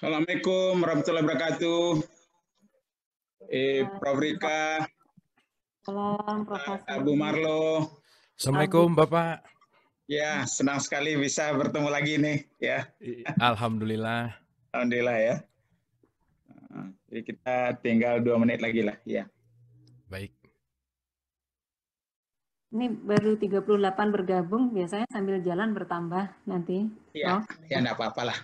Assalamualaikum warahmatullahi wabarakatuh. Eh, Prof. Rika. Salam, Prof. Abu Marlo. Assalamualaikum, Bapak. Ya, senang sekali bisa bertemu lagi nih, ya. Alhamdulillah. Alhamdulillah ya. Jadi kita tinggal dua menit lagi lah, ya. Baik. Ini baru 38 bergabung, biasanya sambil jalan bertambah nanti. Iya, oh. ya enggak apa-apalah.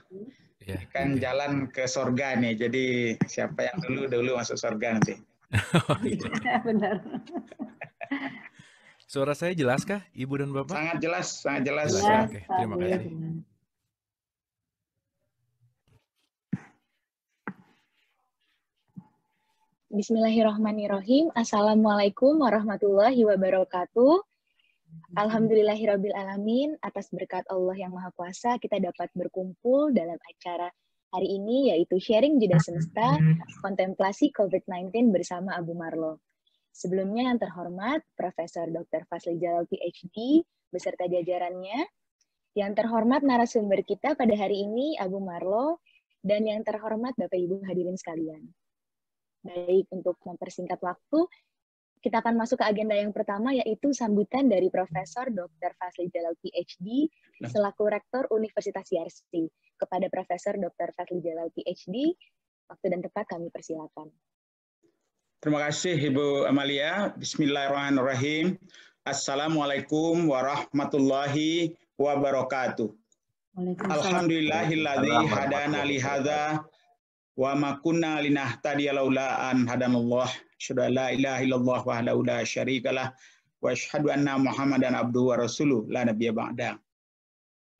Ya, kan okay. Iya. jalan ke sorga nih. Jadi siapa yang dulu dulu masuk sorga nanti. Oh, iya. Benar. Suara saya jelas kah, Ibu dan Bapak? Sangat jelas, sangat jelas. jelas ya. Oke, okay. terima kasih. Iya, Bismillahirrahmanirrahim. Assalamualaikum warahmatullahi wabarakatuh. Mm-hmm. Alhamdulillahirabbil alamin atas berkat Allah yang Maha Kuasa kita dapat berkumpul dalam acara hari ini yaitu sharing jeda mm-hmm. semesta kontemplasi COVID-19 bersama Abu Marlo. Sebelumnya yang terhormat Profesor Dr. Fasli Jalal PhD beserta jajarannya. Yang terhormat narasumber kita pada hari ini Abu Marlo dan yang terhormat Bapak Ibu hadirin sekalian. Baik, untuk mempersingkat waktu, kita akan masuk ke agenda yang pertama yaitu sambutan dari Profesor Dr. Fasli Jalal PhD nah. selaku Rektor Universitas Yarsi kepada Profesor Dr. Fasli Jalal PhD. Waktu dan tempat kami persilakan. Terima kasih Ibu Amalia. Bismillahirrahmanirrahim. Assalamualaikum warahmatullahi wabarakatuh. Alhamdulillahilladzi hadana lihada wa makunna linahtadiya laula an hadanallah أشهد أن لا إله إلا الله وحده لا شريك له وأشهد أن محمدا wa rasuluh la نبي ba'da.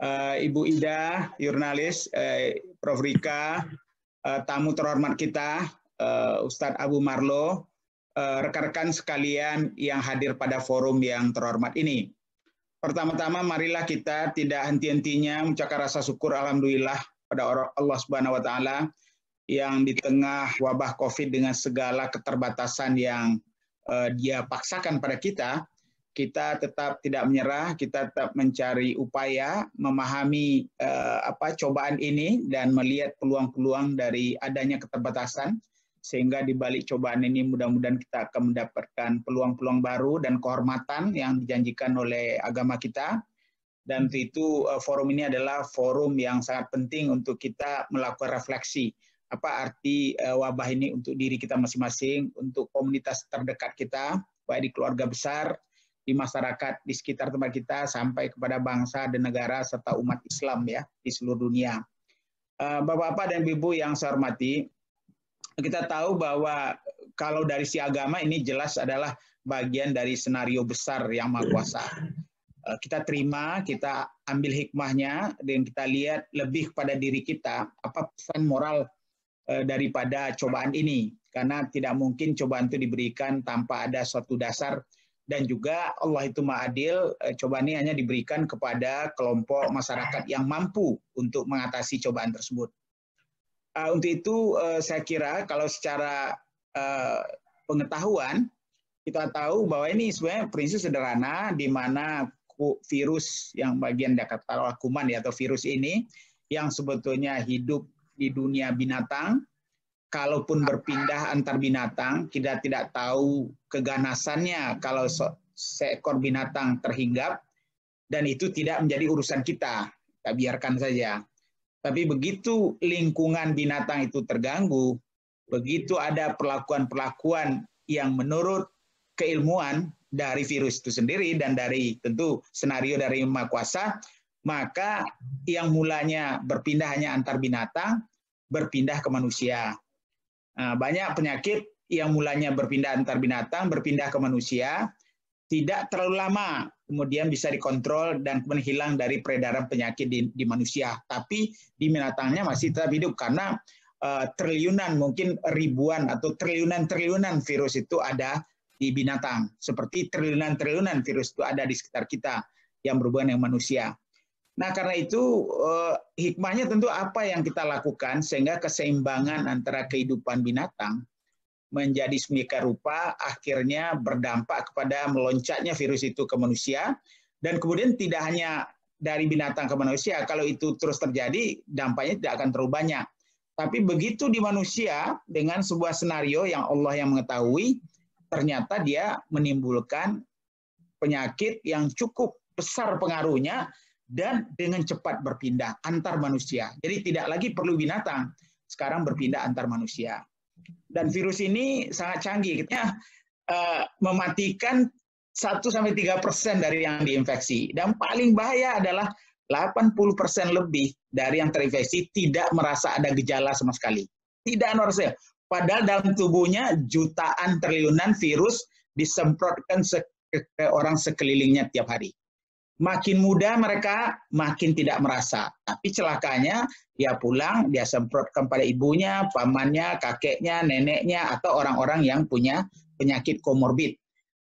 uh, Ibu Ida, jurnalis, uh, Prof. Rika, uh, tamu terhormat kita, uh, Ustadz Abu Marlo, rekan-rekan uh, sekalian yang hadir pada forum yang terhormat ini. Pertama-tama marilah kita tidak henti-hentinya mengucapkan rasa syukur alhamdulillah pada Allah Subhanahu wa taala yang di tengah wabah COVID dengan segala keterbatasan yang uh, dia paksakan pada kita, kita tetap tidak menyerah, kita tetap mencari upaya memahami uh, apa cobaan ini dan melihat peluang-peluang dari adanya keterbatasan sehingga di balik cobaan ini mudah-mudahan kita akan mendapatkan peluang-peluang baru dan kehormatan yang dijanjikan oleh agama kita. Dan itu eh, forum ini adalah forum yang sangat penting untuk kita melakukan refleksi apa arti eh, wabah ini untuk diri kita masing-masing, untuk komunitas terdekat kita, baik di keluarga besar, di masyarakat, di sekitar tempat kita, sampai kepada bangsa dan negara serta umat Islam ya di seluruh dunia. Eh, Bapak-bapak dan ibu yang saya hormati, kita tahu bahwa kalau dari si agama ini jelas adalah bagian dari senario besar yang maha kuasa. Eh, kita terima, kita ambil hikmahnya, dan kita lihat lebih kepada diri kita, apa pesan moral Eh, daripada cobaan ini karena tidak mungkin cobaan itu diberikan tanpa ada suatu dasar dan juga Allah itu ma'adil eh, cobaan ini hanya diberikan kepada kelompok masyarakat yang mampu untuk mengatasi cobaan tersebut. Eh, untuk itu saya kira kalau secara pengetahuan kita tahu bahwa ini sebenarnya prinsip sederhana di mana virus yang bagian dekat kuman ya atau virus ini yang sebetulnya hidup di dunia binatang, kalaupun berpindah antar binatang, kita tidak tahu keganasannya kalau seekor binatang terhinggap, dan itu tidak menjadi urusan kita. Kita biarkan saja. Tapi begitu lingkungan binatang itu terganggu, begitu ada perlakuan-perlakuan yang menurut keilmuan dari virus itu sendiri dan dari tentu senario dari makwasa maka yang mulanya berpindah hanya antar binatang berpindah ke manusia. Nah, banyak penyakit yang mulanya berpindah antar binatang berpindah ke manusia tidak terlalu lama kemudian bisa dikontrol dan menghilang dari peredaran penyakit di, di manusia. Tapi di binatangnya masih tetap hidup karena uh, triliunan mungkin ribuan atau triliunan-triliunan virus itu ada di binatang. Seperti triliunan-triliunan virus itu ada di sekitar kita yang berhubungan dengan manusia. Nah, karena itu eh, hikmahnya tentu apa yang kita lakukan sehingga keseimbangan antara kehidupan binatang menjadi semika rupa akhirnya berdampak kepada meloncatnya virus itu ke manusia dan kemudian tidak hanya dari binatang ke manusia kalau itu terus terjadi dampaknya tidak akan terlalu banyak. Tapi begitu di manusia dengan sebuah senario yang Allah yang mengetahui ternyata dia menimbulkan penyakit yang cukup besar pengaruhnya dan dengan cepat berpindah antar manusia. Jadi tidak lagi perlu binatang, sekarang berpindah antar manusia. Dan virus ini sangat canggih, ya, mematikan 1 sampai 3 persen dari yang diinfeksi. Dan paling bahaya adalah 80 persen lebih dari yang terinfeksi tidak merasa ada gejala sama sekali. Tidak merasa. Padahal dalam tubuhnya jutaan triliunan virus disemprotkan ke orang sekelilingnya tiap hari. Makin muda mereka makin tidak merasa. Tapi celakanya dia pulang, dia semprotkan pada ibunya, pamannya, kakeknya, neneknya, atau orang-orang yang punya penyakit komorbid.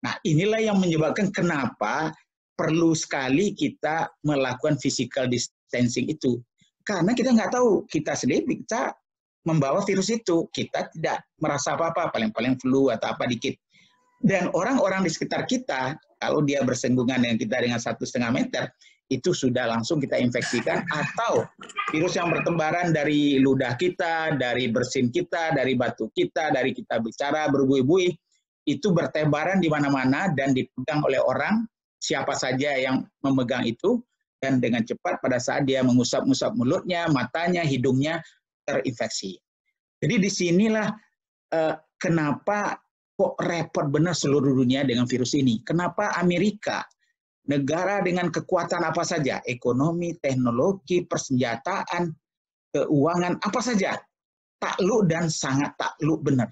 Nah inilah yang menyebabkan kenapa perlu sekali kita melakukan physical distancing itu. Karena kita nggak tahu, kita sendiri bisa membawa virus itu. Kita tidak merasa apa-apa, paling-paling flu atau apa dikit. Dan orang-orang di sekitar kita kalau dia bersenggungan dengan kita dengan satu setengah meter, itu sudah langsung kita infeksikan atau virus yang bertembaran dari ludah kita, dari bersin kita, dari batu kita, dari kita bicara berbuih-buih itu bertebaran di mana-mana dan dipegang oleh orang siapa saja yang memegang itu dan dengan cepat pada saat dia mengusap-usap mulutnya, matanya, hidungnya terinfeksi. Jadi disinilah eh, kenapa kok repot benar seluruh dunia dengan virus ini. Kenapa Amerika, negara dengan kekuatan apa saja, ekonomi, teknologi, persenjataan, keuangan, apa saja, takluk dan sangat takluk benar.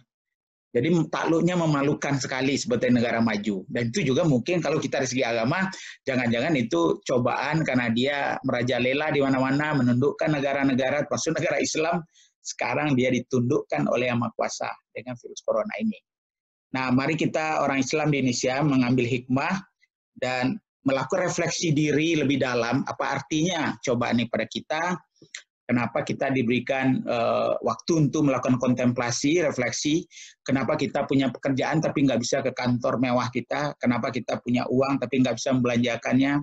Jadi takluknya memalukan sekali sebagai negara maju. Dan itu juga mungkin kalau kita dari segi agama, jangan-jangan itu cobaan karena dia merajalela di mana-mana, menundukkan negara-negara, termasuk negara Islam, sekarang dia ditundukkan oleh yang kuasa dengan virus corona ini. Nah, mari kita orang Islam di Indonesia mengambil hikmah dan melakukan refleksi diri lebih dalam apa artinya cobaan ini pada kita, kenapa kita diberikan uh, waktu untuk melakukan kontemplasi, refleksi, kenapa kita punya pekerjaan tapi nggak bisa ke kantor mewah kita, kenapa kita punya uang tapi nggak bisa membelanjakannya,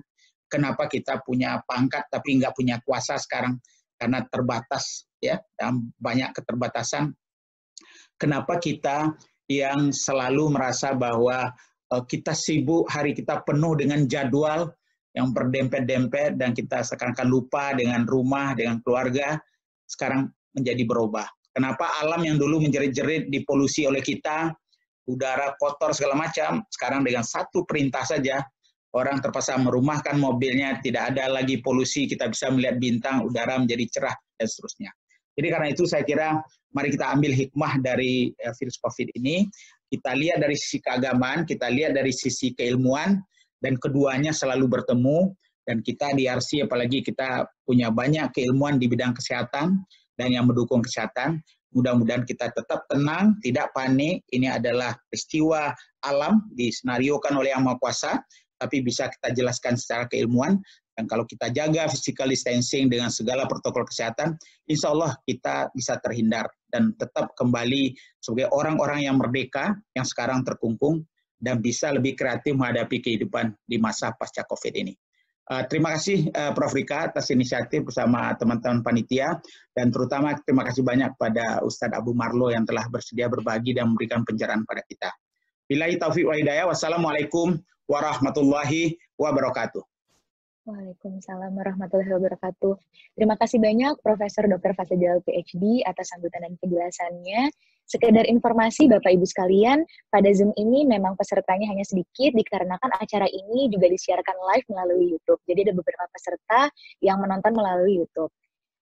kenapa kita punya pangkat tapi nggak punya kuasa sekarang karena terbatas ya, dan banyak keterbatasan. Kenapa kita yang selalu merasa bahwa eh, kita sibuk, hari kita penuh dengan jadwal yang berdempet-dempet dan kita sekarang akan lupa dengan rumah, dengan keluarga, sekarang menjadi berubah. Kenapa alam yang dulu menjerit-jerit dipolusi oleh kita, udara kotor segala macam, sekarang dengan satu perintah saja, orang terpaksa merumahkan mobilnya, tidak ada lagi polusi, kita bisa melihat bintang, udara menjadi cerah, dan seterusnya. Jadi karena itu saya kira mari kita ambil hikmah dari eh, virus COVID ini. Kita lihat dari sisi keagamaan, kita lihat dari sisi keilmuan, dan keduanya selalu bertemu. Dan kita di RC apalagi kita punya banyak keilmuan di bidang kesehatan dan yang mendukung kesehatan. Mudah-mudahan kita tetap tenang, tidak panik. Ini adalah peristiwa alam disenariokan oleh Yang Maha Kuasa, tapi bisa kita jelaskan secara keilmuan dan kalau kita jaga physical distancing dengan segala protokol kesehatan, insya Allah kita bisa terhindar dan tetap kembali sebagai orang-orang yang merdeka yang sekarang terkungkung dan bisa lebih kreatif menghadapi kehidupan di masa pasca COVID ini. Uh, terima kasih uh, Prof. Rika atas inisiatif bersama teman-teman panitia dan terutama terima kasih banyak pada Ustadz Abu Marlo yang telah bersedia berbagi dan memberikan pencerahan pada kita. Bila taufiq wa hidayah, wassalamualaikum warahmatullahi wabarakatuh. Waalaikumsalam warahmatullahi wabarakatuh. Terima kasih banyak Profesor Dr. Fasa PhD atas sambutan dan penjelasannya. Sekedar informasi Bapak Ibu sekalian, pada Zoom ini memang pesertanya hanya sedikit dikarenakan acara ini juga disiarkan live melalui YouTube. Jadi ada beberapa peserta yang menonton melalui YouTube.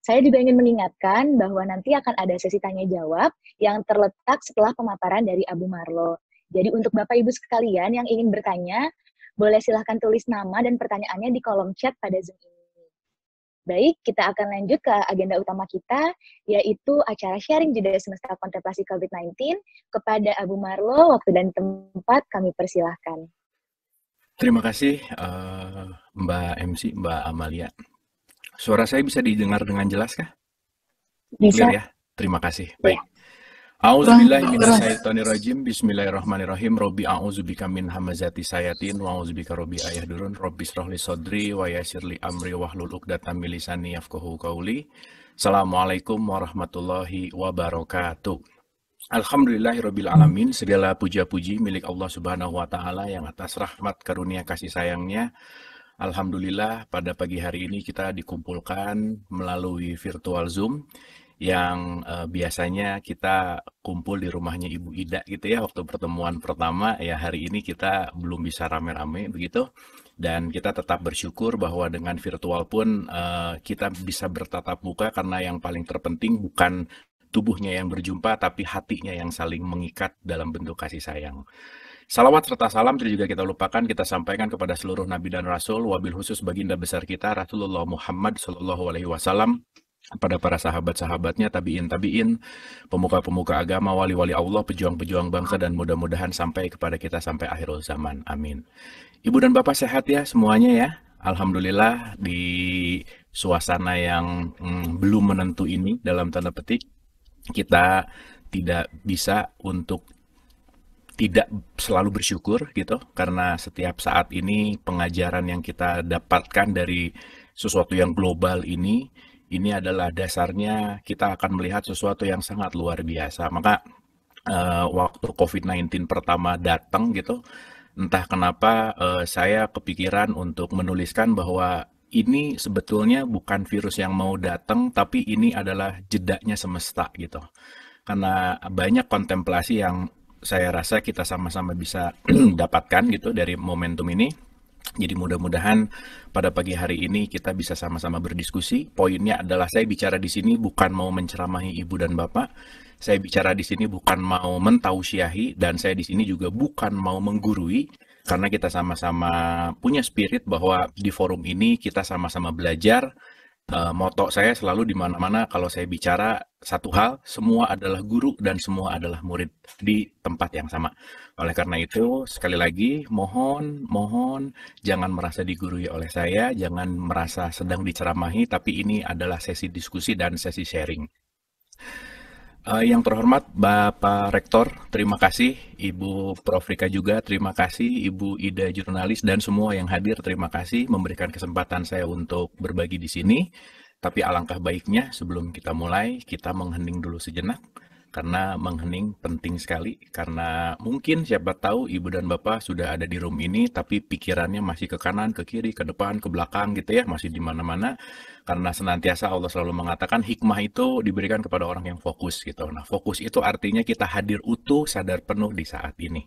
Saya juga ingin mengingatkan bahwa nanti akan ada sesi tanya jawab yang terletak setelah pemaparan dari Abu Marlo. Jadi untuk Bapak Ibu sekalian yang ingin bertanya, boleh silahkan tulis nama dan pertanyaannya di kolom chat pada Zoom ini. Baik, kita akan lanjut ke agenda utama kita, yaitu acara sharing jeda semesta kontemplasi COVID-19 kepada Abu Marlo, waktu dan tempat kami persilahkan. Terima kasih uh, Mbak MC, Mbak Amalia. Suara saya bisa didengar dengan jelas kah? Bisa. ya? Terima kasih. Baik. Ya. A'udzubillahi minasyaitonirrajim. Bismillahirrahmanirrahim. Robbi a'udzubika min hamazati sayatin wa a'udzubika robbi ayahdurun. Robbi srohli sodri wa yasirli amri wa hlul uqdatam yafkuhu kauli. Assalamualaikum warahmatullahi wabarakatuh. Alhamdulillahirabbil alamin. Segala puja-puji milik Allah Subhanahu wa taala yang atas rahmat karunia kasih sayangnya Alhamdulillah pada pagi hari ini kita dikumpulkan melalui virtual Zoom yang uh, biasanya kita kumpul di rumahnya Ibu Ida gitu ya waktu pertemuan pertama ya hari ini kita belum bisa rame-rame begitu dan kita tetap bersyukur bahwa dengan virtual pun uh, kita bisa bertatap muka karena yang paling terpenting bukan tubuhnya yang berjumpa tapi hatinya yang saling mengikat dalam bentuk kasih sayang. Salawat serta salam tidak juga kita lupakan kita sampaikan kepada seluruh nabi dan rasul wabil khusus baginda besar kita Rasulullah Muhammad Shallallahu wasallam pada para sahabat-sahabatnya, tabiin-tabiin, pemuka-pemuka agama, wali-wali Allah, pejuang-pejuang bangsa, dan mudah-mudahan sampai kepada kita sampai akhir zaman. Amin. Ibu dan Bapak sehat ya semuanya ya. Alhamdulillah di suasana yang hmm, belum menentu ini dalam tanda petik, kita tidak bisa untuk tidak selalu bersyukur gitu karena setiap saat ini pengajaran yang kita dapatkan dari sesuatu yang global ini ini adalah dasarnya kita akan melihat sesuatu yang sangat luar biasa. Maka uh, waktu COVID-19 pertama datang gitu, entah kenapa uh, saya kepikiran untuk menuliskan bahwa ini sebetulnya bukan virus yang mau datang, tapi ini adalah jedanya semesta gitu. Karena banyak kontemplasi yang saya rasa kita sama-sama bisa dapatkan gitu dari momentum ini jadi mudah-mudahan pada pagi hari ini kita bisa sama-sama berdiskusi. Poinnya adalah saya bicara di sini bukan mau menceramahi ibu dan bapak. Saya bicara di sini bukan mau mentausiahi dan saya di sini juga bukan mau menggurui karena kita sama-sama punya spirit bahwa di forum ini kita sama-sama belajar, uh, moto saya selalu di mana-mana kalau saya bicara satu hal, semua adalah guru dan semua adalah murid di tempat yang sama. Oleh karena itu, sekali lagi mohon, mohon jangan merasa digurui oleh saya, jangan merasa sedang diceramahi, tapi ini adalah sesi diskusi dan sesi sharing. Uh, yang terhormat Bapak Rektor, terima kasih. Ibu Prof. Rika juga, terima kasih. Ibu Ida Jurnalis dan semua yang hadir, terima kasih memberikan kesempatan saya untuk berbagi di sini. Tapi alangkah baiknya sebelum kita mulai, kita menghening dulu sejenak karena menghening penting sekali karena mungkin siapa tahu ibu dan bapak sudah ada di room ini tapi pikirannya masih ke kanan, ke kiri, ke depan, ke belakang gitu ya, masih di mana-mana karena senantiasa Allah selalu mengatakan hikmah itu diberikan kepada orang yang fokus gitu. Nah, fokus itu artinya kita hadir utuh, sadar penuh di saat ini.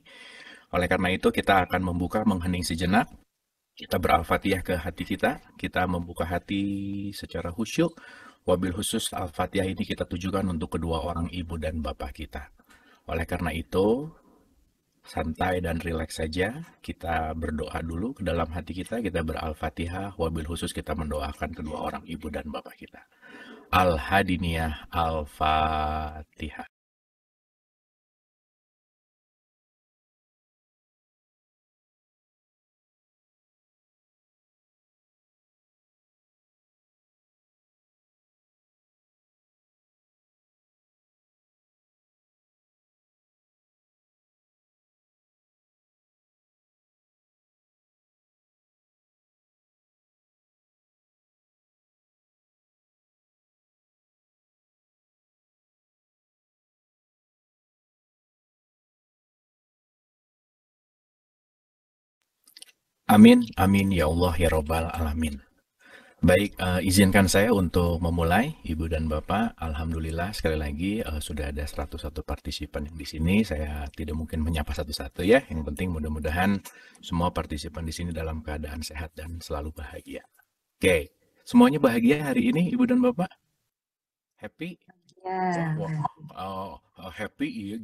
Oleh karena itu kita akan membuka menghening sejenak kita beralfatiyah ke hati kita, kita membuka hati secara khusyuk Wabil khusus Al-Fatihah ini kita tujukan untuk kedua orang ibu dan bapak kita. Oleh karena itu, santai dan rileks saja. Kita berdoa dulu ke dalam hati kita, kita beral-Fatihah, wabil khusus kita mendoakan kedua orang ibu dan bapak kita. Al-Hadiniyah Al-Fatihah. Amin, amin ya Allah ya Robbal Alamin. Baik, uh, izinkan saya untuk memulai, Ibu dan Bapak. Alhamdulillah, sekali lagi uh, sudah ada 101 partisipan yang di sini. Saya tidak mungkin menyapa satu-satu ya. Yang penting mudah-mudahan semua partisipan di sini dalam keadaan sehat dan selalu bahagia. Oke, semuanya bahagia hari ini, Ibu dan Bapak? Happy? Yeah. Iya. Oh, uh, happy iya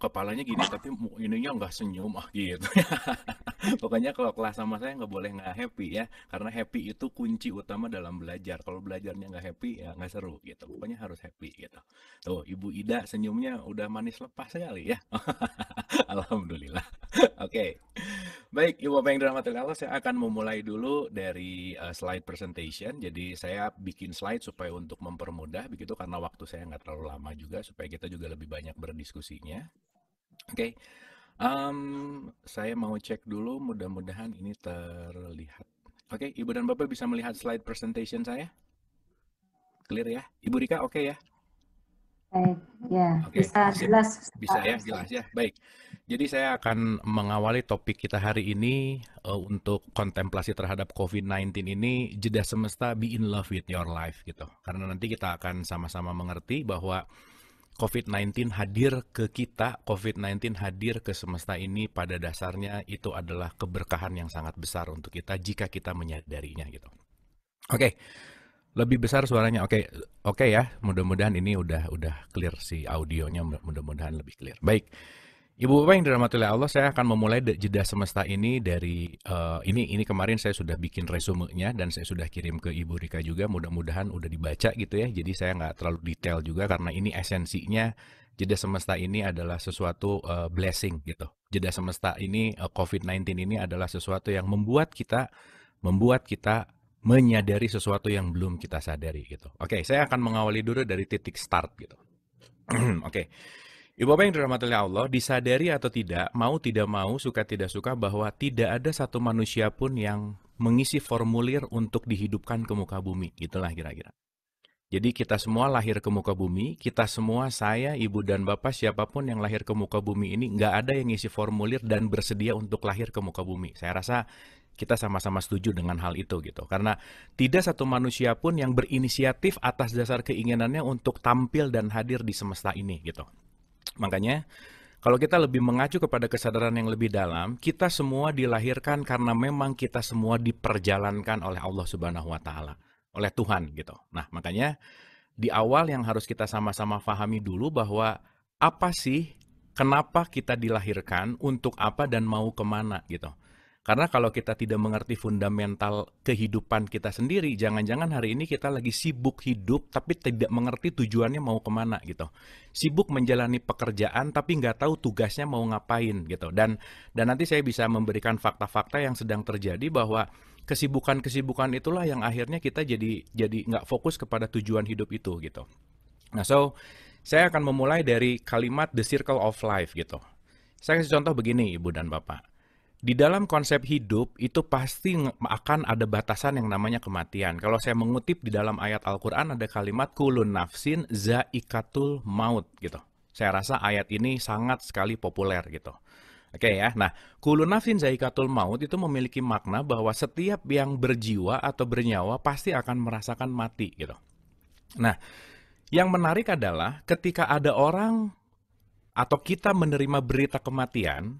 kepalanya gini oh. tapi ininya nggak senyum ah gitu pokoknya kalau kelas sama saya nggak boleh nggak happy ya karena happy itu kunci utama dalam belajar kalau belajarnya nggak happy ya nggak seru gitu pokoknya harus happy gitu tuh ibu Ida senyumnya udah manis lepas sekali ya alhamdulillah oke okay. baik ibu apa yang dirahmati Allah saya akan memulai dulu dari uh, slide presentation jadi saya bikin slide supaya untuk mempermudah begitu karena waktu saya nggak terlalu lama juga supaya kita juga lebih lebih banyak berdiskusinya. Oke, okay. um, saya mau cek dulu. Mudah-mudahan ini terlihat. Oke, okay, Ibu dan Bapak bisa melihat slide presentation saya. Clear ya, Ibu Rika? Oke okay ya? ya. Oke, ya. Okay. Bisa jelas. Bisa ya, jelas ya. Baik. Jadi saya akan mengawali topik kita hari ini uh, untuk kontemplasi terhadap COVID-19 ini jeda semesta be in love with your life gitu. Karena nanti kita akan sama-sama mengerti bahwa COVID-19 hadir ke kita, COVID-19 hadir ke semesta ini pada dasarnya itu adalah keberkahan yang sangat besar untuk kita jika kita menyadarinya gitu. Oke. Okay. Lebih besar suaranya. Oke. Okay. Oke okay ya. Mudah-mudahan ini udah udah clear si audionya mudah-mudahan lebih clear. Baik. Ibu Bapak yang dirahmati oleh Allah, saya akan memulai jeda semesta ini dari uh, ini ini kemarin saya sudah bikin resumenya dan saya sudah kirim ke Ibu Rika juga. Mudah-mudahan udah dibaca gitu ya. Jadi saya nggak terlalu detail juga karena ini esensinya jeda semesta ini adalah sesuatu uh, blessing gitu. Jeda semesta ini uh, eh, COVID-19 ini adalah sesuatu yang membuat kita membuat kita menyadari sesuatu yang belum kita sadari gitu. Oke, okay, saya akan mengawali dulu dari titik start gitu. Oke. Okay. Ibu Bapak yang dirahmati Allah, disadari atau tidak, mau tidak mau, suka tidak suka bahwa tidak ada satu manusia pun yang mengisi formulir untuk dihidupkan ke muka bumi, itulah kira-kira. Jadi kita semua lahir ke muka bumi, kita semua, saya, ibu dan bapak, siapapun yang lahir ke muka bumi ini, nggak ada yang ngisi formulir dan bersedia untuk lahir ke muka bumi. Saya rasa kita sama-sama setuju dengan hal itu gitu. Karena tidak satu manusia pun yang berinisiatif atas dasar keinginannya untuk tampil dan hadir di semesta ini gitu. Makanya kalau kita lebih mengacu kepada kesadaran yang lebih dalam, kita semua dilahirkan karena memang kita semua diperjalankan oleh Allah Subhanahu wa taala, oleh Tuhan gitu. Nah, makanya di awal yang harus kita sama-sama pahami dulu bahwa apa sih kenapa kita dilahirkan, untuk apa dan mau kemana gitu. Karena kalau kita tidak mengerti fundamental kehidupan kita sendiri, jangan-jangan hari ini kita lagi sibuk hidup tapi tidak mengerti tujuannya mau kemana gitu. Sibuk menjalani pekerjaan tapi nggak tahu tugasnya mau ngapain gitu. Dan dan nanti saya bisa memberikan fakta-fakta yang sedang terjadi bahwa kesibukan-kesibukan itulah yang akhirnya kita jadi jadi nggak fokus kepada tujuan hidup itu gitu. Nah so saya akan memulai dari kalimat the circle of life gitu. Saya kasih contoh begini ibu dan bapak di dalam konsep hidup itu pasti akan ada batasan yang namanya kematian. Kalau saya mengutip di dalam ayat Al-Quran ada kalimat kulun nafsin zaikatul maut gitu. Saya rasa ayat ini sangat sekali populer gitu. Oke ya, nah kulun nafsin zaikatul maut itu memiliki makna bahwa setiap yang berjiwa atau bernyawa pasti akan merasakan mati gitu. Nah, yang menarik adalah ketika ada orang atau kita menerima berita kematian,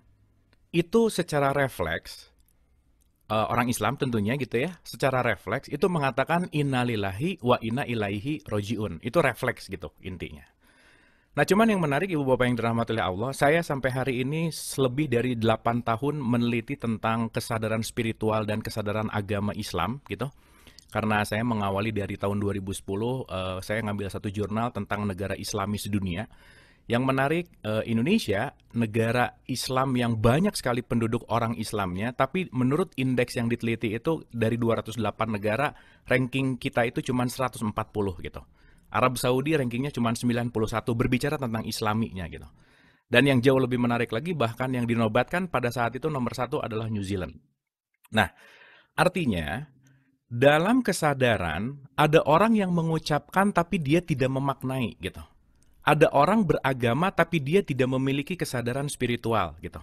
itu secara refleks uh, orang Islam tentunya gitu ya, secara refleks itu mengatakan innalillahi wa inna ilaihi rojiun. Itu refleks gitu intinya. Nah cuman yang menarik Ibu Bapak yang dirahmati oleh Allah, saya sampai hari ini lebih dari 8 tahun meneliti tentang kesadaran spiritual dan kesadaran agama Islam gitu. Karena saya mengawali dari tahun 2010, uh, eh, saya ngambil satu jurnal tentang negara Islamis dunia. Yang menarik eh, Indonesia negara Islam yang banyak sekali penduduk orang Islamnya, tapi menurut indeks yang diteliti itu dari 208 negara ranking kita itu cuma 140 gitu. Arab Saudi rankingnya cuma 91 berbicara tentang islaminya gitu. Dan yang jauh lebih menarik lagi bahkan yang dinobatkan pada saat itu nomor satu adalah New Zealand. Nah, artinya dalam kesadaran ada orang yang mengucapkan tapi dia tidak memaknai gitu ada orang beragama tapi dia tidak memiliki kesadaran spiritual gitu.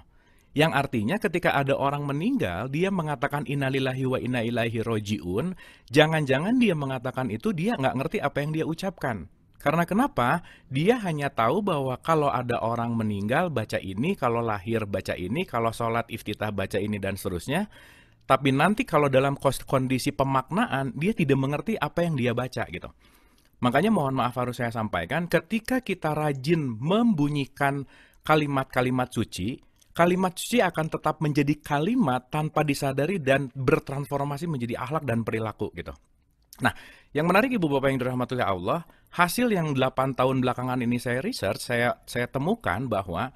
Yang artinya ketika ada orang meninggal, dia mengatakan innalillahi wa inna ilaihi rojiun. Jangan-jangan dia mengatakan itu, dia nggak ngerti apa yang dia ucapkan. Karena kenapa? Dia hanya tahu bahwa kalau ada orang meninggal baca ini, kalau lahir baca ini, kalau sholat iftitah baca ini dan seterusnya. Tapi nanti kalau dalam kondisi pemaknaan, dia tidak mengerti apa yang dia baca gitu. Makanya mohon maaf harus saya sampaikan, ketika kita rajin membunyikan kalimat-kalimat suci, kalimat suci akan tetap menjadi kalimat tanpa disadari dan bertransformasi menjadi akhlak dan perilaku gitu. Nah, yang menarik Ibu Bapak yang dirahmati Allah, hasil yang 8 tahun belakangan ini saya research, saya saya temukan bahwa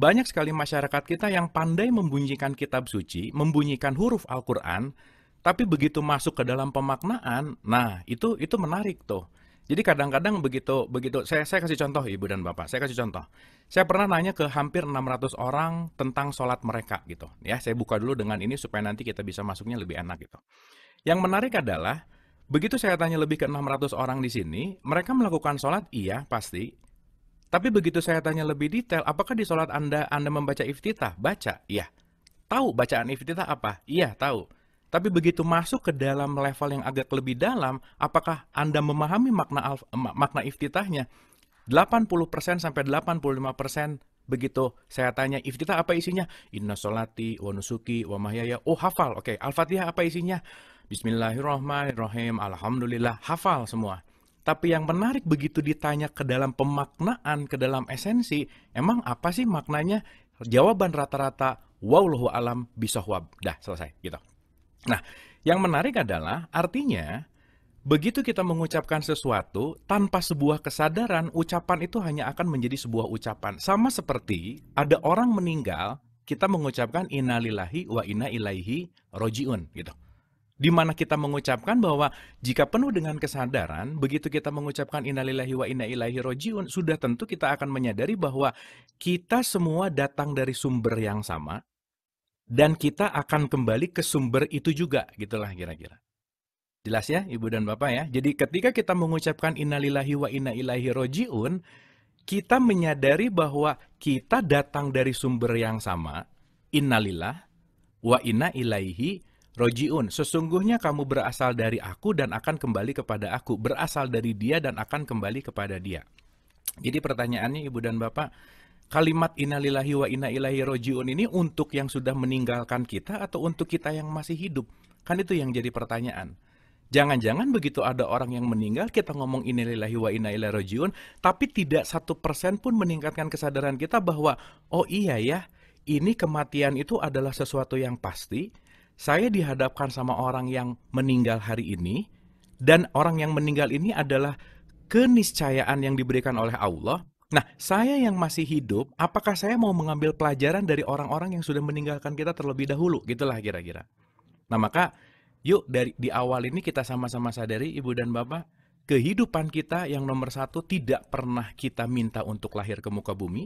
banyak sekali masyarakat kita yang pandai membunyikan kitab suci, membunyikan huruf Al-Qur'an, tapi begitu masuk ke dalam pemaknaan, nah itu itu menarik tuh. Jadi kadang-kadang begitu begitu saya saya kasih contoh Ibu dan Bapak. Saya kasih contoh. Saya pernah nanya ke hampir 600 orang tentang sholat mereka gitu. Ya, saya buka dulu dengan ini supaya nanti kita bisa masuknya lebih enak gitu. Yang menarik adalah Begitu saya tanya lebih ke 600 orang di sini, mereka melakukan sholat, iya pasti. Tapi begitu saya tanya lebih detail, apakah di sholat Anda Anda membaca iftitah? Baca, iya. Tahu bacaan iftitah apa? Iya, tahu. Tapi begitu masuk ke dalam level yang agak lebih dalam, apakah Anda memahami makna al- makna iftitahnya? 80% sampai 85% begitu saya tanya iftitah apa isinya? Inna solati wa nusuki wa mahyaya. Oh, hafal. Oke, okay. Al-Fatihah apa isinya? Bismillahirrahmanirrahim. Alhamdulillah. Hafal semua. Tapi yang menarik begitu ditanya ke dalam pemaknaan, ke dalam esensi, emang apa sih maknanya? Jawaban rata-rata, wallahu alam bisahwab. Dah, selesai. Gitu. Nah, yang menarik adalah artinya begitu kita mengucapkan sesuatu tanpa sebuah kesadaran, ucapan itu hanya akan menjadi sebuah ucapan. Sama seperti ada orang meninggal, kita mengucapkan innalillahi wa inna ilaihi rojiun gitu. Di mana kita mengucapkan bahwa jika penuh dengan kesadaran, begitu kita mengucapkan innalillahi wa inna ilaihi rojiun, sudah tentu kita akan menyadari bahwa kita semua datang dari sumber yang sama, dan kita akan kembali ke sumber itu juga gitulah kira-kira. Jelas ya Ibu dan Bapak ya. Jadi ketika kita mengucapkan innalillahi wa inna ilaihi rojiun, kita menyadari bahwa kita datang dari sumber yang sama, innalillah wa inna ilaihi rojiun. Sesungguhnya kamu berasal dari aku dan akan kembali kepada aku, berasal dari dia dan akan kembali kepada dia. Jadi pertanyaannya Ibu dan Bapak, kalimat innalillahi wa inna ilahi rojiun ini untuk yang sudah meninggalkan kita atau untuk kita yang masih hidup? Kan itu yang jadi pertanyaan. Jangan-jangan begitu ada orang yang meninggal, kita ngomong innalillahi wa inna ilaihi rojiun, tapi tidak satu persen pun meningkatkan kesadaran kita bahwa, oh iya ya, ini kematian itu adalah sesuatu yang pasti, saya dihadapkan sama orang yang meninggal hari ini, dan orang yang meninggal ini adalah keniscayaan yang diberikan oleh Allah, Nah, saya yang masih hidup, apakah saya mau mengambil pelajaran dari orang-orang yang sudah meninggalkan kita terlebih dahulu? Gitulah kira-kira. Nah, maka yuk dari di awal ini kita sama-sama sadari ibu dan bapak, kehidupan kita yang nomor satu tidak pernah kita minta untuk lahir ke muka bumi.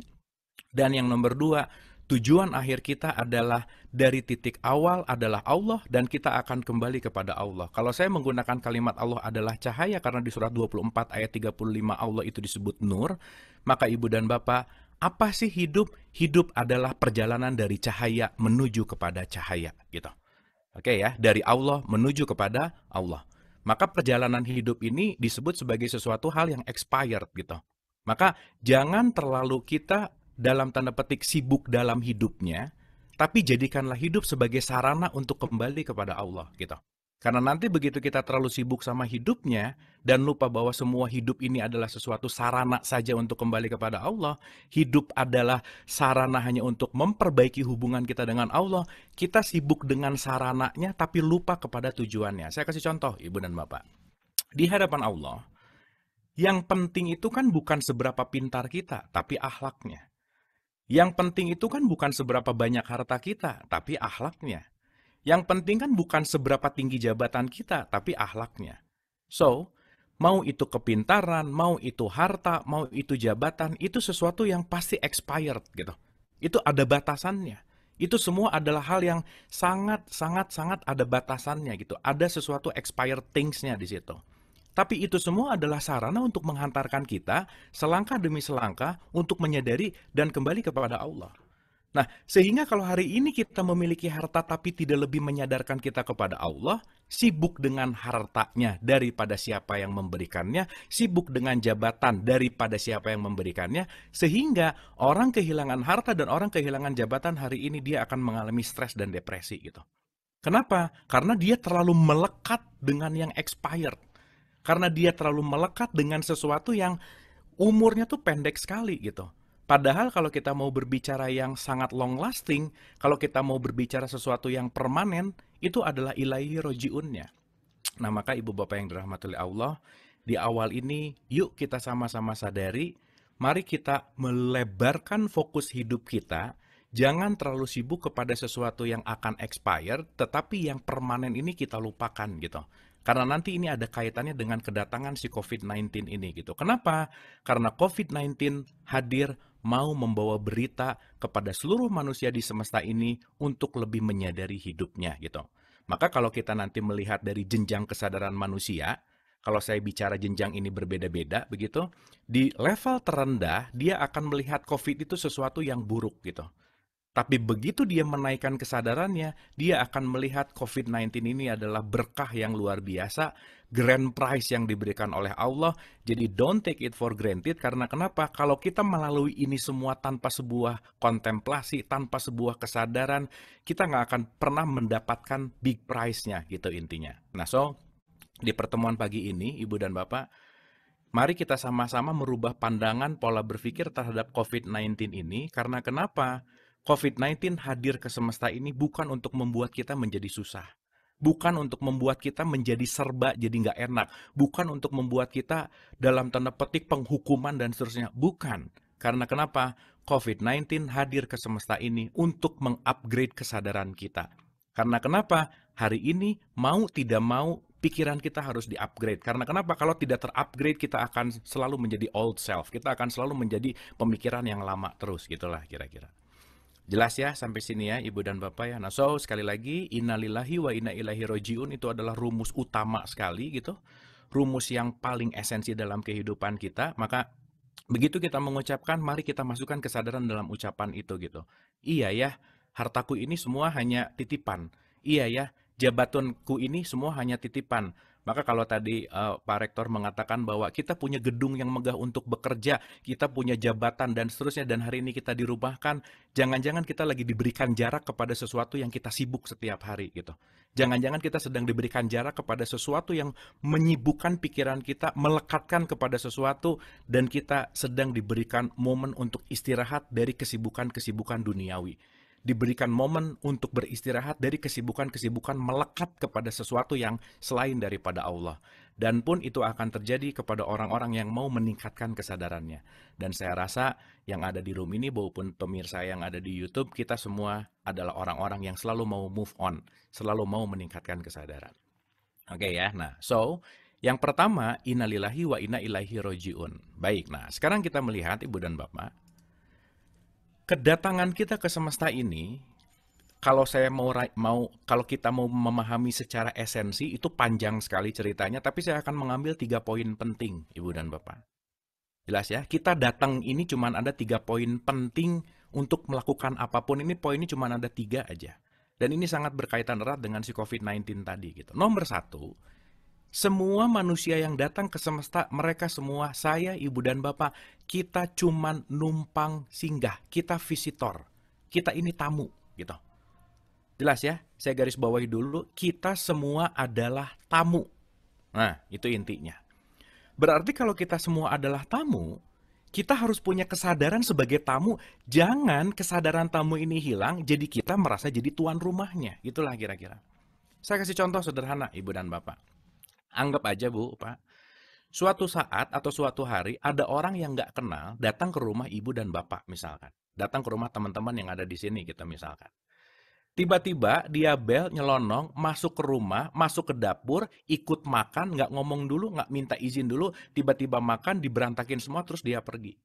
Dan yang nomor dua, tujuan akhir kita adalah dari titik awal adalah Allah dan kita akan kembali kepada Allah. Kalau saya menggunakan kalimat Allah adalah cahaya karena di surat 24 ayat 35 Allah itu disebut nur, maka ibu dan bapak, apa sih hidup? Hidup adalah perjalanan dari cahaya menuju kepada cahaya gitu. Oke ya, dari Allah menuju kepada Allah. Maka perjalanan hidup ini disebut sebagai sesuatu hal yang expired gitu. Maka jangan terlalu kita dalam tanda petik sibuk dalam hidupnya, tapi jadikanlah hidup sebagai sarana untuk kembali kepada Allah gitu. Karena nanti begitu kita terlalu sibuk sama hidupnya dan lupa bahwa semua hidup ini adalah sesuatu sarana saja untuk kembali kepada Allah, hidup adalah sarana hanya untuk memperbaiki hubungan kita dengan Allah, kita sibuk dengan sarananya tapi lupa kepada tujuannya. Saya kasih contoh, Ibu dan Bapak. Di hadapan Allah, yang penting itu kan bukan seberapa pintar kita, tapi ahlaknya. Yang penting itu kan bukan seberapa banyak harta kita, tapi ahlaknya. Yang penting kan bukan seberapa tinggi jabatan kita, tapi ahlaknya. So, mau itu kepintaran, mau itu harta, mau itu jabatan, itu sesuatu yang pasti expired gitu. Itu ada batasannya. Itu semua adalah hal yang sangat, sangat, sangat ada batasannya gitu. Ada sesuatu expired things-nya di situ. Tapi itu semua adalah sarana untuk menghantarkan kita selangkah demi selangkah untuk menyadari dan kembali kepada Allah. Nah, sehingga kalau hari ini kita memiliki harta tapi tidak lebih menyadarkan kita kepada Allah, sibuk dengan hartanya daripada siapa yang memberikannya, sibuk dengan jabatan daripada siapa yang memberikannya, sehingga orang kehilangan harta dan orang kehilangan jabatan hari ini dia akan mengalami stres dan depresi gitu. Kenapa? Karena dia terlalu melekat dengan yang expired. Karena dia terlalu melekat dengan sesuatu yang umurnya tuh pendek sekali gitu Padahal kalau kita mau berbicara yang sangat long lasting, kalau kita mau berbicara sesuatu yang permanen, itu adalah ilahi rojiunnya. Nah maka ibu bapak yang dirahmati Allah, di awal ini yuk kita sama-sama sadari, mari kita melebarkan fokus hidup kita, jangan terlalu sibuk kepada sesuatu yang akan expired, tetapi yang permanen ini kita lupakan gitu karena nanti ini ada kaitannya dengan kedatangan si COVID-19 ini gitu. Kenapa? Karena COVID-19 hadir mau membawa berita kepada seluruh manusia di semesta ini untuk lebih menyadari hidupnya gitu. Maka kalau kita nanti melihat dari jenjang kesadaran manusia, kalau saya bicara jenjang ini berbeda-beda begitu, di level terendah dia akan melihat COVID itu sesuatu yang buruk gitu. Tapi begitu dia menaikkan kesadarannya, dia akan melihat COVID-19 ini adalah berkah yang luar biasa, grand prize yang diberikan oleh Allah. Jadi don't take it for granted karena kenapa? Kalau kita melalui ini semua tanpa sebuah kontemplasi, tanpa sebuah kesadaran, kita nggak akan pernah mendapatkan big prize-nya gitu intinya. Nah so, di pertemuan pagi ini, Ibu dan Bapak, mari kita sama-sama merubah pandangan pola berpikir terhadap COVID-19 ini karena kenapa? Kenapa? COVID-19 hadir ke semesta ini bukan untuk membuat kita menjadi susah. Bukan untuk membuat kita menjadi serba jadi nggak enak. Bukan untuk membuat kita dalam tanda petik penghukuman dan seterusnya. Bukan. Karena kenapa? COVID-19 hadir ke semesta ini untuk mengupgrade kesadaran kita. Karena kenapa? Hari ini mau tidak mau pikiran kita harus diupgrade. Karena kenapa? Kalau tidak terupgrade kita akan selalu menjadi old self. Kita akan selalu menjadi pemikiran yang lama terus, gitulah kira-kira. Jelas ya sampai sini ya Ibu dan Bapak ya. Nah, so sekali lagi innalillahi wa inna ilahi rojiun itu adalah rumus utama sekali gitu. Rumus yang paling esensi dalam kehidupan kita. Maka begitu kita mengucapkan mari kita masukkan kesadaran dalam ucapan itu gitu. Iya ya, hartaku ini semua hanya titipan. Iya ya, jabatanku ini semua hanya titipan. Maka kalau tadi uh, Pak Rektor mengatakan bahwa kita punya gedung yang megah untuk bekerja, kita punya jabatan dan seterusnya dan hari ini kita dirubahkan. jangan-jangan kita lagi diberikan jarak kepada sesuatu yang kita sibuk setiap hari gitu. Jangan-jangan kita sedang diberikan jarak kepada sesuatu yang menyibukkan pikiran kita, melekatkan kepada sesuatu dan kita sedang diberikan momen untuk istirahat dari kesibukan-kesibukan duniawi diberikan momen untuk beristirahat dari kesibukan-kesibukan melekat kepada sesuatu yang selain daripada Allah. Dan pun itu akan terjadi kepada orang-orang yang mau meningkatkan kesadarannya. Dan saya rasa yang ada di room ini maupun pemirsa yang ada di YouTube, kita semua adalah orang-orang yang selalu mau move on, selalu mau meningkatkan kesadaran. Oke okay ya. Nah, so yang pertama, inalillahi wa inna ilaihi rojiun. Baik, nah sekarang kita melihat Ibu dan Bapak, kedatangan kita ke semesta ini kalau saya mau mau kalau kita mau memahami secara esensi itu panjang sekali ceritanya tapi saya akan mengambil tiga poin penting ibu dan bapak jelas ya kita datang ini cuma ada tiga poin penting untuk melakukan apapun ini Poin ini cuma ada tiga aja dan ini sangat berkaitan erat dengan si COVID-19 tadi gitu. Nomor satu, semua manusia yang datang ke semesta, mereka semua, saya, ibu dan bapak, kita cuman numpang singgah, kita visitor, kita ini tamu, gitu. Jelas ya, saya garis bawahi dulu, kita semua adalah tamu. Nah, itu intinya. Berarti kalau kita semua adalah tamu, kita harus punya kesadaran sebagai tamu. Jangan kesadaran tamu ini hilang, jadi kita merasa jadi tuan rumahnya. Itulah kira-kira. Saya kasih contoh sederhana, ibu dan bapak. Anggap aja Bu, Pak. Suatu saat atau suatu hari ada orang yang nggak kenal datang ke rumah ibu dan bapak misalkan. Datang ke rumah teman-teman yang ada di sini gitu misalkan. Tiba-tiba dia bel nyelonong masuk ke rumah, masuk ke dapur, ikut makan, nggak ngomong dulu, nggak minta izin dulu, tiba-tiba makan, diberantakin semua, terus dia pergi.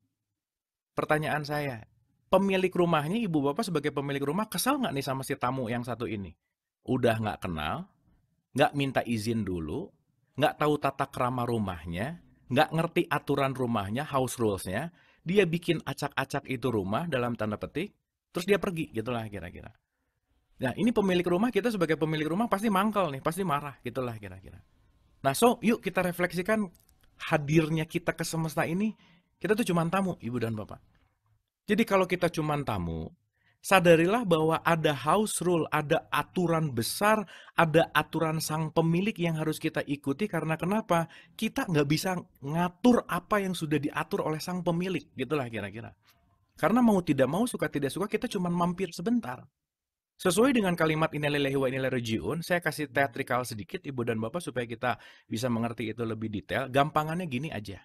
Pertanyaan saya, pemilik rumahnya, ibu bapak sebagai pemilik rumah, kesal nggak nih sama si tamu yang satu ini? Udah nggak kenal, nggak minta izin dulu, nggak tahu tata kerama rumahnya, nggak ngerti aturan rumahnya, house rules-nya, dia bikin acak-acak itu rumah dalam tanda petik, terus dia pergi gitulah kira-kira. Nah ini pemilik rumah kita sebagai pemilik rumah pasti mangkel nih, pasti marah gitulah kira-kira. Nah so yuk kita refleksikan hadirnya kita ke semesta ini, kita tuh cuma tamu ibu dan bapak. Jadi kalau kita cuma tamu, sadarilah bahwa ada house rule, ada aturan besar, ada aturan sang pemilik yang harus kita ikuti karena kenapa? Kita nggak bisa ngatur apa yang sudah diatur oleh sang pemilik, gitulah kira-kira. Karena mau tidak mau, suka tidak suka, kita cuma mampir sebentar. Sesuai dengan kalimat inalillahi wa inilai rejiun, saya kasih teatrikal sedikit ibu dan bapak supaya kita bisa mengerti itu lebih detail. Gampangannya gini aja.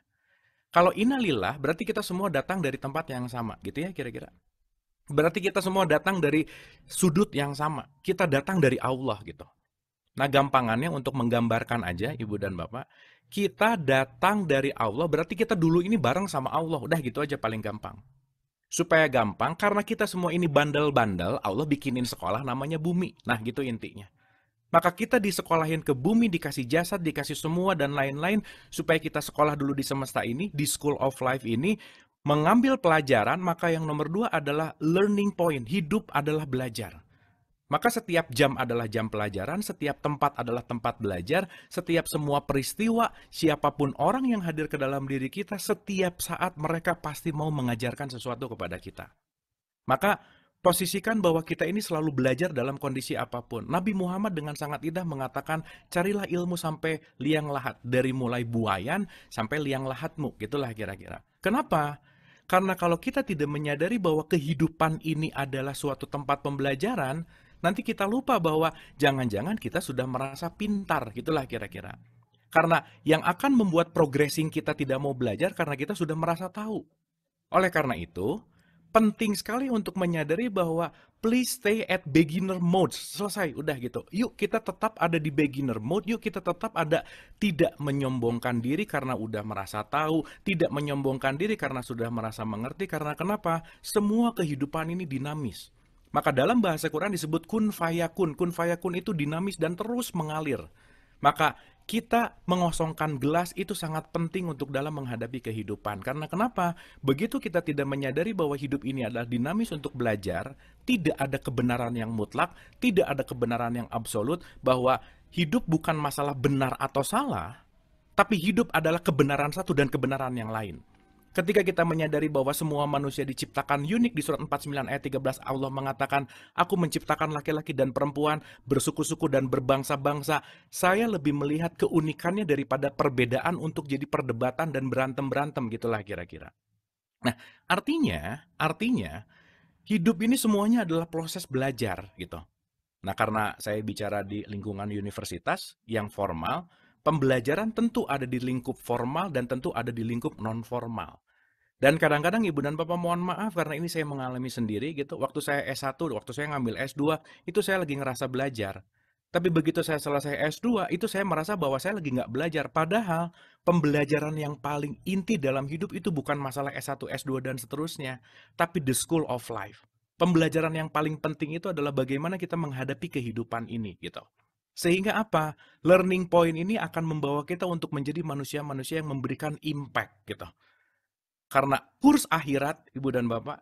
Kalau inalilah berarti kita semua datang dari tempat yang sama gitu ya kira-kira. Berarti kita semua datang dari sudut yang sama. Kita datang dari Allah gitu. Nah, gampangannya untuk menggambarkan aja Ibu dan Bapak, kita datang dari Allah, berarti kita dulu ini bareng sama Allah. Udah gitu aja paling gampang. Supaya gampang, karena kita semua ini bandel-bandel, Allah bikinin sekolah namanya bumi. Nah, gitu intinya. Maka kita disekolahin ke bumi, dikasih jasad, dikasih semua, dan lain-lain, supaya kita sekolah dulu di semesta ini, di school of life ini, mengambil pelajaran, maka yang nomor dua adalah learning point. Hidup adalah belajar. Maka setiap jam adalah jam pelajaran, setiap tempat adalah tempat belajar, setiap semua peristiwa, siapapun orang yang hadir ke dalam diri kita, setiap saat mereka pasti mau mengajarkan sesuatu kepada kita. Maka posisikan bahwa kita ini selalu belajar dalam kondisi apapun. Nabi Muhammad dengan sangat indah mengatakan, carilah ilmu sampai liang lahat, dari mulai buayan sampai liang lahatmu, gitulah kira-kira. Kenapa? Karena kalau kita tidak menyadari bahwa kehidupan ini adalah suatu tempat pembelajaran, nanti kita lupa bahwa jangan-jangan kita sudah merasa pintar, gitulah kira-kira. Karena yang akan membuat progressing kita tidak mau belajar karena kita sudah merasa tahu. Oleh karena itu, penting sekali untuk menyadari bahwa please stay at beginner mode. Selesai, udah gitu. Yuk kita tetap ada di beginner mode, yuk kita tetap ada tidak menyombongkan diri karena udah merasa tahu, tidak menyombongkan diri karena sudah merasa mengerti, karena kenapa? Semua kehidupan ini dinamis. Maka dalam bahasa Quran disebut kun fayakun. Kun fayakun itu dinamis dan terus mengalir. Maka kita mengosongkan gelas itu sangat penting untuk dalam menghadapi kehidupan. Karena kenapa? Begitu kita tidak menyadari bahwa hidup ini adalah dinamis untuk belajar, tidak ada kebenaran yang mutlak, tidak ada kebenaran yang absolut, bahwa hidup bukan masalah benar atau salah, tapi hidup adalah kebenaran satu dan kebenaran yang lain. Ketika kita menyadari bahwa semua manusia diciptakan unik di surat 49 ayat 13 Allah mengatakan, "Aku menciptakan laki-laki dan perempuan, bersuku-suku dan berbangsa-bangsa." Saya lebih melihat keunikannya daripada perbedaan untuk jadi perdebatan dan berantem-berantem gitulah kira-kira. Nah, artinya, artinya hidup ini semuanya adalah proses belajar gitu. Nah, karena saya bicara di lingkungan universitas yang formal, pembelajaran tentu ada di lingkup formal dan tentu ada di lingkup non formal. Dan kadang-kadang ibu dan bapak mohon maaf karena ini saya mengalami sendiri gitu. Waktu saya S1, waktu saya ngambil S2, itu saya lagi ngerasa belajar. Tapi begitu saya selesai S2, itu saya merasa bahwa saya lagi nggak belajar. Padahal pembelajaran yang paling inti dalam hidup itu bukan masalah S1, S2, dan seterusnya. Tapi the school of life. Pembelajaran yang paling penting itu adalah bagaimana kita menghadapi kehidupan ini gitu. Sehingga apa? Learning point ini akan membawa kita untuk menjadi manusia-manusia yang memberikan impact gitu. Karena kurs akhirat, Ibu dan Bapak,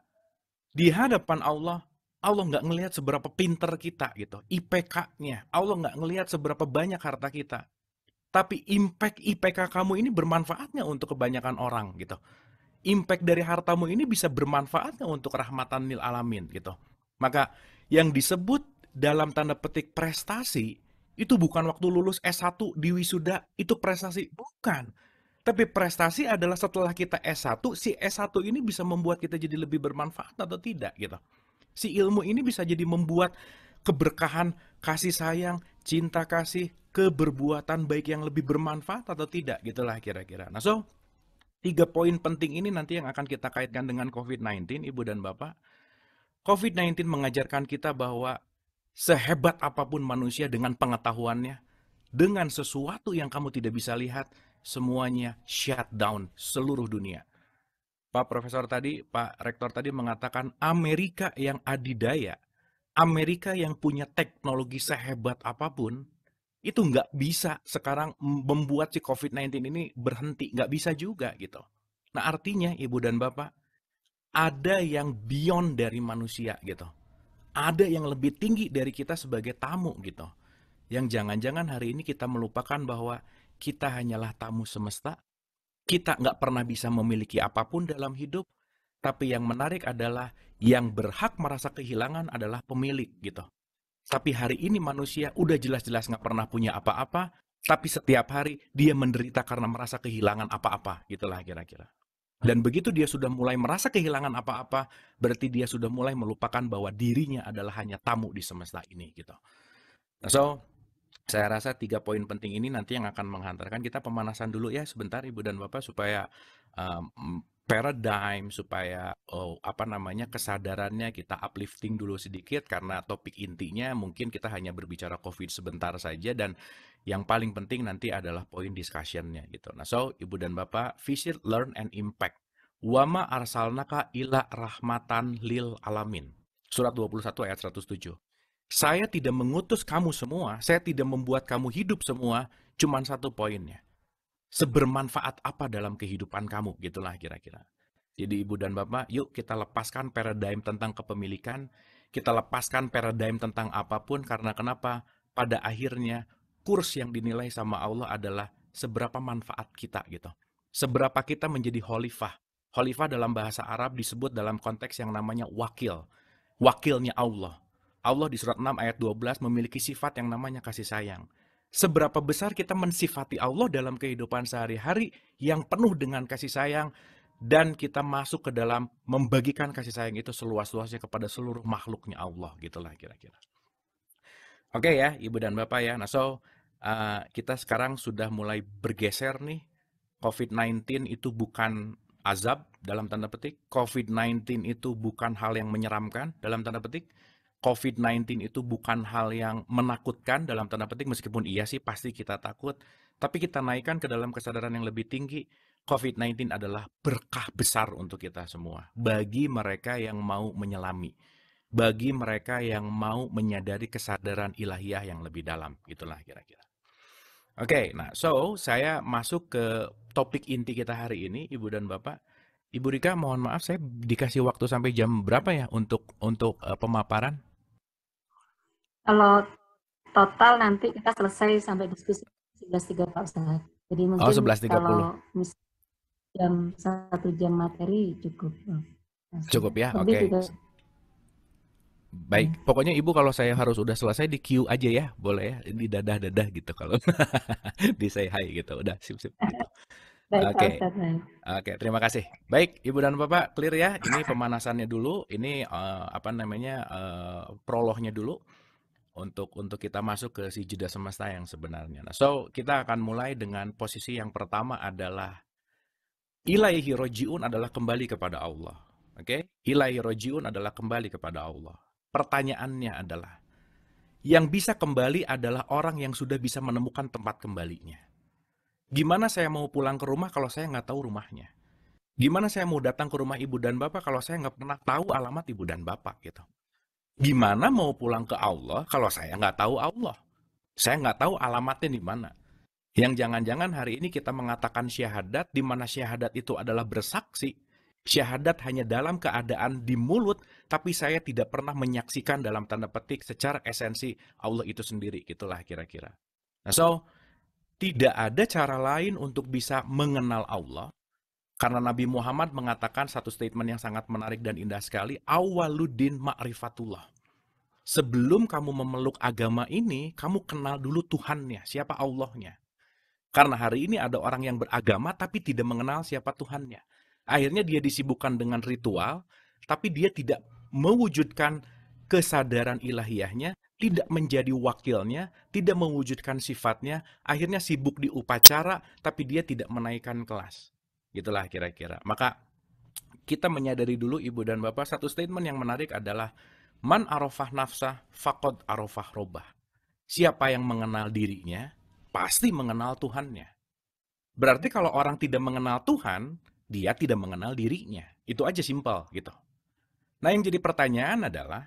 di hadapan Allah, Allah nggak ngelihat seberapa pinter kita gitu, IPK-nya. Allah nggak ngelihat seberapa banyak harta kita. Tapi impact IPK kamu ini bermanfaatnya untuk kebanyakan orang gitu. Impact dari hartamu ini bisa bermanfaatnya untuk rahmatan lil alamin gitu. Maka yang disebut dalam tanda petik prestasi itu bukan waktu lulus S1 di wisuda, itu prestasi. Bukan. Tapi prestasi adalah setelah kita S1, si S1 ini bisa membuat kita jadi lebih bermanfaat atau tidak gitu. Si ilmu ini bisa jadi membuat keberkahan, kasih sayang, cinta kasih, keberbuatan baik yang lebih bermanfaat atau tidak gitulah kira-kira. Nah, so tiga poin penting ini nanti yang akan kita kaitkan dengan COVID-19, Ibu dan Bapak. COVID-19 mengajarkan kita bahwa Sehebat apapun manusia dengan pengetahuannya, dengan sesuatu yang kamu tidak bisa lihat, semuanya shutdown seluruh dunia. Pak Profesor tadi, Pak Rektor tadi mengatakan Amerika yang adidaya, Amerika yang punya teknologi sehebat apapun, itu nggak bisa sekarang membuat si COVID-19 ini berhenti, nggak bisa juga gitu. Nah artinya Ibu dan Bapak, ada yang beyond dari manusia gitu ada yang lebih tinggi dari kita sebagai tamu gitu. Yang jangan-jangan hari ini kita melupakan bahwa kita hanyalah tamu semesta, kita nggak pernah bisa memiliki apapun dalam hidup, tapi yang menarik adalah yang berhak merasa kehilangan adalah pemilik gitu. Tapi hari ini manusia udah jelas-jelas nggak pernah punya apa-apa, tapi setiap hari dia menderita karena merasa kehilangan apa-apa, gitulah kira-kira. Dan begitu dia sudah mulai merasa kehilangan apa-apa, berarti dia sudah mulai melupakan bahwa dirinya adalah hanya tamu di semesta ini gitu. Nah, so, saya rasa tiga poin penting ini nanti yang akan menghantarkan kita pemanasan dulu ya sebentar Ibu dan Bapak supaya um, paradigm supaya oh, apa namanya kesadarannya kita uplifting dulu sedikit karena topik intinya mungkin kita hanya berbicara COVID sebentar saja dan yang paling penting nanti adalah poin discussionnya gitu. Nah, so ibu dan bapak, visit, learn and impact. Wama arsalnaka ila rahmatan lil alamin. Surat 21 ayat 107. Saya tidak mengutus kamu semua, saya tidak membuat kamu hidup semua, cuman satu poinnya sebermanfaat apa dalam kehidupan kamu gitulah kira-kira. Jadi ibu dan bapak, yuk kita lepaskan paradigm tentang kepemilikan, kita lepaskan paradigm tentang apapun karena kenapa? Pada akhirnya kurs yang dinilai sama Allah adalah seberapa manfaat kita gitu. Seberapa kita menjadi holifah. Holifah dalam bahasa Arab disebut dalam konteks yang namanya wakil. Wakilnya Allah. Allah di surat 6 ayat 12 memiliki sifat yang namanya kasih sayang seberapa besar kita mensifati Allah dalam kehidupan sehari-hari yang penuh dengan kasih sayang dan kita masuk ke dalam membagikan kasih sayang itu seluas-luasnya kepada seluruh makhluknya Allah gitulah kira-kira. Oke ya, Ibu dan Bapak ya. Nah, so uh, kita sekarang sudah mulai bergeser nih. COVID-19 itu bukan azab dalam tanda petik. COVID-19 itu bukan hal yang menyeramkan dalam tanda petik COVID-19 itu bukan hal yang menakutkan dalam tanda petik meskipun iya sih pasti kita takut, tapi kita naikkan ke dalam kesadaran yang lebih tinggi. COVID-19 adalah berkah besar untuk kita semua. Bagi mereka yang mau menyelami, bagi mereka yang mau menyadari kesadaran ilahiyah yang lebih dalam, itulah kira-kira. Oke, okay, nah so saya masuk ke topik inti kita hari ini, Ibu dan Bapak. Ibu Rika, mohon maaf saya dikasih waktu sampai jam berapa ya untuk untuk uh, pemaparan? Kalau total nanti kita selesai sampai diskusi 11.30 Pak Ustaz. Jadi mungkin oh, 11.30. kalau jam satu jam materi cukup. Maksudnya. Cukup ya, oke. Okay. Baik, hmm. pokoknya Ibu kalau saya harus udah selesai di queue aja ya, boleh ya, di dadah-dadah gitu kalau di say hi gitu, udah sip-sip gitu. Oke, terima kasih. Baik, Ibu dan Bapak, clear ya. Ini pemanasannya dulu, ini uh, apa namanya uh, prolognya dulu untuk untuk kita masuk ke si jeda semesta yang sebenarnya. Nah, so kita akan mulai dengan posisi yang pertama adalah ilaihi rojiun adalah kembali kepada Allah. Oke? Okay? Ilaihi rojiun adalah kembali kepada Allah. Pertanyaannya adalah yang bisa kembali adalah orang yang sudah bisa menemukan tempat kembalinya. Gimana saya mau pulang ke rumah kalau saya nggak tahu rumahnya? Gimana saya mau datang ke rumah ibu dan bapak kalau saya nggak pernah tahu alamat ibu dan bapak gitu? Gimana mau pulang ke Allah kalau saya nggak tahu Allah? Saya nggak tahu alamatnya di mana. Yang jangan-jangan hari ini kita mengatakan syahadat, di mana syahadat itu adalah bersaksi. Syahadat hanya dalam keadaan di mulut, tapi saya tidak pernah menyaksikan dalam tanda petik secara esensi Allah itu sendiri. Itulah kira-kira. Nah, so, tidak ada cara lain untuk bisa mengenal Allah karena Nabi Muhammad mengatakan satu statement yang sangat menarik dan indah sekali, awaluddin ma'rifatullah. Sebelum kamu memeluk agama ini, kamu kenal dulu Tuhannya, siapa Allahnya. Karena hari ini ada orang yang beragama tapi tidak mengenal siapa Tuhannya. Akhirnya dia disibukkan dengan ritual, tapi dia tidak mewujudkan kesadaran ilahiyahnya, tidak menjadi wakilnya, tidak mewujudkan sifatnya, akhirnya sibuk di upacara, tapi dia tidak menaikkan kelas. Gitulah kira-kira. Maka kita menyadari dulu ibu dan bapak satu statement yang menarik adalah man arofah nafsa fakod arofah robah. Siapa yang mengenal dirinya pasti mengenal Tuhannya. Berarti kalau orang tidak mengenal Tuhan, dia tidak mengenal dirinya. Itu aja simpel gitu. Nah yang jadi pertanyaan adalah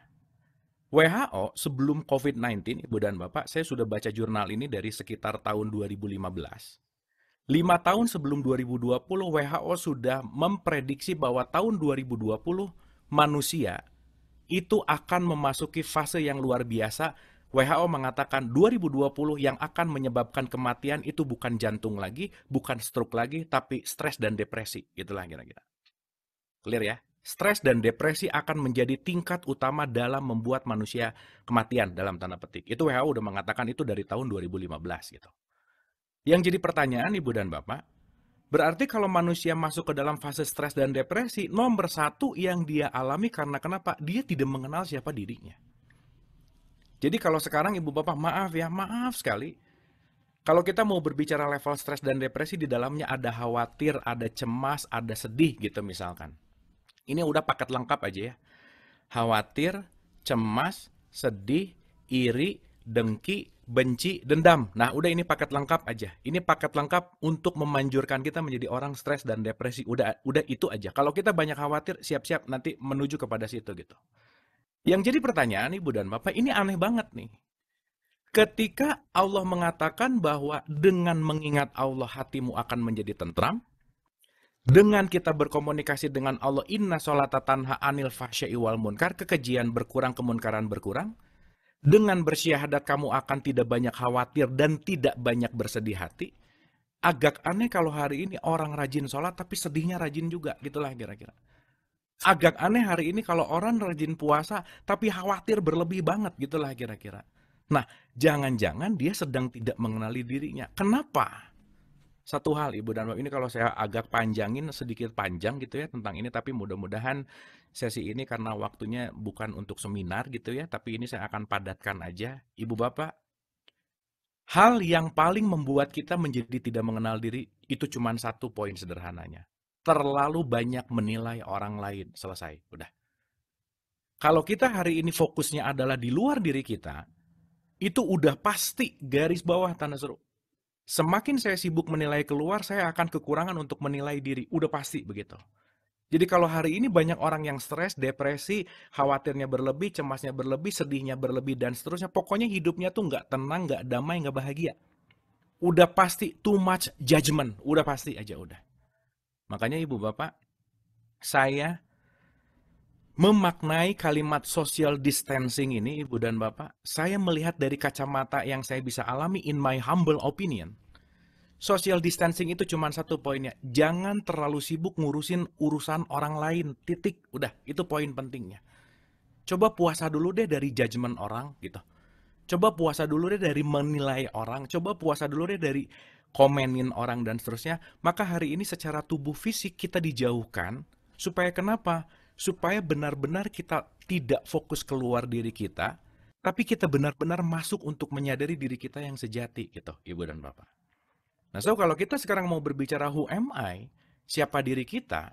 WHO sebelum COVID-19, Ibu dan Bapak, saya sudah baca jurnal ini dari sekitar tahun 2015. Lima tahun sebelum 2020, WHO sudah memprediksi bahwa tahun 2020 manusia itu akan memasuki fase yang luar biasa. WHO mengatakan 2020 yang akan menyebabkan kematian itu bukan jantung lagi, bukan stroke lagi, tapi stres dan depresi. Itulah kira-kira. Clear ya? Stres dan depresi akan menjadi tingkat utama dalam membuat manusia kematian dalam tanda petik. Itu WHO udah mengatakan itu dari tahun 2015 gitu. Yang jadi pertanyaan Ibu dan Bapak, berarti kalau manusia masuk ke dalam fase stres dan depresi, nomor satu yang dia alami karena kenapa? Dia tidak mengenal siapa dirinya. Jadi kalau sekarang Ibu Bapak maaf ya, maaf sekali. Kalau kita mau berbicara level stres dan depresi di dalamnya ada khawatir, ada cemas, ada sedih gitu misalkan. Ini udah paket lengkap aja ya. Khawatir, cemas, sedih, iri, dengki, benci, dendam. Nah, udah ini paket lengkap aja. Ini paket lengkap untuk memanjurkan kita menjadi orang stres dan depresi. Udah udah itu aja. Kalau kita banyak khawatir, siap-siap nanti menuju kepada situ gitu. Yang jadi pertanyaan Ibu dan Bapak, ini aneh banget nih. Ketika Allah mengatakan bahwa dengan mengingat Allah hatimu akan menjadi tentram, dengan kita berkomunikasi dengan Allah, inna solata tanha anil fahsyai wal munkar, kekejian berkurang, kemunkaran berkurang, dengan bersyahadat kamu akan tidak banyak khawatir dan tidak banyak bersedih hati. Agak aneh kalau hari ini orang rajin sholat tapi sedihnya rajin juga gitulah kira-kira. Agak aneh hari ini kalau orang rajin puasa tapi khawatir berlebih banget gitulah kira-kira. Nah, jangan-jangan dia sedang tidak mengenali dirinya. Kenapa? satu hal Ibu dan bapak ini kalau saya agak panjangin sedikit panjang gitu ya tentang ini tapi mudah-mudahan sesi ini karena waktunya bukan untuk seminar gitu ya tapi ini saya akan padatkan aja Ibu Bapak hal yang paling membuat kita menjadi tidak mengenal diri itu cuma satu poin sederhananya terlalu banyak menilai orang lain selesai udah kalau kita hari ini fokusnya adalah di luar diri kita itu udah pasti garis bawah tanda seru semakin saya sibuk menilai keluar, saya akan kekurangan untuk menilai diri. Udah pasti begitu. Jadi kalau hari ini banyak orang yang stres, depresi, khawatirnya berlebih, cemasnya berlebih, sedihnya berlebih, dan seterusnya. Pokoknya hidupnya tuh nggak tenang, nggak damai, nggak bahagia. Udah pasti too much judgment. Udah pasti aja udah. Makanya ibu bapak, saya memaknai kalimat social distancing ini, Ibu dan Bapak, saya melihat dari kacamata yang saya bisa alami in my humble opinion. Social distancing itu cuma satu poinnya, jangan terlalu sibuk ngurusin urusan orang lain, titik, udah, itu poin pentingnya. Coba puasa dulu deh dari judgement orang gitu. Coba puasa dulu deh dari menilai orang, coba puasa dulu deh dari komenin orang dan seterusnya. Maka hari ini secara tubuh fisik kita dijauhkan, supaya kenapa? supaya benar-benar kita tidak fokus keluar diri kita, tapi kita benar-benar masuk untuk menyadari diri kita yang sejati gitu, Ibu dan Bapak. Nah, so kalau kita sekarang mau berbicara who am I, siapa diri kita,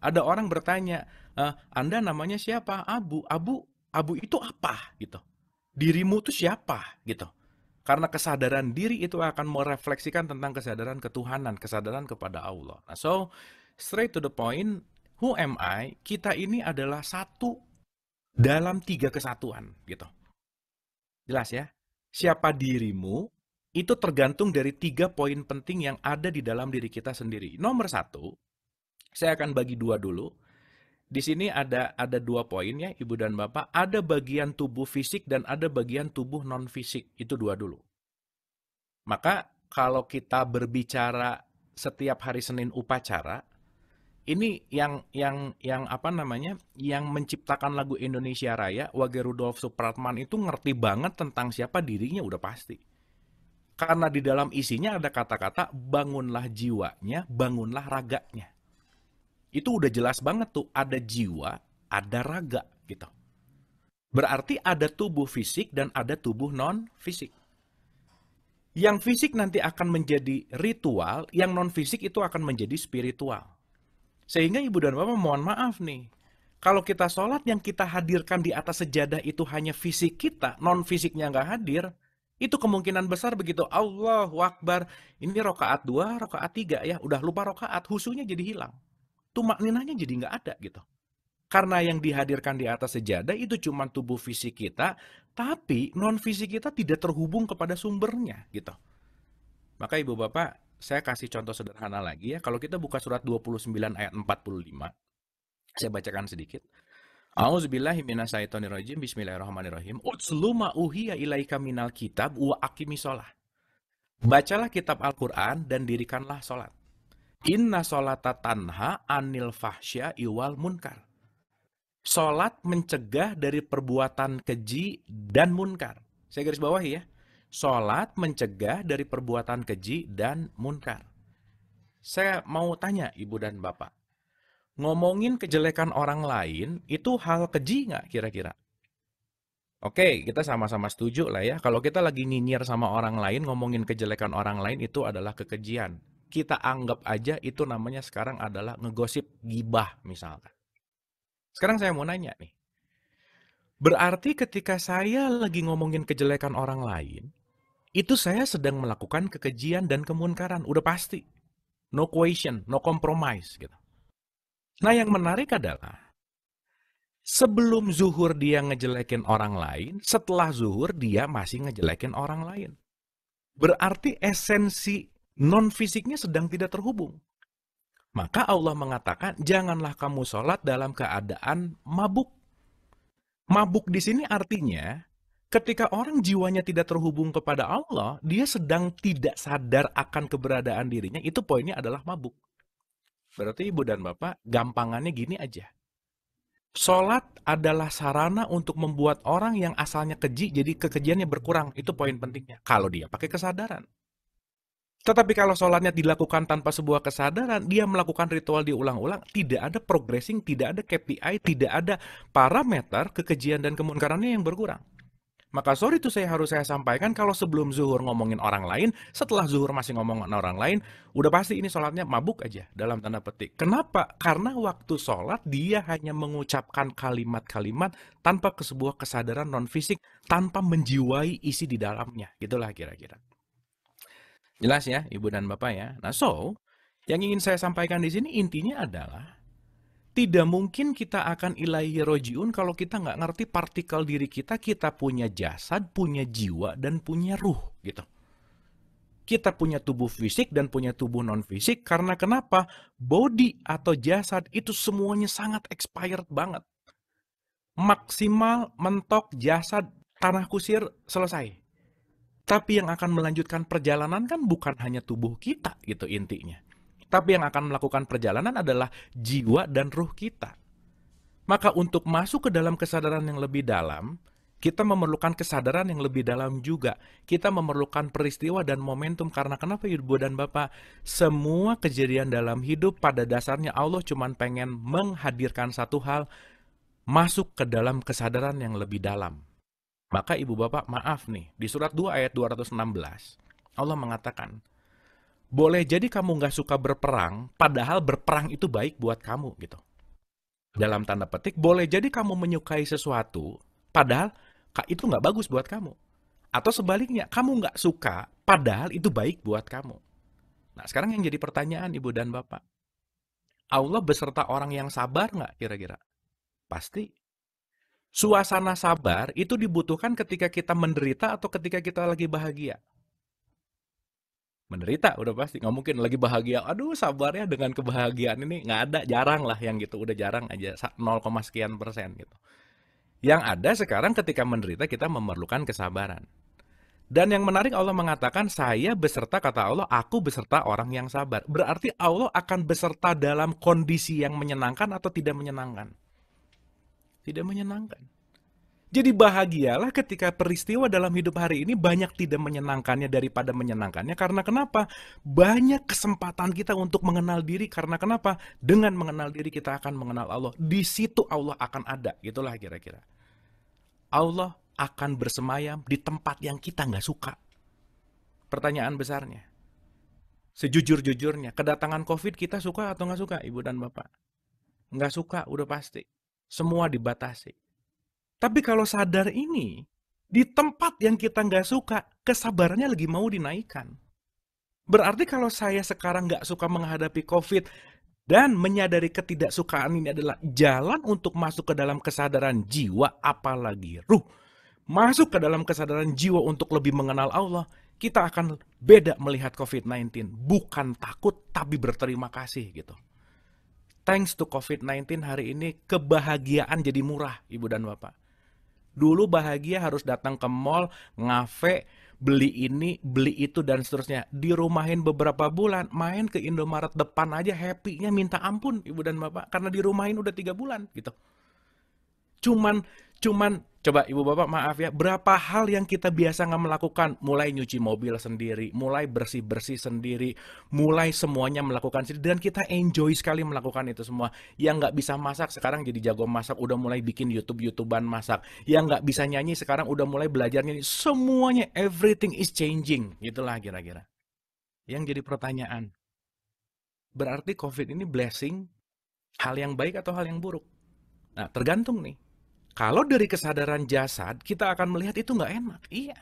ada orang bertanya, e, Anda namanya siapa? Abu. Abu, Abu itu apa? gitu. Dirimu itu siapa? gitu. Karena kesadaran diri itu akan merefleksikan tentang kesadaran ketuhanan, kesadaran kepada Allah. Nah, so straight to the point, who am I, kita ini adalah satu dalam tiga kesatuan gitu. Jelas ya? Siapa dirimu itu tergantung dari tiga poin penting yang ada di dalam diri kita sendiri. Nomor satu, saya akan bagi dua dulu. Di sini ada ada dua poin ya, ibu dan bapak. Ada bagian tubuh fisik dan ada bagian tubuh non fisik. Itu dua dulu. Maka kalau kita berbicara setiap hari Senin upacara, ini yang yang yang apa namanya yang menciptakan lagu Indonesia Raya Wage Rudolf Supratman itu ngerti banget tentang siapa dirinya udah pasti karena di dalam isinya ada kata-kata bangunlah jiwanya bangunlah raganya itu udah jelas banget tuh ada jiwa ada raga gitu berarti ada tubuh fisik dan ada tubuh non fisik yang fisik nanti akan menjadi ritual yang non fisik itu akan menjadi spiritual sehingga ibu dan bapak mohon maaf nih, kalau kita sholat yang kita hadirkan di atas sejadah itu hanya fisik kita, non fisiknya nggak hadir, itu kemungkinan besar begitu Allah wakbar ini rokaat dua, rokaat tiga ya udah lupa rokaat husunya jadi hilang, tumak ninahnya jadi nggak ada gitu. Karena yang dihadirkan di atas sejadah itu cuma tubuh fisik kita, tapi non fisik kita tidak terhubung kepada sumbernya gitu. Maka ibu bapak saya kasih contoh sederhana lagi ya. Kalau kita buka surat 29 ayat 45, saya bacakan sedikit. A'udzubillahi minasyaitonirrajim. Bismillahirrahmanirrahim. Utslu ma uhiya ilaika minal kitab wa aqimi sholat. Bacalah kitab Al-Qur'an dan dirikanlah salat. Inna sholata tanha anil fahsya iwal munkar. Salat mencegah dari perbuatan keji dan munkar. Saya garis bawahi ya. Sholat mencegah dari perbuatan keji dan munkar. Saya mau tanya ibu dan bapak, ngomongin kejelekan orang lain itu hal keji nggak kira-kira? Oke, kita sama-sama setuju lah ya. Kalau kita lagi nyinyir sama orang lain, ngomongin kejelekan orang lain itu adalah kekejian. Kita anggap aja itu namanya sekarang adalah ngegosip gibah misalkan. Sekarang saya mau nanya nih, Berarti ketika saya lagi ngomongin kejelekan orang lain, itu saya sedang melakukan kekejian dan kemunkaran, udah pasti. No question, no compromise gitu. Nah, yang menarik adalah sebelum zuhur dia ngejelekin orang lain, setelah zuhur dia masih ngejelekin orang lain. Berarti esensi non fisiknya sedang tidak terhubung. Maka Allah mengatakan, "Janganlah kamu sholat dalam keadaan mabuk." Mabuk di sini artinya ketika orang jiwanya tidak terhubung kepada Allah, dia sedang tidak sadar akan keberadaan dirinya. Itu poinnya adalah mabuk. Berarti ibu dan bapak, gampangannya gini aja. Sholat adalah sarana untuk membuat orang yang asalnya keji jadi kekejiannya berkurang. Itu poin pentingnya. Kalau dia pakai kesadaran. Tetapi kalau sholatnya dilakukan tanpa sebuah kesadaran, dia melakukan ritual diulang-ulang, tidak ada progressing, tidak ada KPI, tidak ada parameter kekejian dan kemunkarannya yang berkurang. Maka sorry itu saya harus saya sampaikan kalau sebelum zuhur ngomongin orang lain, setelah zuhur masih ngomongin orang lain, udah pasti ini sholatnya mabuk aja dalam tanda petik. Kenapa? Karena waktu sholat dia hanya mengucapkan kalimat-kalimat tanpa kesebuah kesadaran non fisik, tanpa menjiwai isi di dalamnya. Gitulah kira-kira. Jelas ya, Ibu dan Bapak ya. Nah, so yang ingin saya sampaikan di sini intinya adalah tidak mungkin kita akan ilahi rojiun kalau kita nggak ngerti partikel diri kita, kita punya jasad, punya jiwa, dan punya ruh gitu. Kita punya tubuh fisik dan punya tubuh non-fisik karena kenapa? Body atau jasad itu semuanya sangat expired banget. Maksimal mentok jasad tanah kusir selesai tapi yang akan melanjutkan perjalanan kan bukan hanya tubuh kita gitu intinya. Tapi yang akan melakukan perjalanan adalah jiwa dan ruh kita. Maka untuk masuk ke dalam kesadaran yang lebih dalam, kita memerlukan kesadaran yang lebih dalam juga. Kita memerlukan peristiwa dan momentum karena kenapa Ibu dan Bapak? Semua kejadian dalam hidup pada dasarnya Allah cuma pengen menghadirkan satu hal, masuk ke dalam kesadaran yang lebih dalam. Maka ibu bapak maaf nih, di surat 2 ayat 216, Allah mengatakan, boleh jadi kamu nggak suka berperang, padahal berperang itu baik buat kamu gitu. Dalam tanda petik, boleh jadi kamu menyukai sesuatu, padahal itu nggak bagus buat kamu. Atau sebaliknya, kamu nggak suka, padahal itu baik buat kamu. Nah sekarang yang jadi pertanyaan ibu dan bapak, Allah beserta orang yang sabar nggak kira-kira? Pasti suasana sabar itu dibutuhkan ketika kita menderita atau ketika kita lagi bahagia. Menderita udah pasti nggak mungkin lagi bahagia. Aduh sabarnya dengan kebahagiaan ini nggak ada jarang lah yang gitu udah jarang aja 0, sekian persen gitu. Yang ada sekarang ketika menderita kita memerlukan kesabaran. Dan yang menarik Allah mengatakan saya beserta kata Allah aku beserta orang yang sabar. Berarti Allah akan beserta dalam kondisi yang menyenangkan atau tidak menyenangkan tidak menyenangkan. Jadi bahagialah ketika peristiwa dalam hidup hari ini banyak tidak menyenangkannya daripada menyenangkannya. Karena kenapa? Banyak kesempatan kita untuk mengenal diri. Karena kenapa? Dengan mengenal diri kita akan mengenal Allah. Di situ Allah akan ada. Gitulah kira-kira. Allah akan bersemayam di tempat yang kita nggak suka. Pertanyaan besarnya. Sejujur-jujurnya, kedatangan COVID kita suka atau nggak suka, Ibu dan Bapak? Nggak suka, udah pasti. Semua dibatasi. Tapi kalau sadar ini, di tempat yang kita nggak suka, kesabarannya lagi mau dinaikkan. Berarti kalau saya sekarang nggak suka menghadapi COVID dan menyadari ketidaksukaan ini adalah jalan untuk masuk ke dalam kesadaran jiwa, apalagi ruh. Masuk ke dalam kesadaran jiwa untuk lebih mengenal Allah, kita akan beda melihat COVID-19. Bukan takut, tapi berterima kasih gitu thanks to COVID-19 hari ini kebahagiaan jadi murah, Ibu dan Bapak. Dulu bahagia harus datang ke mall, ngafe, beli ini, beli itu, dan seterusnya. di rumahin beberapa bulan, main ke Indomaret depan aja happy-nya minta ampun, Ibu dan Bapak. Karena di rumahin udah tiga bulan, gitu. Cuman, cuman Coba ibu bapak maaf ya, berapa hal yang kita biasa nggak melakukan, mulai nyuci mobil sendiri, mulai bersih-bersih sendiri, mulai semuanya melakukan sendiri, dan kita enjoy sekali melakukan itu semua. Yang nggak bisa masak sekarang jadi jago masak, udah mulai bikin youtube youtuban masak. Yang nggak bisa nyanyi sekarang udah mulai belajar nyanyi. Semuanya, everything is changing. Itulah kira-kira. Yang jadi pertanyaan, berarti COVID ini blessing, hal yang baik atau hal yang buruk? Nah, tergantung nih kalau dari kesadaran jasad, kita akan melihat itu nggak enak. Iya.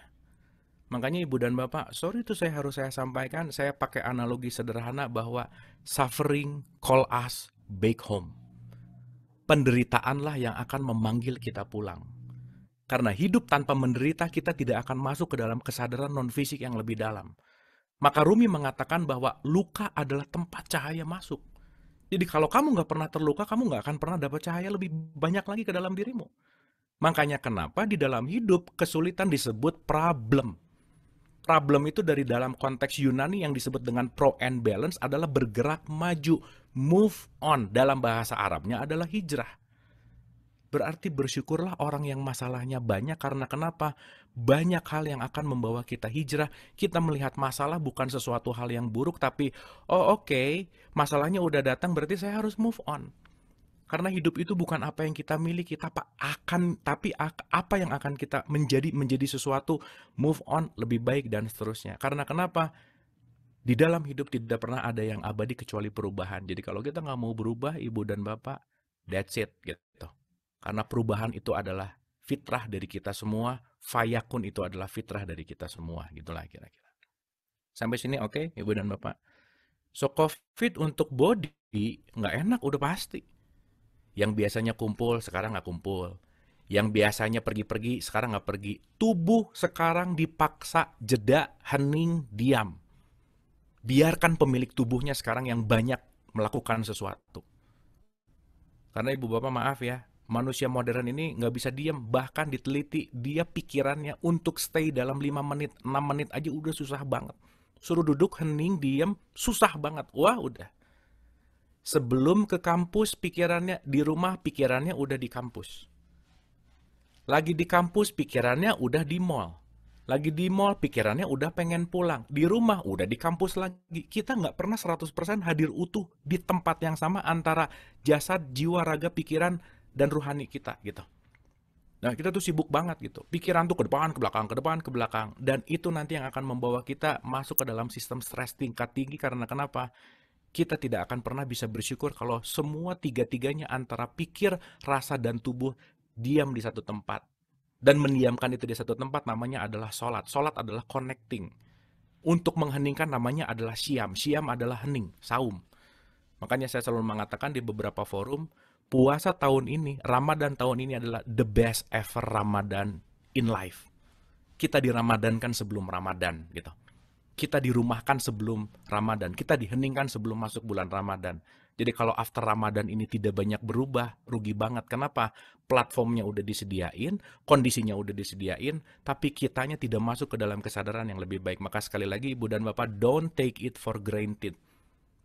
Makanya ibu dan bapak, sorry itu saya harus saya sampaikan, saya pakai analogi sederhana bahwa suffering call us back home. Penderitaanlah yang akan memanggil kita pulang. Karena hidup tanpa menderita kita tidak akan masuk ke dalam kesadaran non fisik yang lebih dalam. Maka Rumi mengatakan bahwa luka adalah tempat cahaya masuk. Jadi kalau kamu nggak pernah terluka, kamu nggak akan pernah dapat cahaya lebih banyak lagi ke dalam dirimu. Makanya kenapa di dalam hidup kesulitan disebut problem. Problem itu dari dalam konteks Yunani yang disebut dengan pro and balance adalah bergerak maju, move on. Dalam bahasa Arabnya adalah hijrah. Berarti bersyukurlah orang yang masalahnya banyak karena kenapa? banyak hal yang akan membawa kita hijrah. Kita melihat masalah bukan sesuatu hal yang buruk, tapi oh oke, okay, masalahnya udah datang berarti saya harus move on. Karena hidup itu bukan apa yang kita miliki, tapi akan tapi apa yang akan kita menjadi menjadi sesuatu move on lebih baik dan seterusnya. Karena kenapa? Di dalam hidup tidak pernah ada yang abadi kecuali perubahan. Jadi kalau kita nggak mau berubah, ibu dan bapak, that's it gitu. Karena perubahan itu adalah fitrah dari kita semua, fayakun itu adalah fitrah dari kita semua gitulah kira-kira. Sampai sini oke okay, Ibu dan Bapak. So COVID untuk body nggak enak udah pasti. Yang biasanya kumpul sekarang nggak kumpul. Yang biasanya pergi-pergi sekarang nggak pergi. Tubuh sekarang dipaksa jeda, hening, diam. Biarkan pemilik tubuhnya sekarang yang banyak melakukan sesuatu. Karena ibu bapak maaf ya, manusia modern ini nggak bisa diam bahkan diteliti dia pikirannya untuk stay dalam 5 menit 6 menit aja udah susah banget suruh duduk hening diam susah banget wah udah sebelum ke kampus pikirannya di rumah pikirannya udah di kampus lagi di kampus pikirannya udah di mall lagi di mall pikirannya udah pengen pulang di rumah udah di kampus lagi kita nggak pernah 100% hadir utuh di tempat yang sama antara jasad jiwa raga pikiran dan ruhani kita gitu. Nah, kita tuh sibuk banget gitu. Pikiran tuh ke depan, ke belakang, ke depan, ke belakang. Dan itu nanti yang akan membawa kita masuk ke dalam sistem stres tingkat tinggi karena kenapa? Kita tidak akan pernah bisa bersyukur kalau semua tiga-tiganya antara pikir, rasa, dan tubuh diam di satu tempat. Dan mendiamkan itu di satu tempat namanya adalah sholat. Sholat adalah connecting. Untuk mengheningkan namanya adalah siam. Siam adalah hening, saum. Makanya saya selalu mengatakan di beberapa forum, puasa tahun ini, Ramadan tahun ini adalah the best ever Ramadan in life. Kita diramadankan sebelum Ramadan gitu. Kita dirumahkan sebelum Ramadan, kita diheningkan sebelum masuk bulan Ramadan. Jadi kalau after Ramadan ini tidak banyak berubah, rugi banget. Kenapa? Platformnya udah disediain, kondisinya udah disediain, tapi kitanya tidak masuk ke dalam kesadaran yang lebih baik. Maka sekali lagi Ibu dan Bapak, don't take it for granted.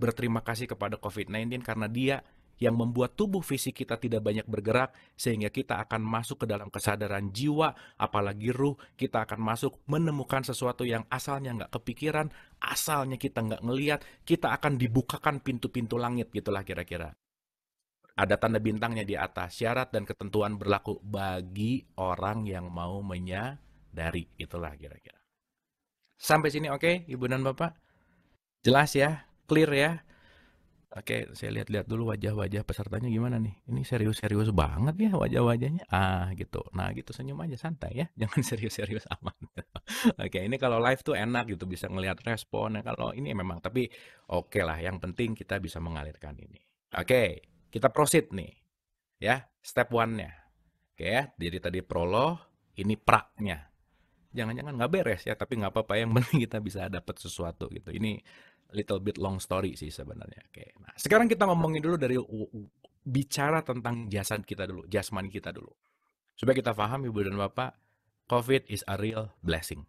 Berterima kasih kepada COVID-19 karena dia yang membuat tubuh fisik kita tidak banyak bergerak sehingga kita akan masuk ke dalam kesadaran jiwa apalagi ruh kita akan masuk menemukan sesuatu yang asalnya nggak kepikiran asalnya kita nggak ngeliat kita akan dibukakan pintu-pintu langit gitulah kira-kira ada tanda bintangnya di atas syarat dan ketentuan berlaku bagi orang yang mau menyadari itulah kira-kira sampai sini oke okay, ibu dan bapak jelas ya clear ya Oke, saya lihat-lihat dulu wajah-wajah pesertanya gimana nih. Ini serius-serius banget ya wajah-wajahnya. Ah, gitu. Nah, gitu senyum aja santai ya. Jangan serius-serius amat. oke, ini kalau live tuh enak gitu bisa ngelihat respon. Nah, kalau ini memang tapi oke okay lah. Yang penting kita bisa mengalirkan ini. Oke, kita proceed nih. Ya, step one-nya. Oke ya. Jadi tadi prolo, ini praknya jangan-jangan nggak beres ya tapi nggak apa-apa yang penting kita bisa dapat sesuatu gitu ini little bit long story sih sebenarnya. Oke. Nah, sekarang kita ngomongin dulu dari bicara tentang jasad kita dulu, jasmani kita dulu. Supaya kita paham Ibu dan Bapak, COVID is a real blessing.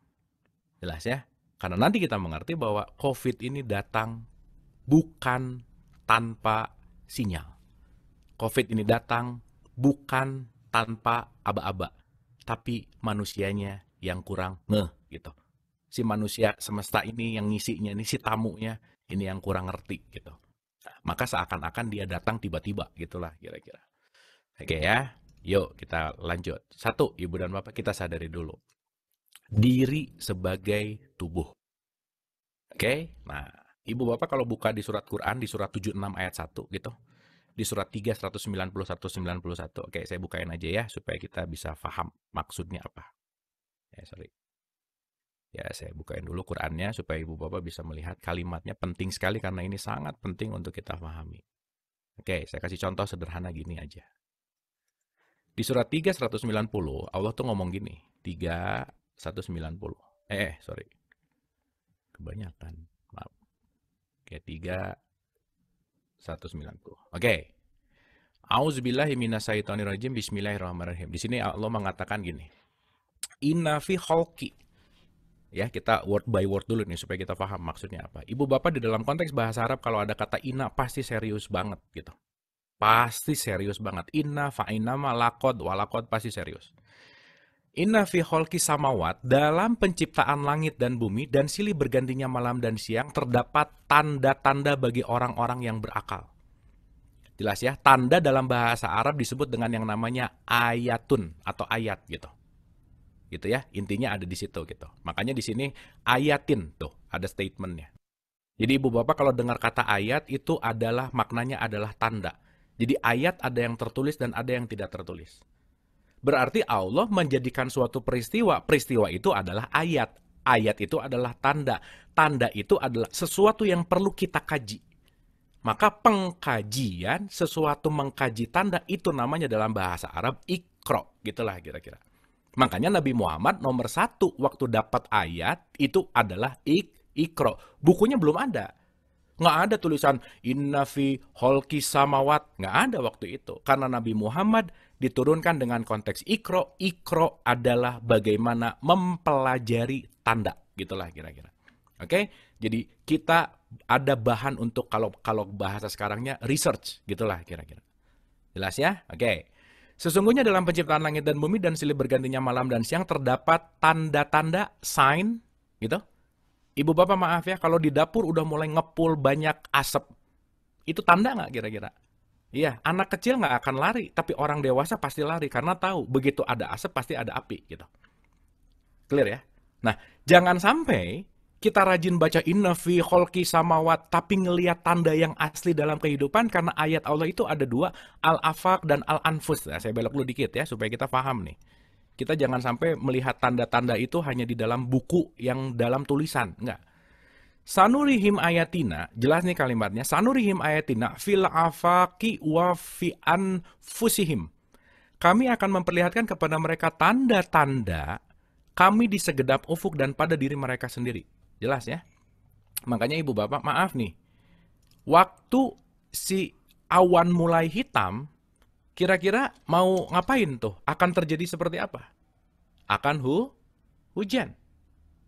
Jelas ya? Karena nanti kita mengerti bahwa COVID ini datang bukan tanpa sinyal. COVID ini datang bukan tanpa aba-aba, tapi manusianya yang kurang ngeh gitu si manusia semesta ini yang ngisinya ini si tamunya ini yang kurang ngerti gitu maka seakan-akan dia datang tiba-tiba gitulah kira-kira oke ya yuk kita lanjut satu ibu dan bapak kita sadari dulu diri sebagai tubuh oke nah ibu bapak kalau buka di surat Quran di surat 76 ayat 1 gitu di surat 3 191 91. Oke, saya bukain aja ya supaya kita bisa paham maksudnya apa. Ya, sorry. Ya, saya bukain dulu Qurannya supaya Ibu Bapak bisa melihat kalimatnya penting sekali karena ini sangat penting untuk kita pahami. Oke, saya kasih contoh sederhana gini aja. Di surat 3190, Allah tuh ngomong gini, 3190. Eh, Eh, sorry. Kebanyakan, maaf. Oke, 3190. Oke. Auzubillahi minasyaitonirrajim. Bismillahirrahmanirrahim. Di sini Allah mengatakan gini. Inna fi khalqi ya kita word by word dulu nih supaya kita paham maksudnya apa. Ibu bapak di dalam konteks bahasa Arab kalau ada kata ina pasti serius banget gitu. Pasti serius banget. ina Inna fa'inama lakod walakod pasti serius. Ina fi holki samawat, dalam penciptaan langit dan bumi dan silih bergantinya malam dan siang terdapat tanda-tanda bagi orang-orang yang berakal. Jelas ya, tanda dalam bahasa Arab disebut dengan yang namanya ayatun atau ayat gitu gitu ya. Intinya ada di situ gitu. Makanya di sini ayatin tuh ada statementnya. Jadi ibu bapak kalau dengar kata ayat itu adalah maknanya adalah tanda. Jadi ayat ada yang tertulis dan ada yang tidak tertulis. Berarti Allah menjadikan suatu peristiwa, peristiwa itu adalah ayat. Ayat itu adalah tanda. Tanda itu adalah sesuatu yang perlu kita kaji. Maka pengkajian, sesuatu mengkaji tanda itu namanya dalam bahasa Arab ikro, gitulah kira-kira. Makanya Nabi Muhammad nomor satu waktu dapat ayat itu adalah ik, ikro. Bukunya belum ada. Nggak ada tulisan inna fi holki samawat. Nggak ada waktu itu. Karena Nabi Muhammad diturunkan dengan konteks ikro. Ikro adalah bagaimana mempelajari tanda. Gitulah kira-kira. Oke, jadi kita ada bahan untuk kalau kalau bahasa sekarangnya research gitulah kira-kira. Jelas ya? Oke. Sesungguhnya dalam penciptaan langit dan bumi dan silih bergantinya malam dan siang terdapat tanda-tanda sign gitu. Ibu bapak maaf ya kalau di dapur udah mulai ngepul banyak asap. Itu tanda nggak kira-kira? Iya, anak kecil nggak akan lari, tapi orang dewasa pasti lari karena tahu begitu ada asap pasti ada api gitu. Clear ya? Nah, jangan sampai kita rajin baca inna fi kholki samawat tapi ngelihat tanda yang asli dalam kehidupan karena ayat Allah itu ada dua al afak dan al anfus nah, saya belok dulu dikit ya supaya kita paham nih kita jangan sampai melihat tanda-tanda itu hanya di dalam buku yang dalam tulisan enggak sanurihim ayatina jelas nih kalimatnya sanurihim ayatina fil afaki wa fi anfusihim kami akan memperlihatkan kepada mereka tanda-tanda kami di segedap ufuk dan pada diri mereka sendiri Jelas ya? Makanya ibu bapak, maaf nih. Waktu si awan mulai hitam, kira-kira mau ngapain tuh? Akan terjadi seperti apa? Akan hu hujan.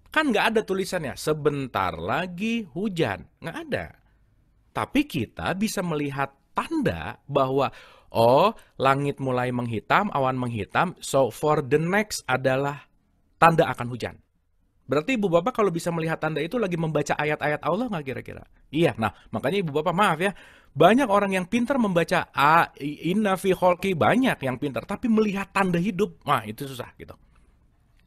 Kan nggak ada tulisannya, sebentar lagi hujan. Nggak ada. Tapi kita bisa melihat tanda bahwa, oh, langit mulai menghitam, awan menghitam, so for the next adalah tanda akan hujan. Berarti Ibu Bapak kalau bisa melihat tanda itu lagi membaca ayat-ayat Allah nggak kira-kira? Iya, nah makanya Ibu Bapak maaf ya, banyak orang yang pintar membaca A, inna fi holki, banyak yang pintar, tapi melihat tanda hidup, wah itu susah gitu.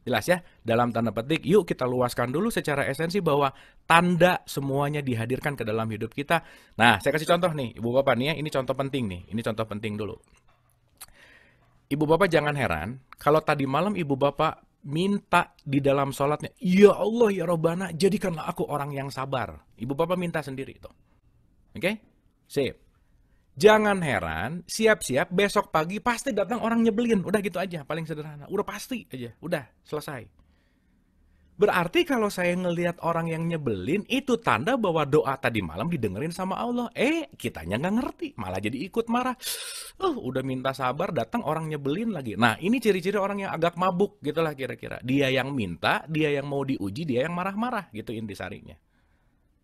Jelas ya, dalam tanda petik, yuk kita luaskan dulu secara esensi bahwa tanda semuanya dihadirkan ke dalam hidup kita. Nah, saya kasih contoh nih, Ibu Bapak nih ya, ini contoh penting nih, ini contoh penting dulu. Ibu Bapak jangan heran kalau tadi malam Ibu Bapak minta di dalam sholatnya, Ya Allah ya Robbana, jadikanlah aku orang yang sabar. Ibu bapak minta sendiri itu. Oke? Okay? Sip. Jangan heran, siap-siap besok pagi pasti datang orang nyebelin. Udah gitu aja, paling sederhana. Udah pasti aja, udah selesai. Berarti kalau saya ngelihat orang yang nyebelin, itu tanda bahwa doa tadi malam didengerin sama Allah. Eh, kitanya nggak ngerti, malah jadi ikut marah. Uh, udah minta sabar, datang orang nyebelin lagi. Nah, ini ciri-ciri orang yang agak mabuk gitulah kira-kira. Dia yang minta, dia yang mau diuji, dia yang marah-marah gitu intisarinya.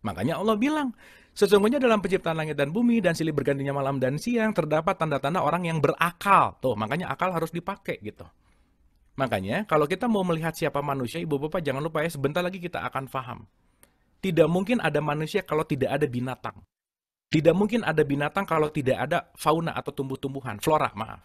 Makanya Allah bilang, sesungguhnya dalam penciptaan langit dan bumi dan silih bergantinya malam dan siang terdapat tanda-tanda orang yang berakal. Tuh, makanya akal harus dipakai gitu. Makanya kalau kita mau melihat siapa manusia, ibu bapak jangan lupa ya sebentar lagi kita akan paham. Tidak mungkin ada manusia kalau tidak ada binatang. Tidak mungkin ada binatang kalau tidak ada fauna atau tumbuh-tumbuhan, flora maaf.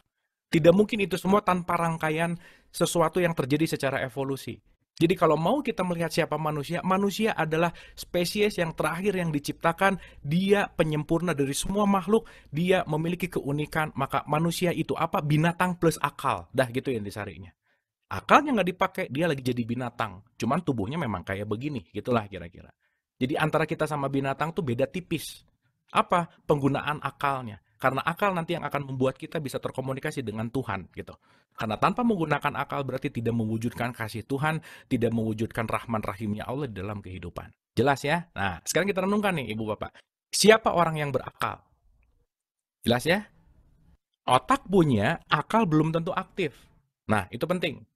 Tidak mungkin itu semua tanpa rangkaian sesuatu yang terjadi secara evolusi. Jadi kalau mau kita melihat siapa manusia, manusia adalah spesies yang terakhir yang diciptakan, dia penyempurna dari semua makhluk, dia memiliki keunikan, maka manusia itu apa? Binatang plus akal. Dah gitu yang disarinya akalnya nggak dipakai dia lagi jadi binatang cuman tubuhnya memang kayak begini gitulah kira-kira jadi antara kita sama binatang tuh beda tipis apa penggunaan akalnya karena akal nanti yang akan membuat kita bisa terkomunikasi dengan Tuhan gitu. Karena tanpa menggunakan akal berarti tidak mewujudkan kasih Tuhan, tidak mewujudkan rahman rahimnya Allah di dalam kehidupan. Jelas ya? Nah, sekarang kita renungkan nih Ibu Bapak. Siapa orang yang berakal? Jelas ya? Otak punya, akal belum tentu aktif. Nah, itu penting.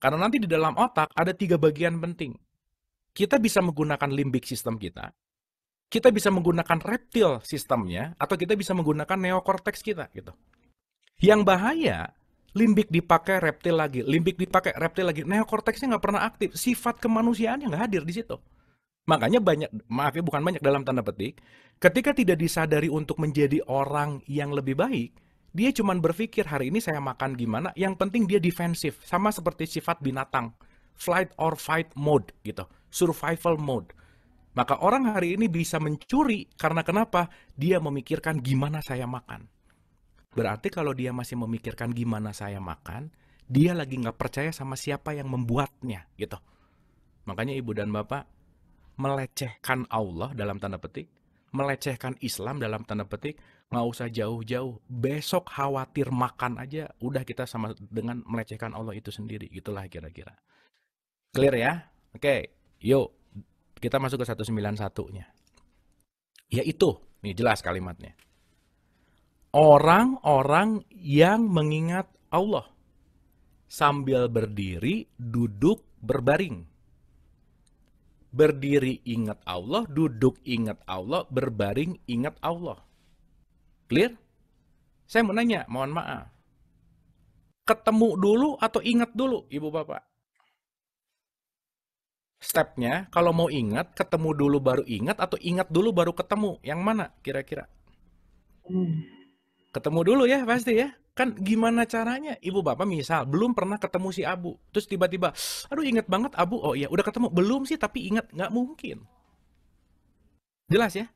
Karena nanti di dalam otak ada tiga bagian penting. Kita bisa menggunakan limbik sistem kita, kita bisa menggunakan reptil sistemnya, atau kita bisa menggunakan neokorteks kita gitu. Yang bahaya, limbik dipakai reptil lagi, limbik dipakai reptil lagi, neokorteksnya nggak pernah aktif, sifat kemanusiaannya nggak hadir di situ. Makanya banyak, maaf ya bukan banyak dalam tanda petik, ketika tidak disadari untuk menjadi orang yang lebih baik, dia cuma berpikir hari ini saya makan gimana, yang penting dia defensif, sama seperti sifat binatang. Flight or fight mode gitu, survival mode. Maka orang hari ini bisa mencuri karena kenapa? Dia memikirkan gimana saya makan. Berarti kalau dia masih memikirkan gimana saya makan, dia lagi nggak percaya sama siapa yang membuatnya gitu. Makanya ibu dan bapak melecehkan Allah dalam tanda petik, melecehkan Islam dalam tanda petik, nggak usah jauh-jauh besok khawatir makan aja udah kita sama dengan melecehkan Allah itu sendiri gitulah kira-kira clear ya oke okay. yuk kita masuk ke 191 nya yaitu nih jelas kalimatnya orang-orang yang mengingat Allah sambil berdiri duduk berbaring berdiri ingat Allah duduk ingat Allah berbaring ingat Allah Clear? Saya mau nanya, mohon maaf. Ketemu dulu atau ingat dulu, Ibu Bapak? Stepnya, kalau mau ingat, ketemu dulu baru ingat atau ingat dulu baru ketemu? Yang mana kira-kira? Ketemu dulu ya pasti ya. Kan gimana caranya? Ibu Bapak misal belum pernah ketemu si Abu. Terus tiba-tiba, aduh ingat banget Abu. Oh iya, udah ketemu. Belum sih, tapi ingat. Nggak mungkin. Jelas ya?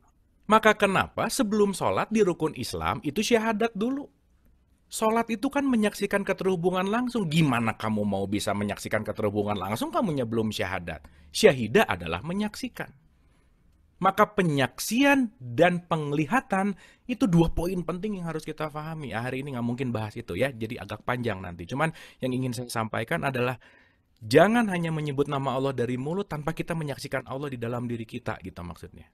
Maka kenapa sebelum sholat di rukun Islam itu syahadat dulu? Sholat itu kan menyaksikan keterhubungan langsung. Gimana kamu mau bisa menyaksikan keterhubungan langsung Kamu belum syahadat? Syahida adalah menyaksikan. Maka penyaksian dan penglihatan itu dua poin penting yang harus kita pahami. Ah, hari ini nggak mungkin bahas itu ya, jadi agak panjang nanti. Cuman yang ingin saya sampaikan adalah jangan hanya menyebut nama Allah dari mulut tanpa kita menyaksikan Allah di dalam diri kita gitu maksudnya.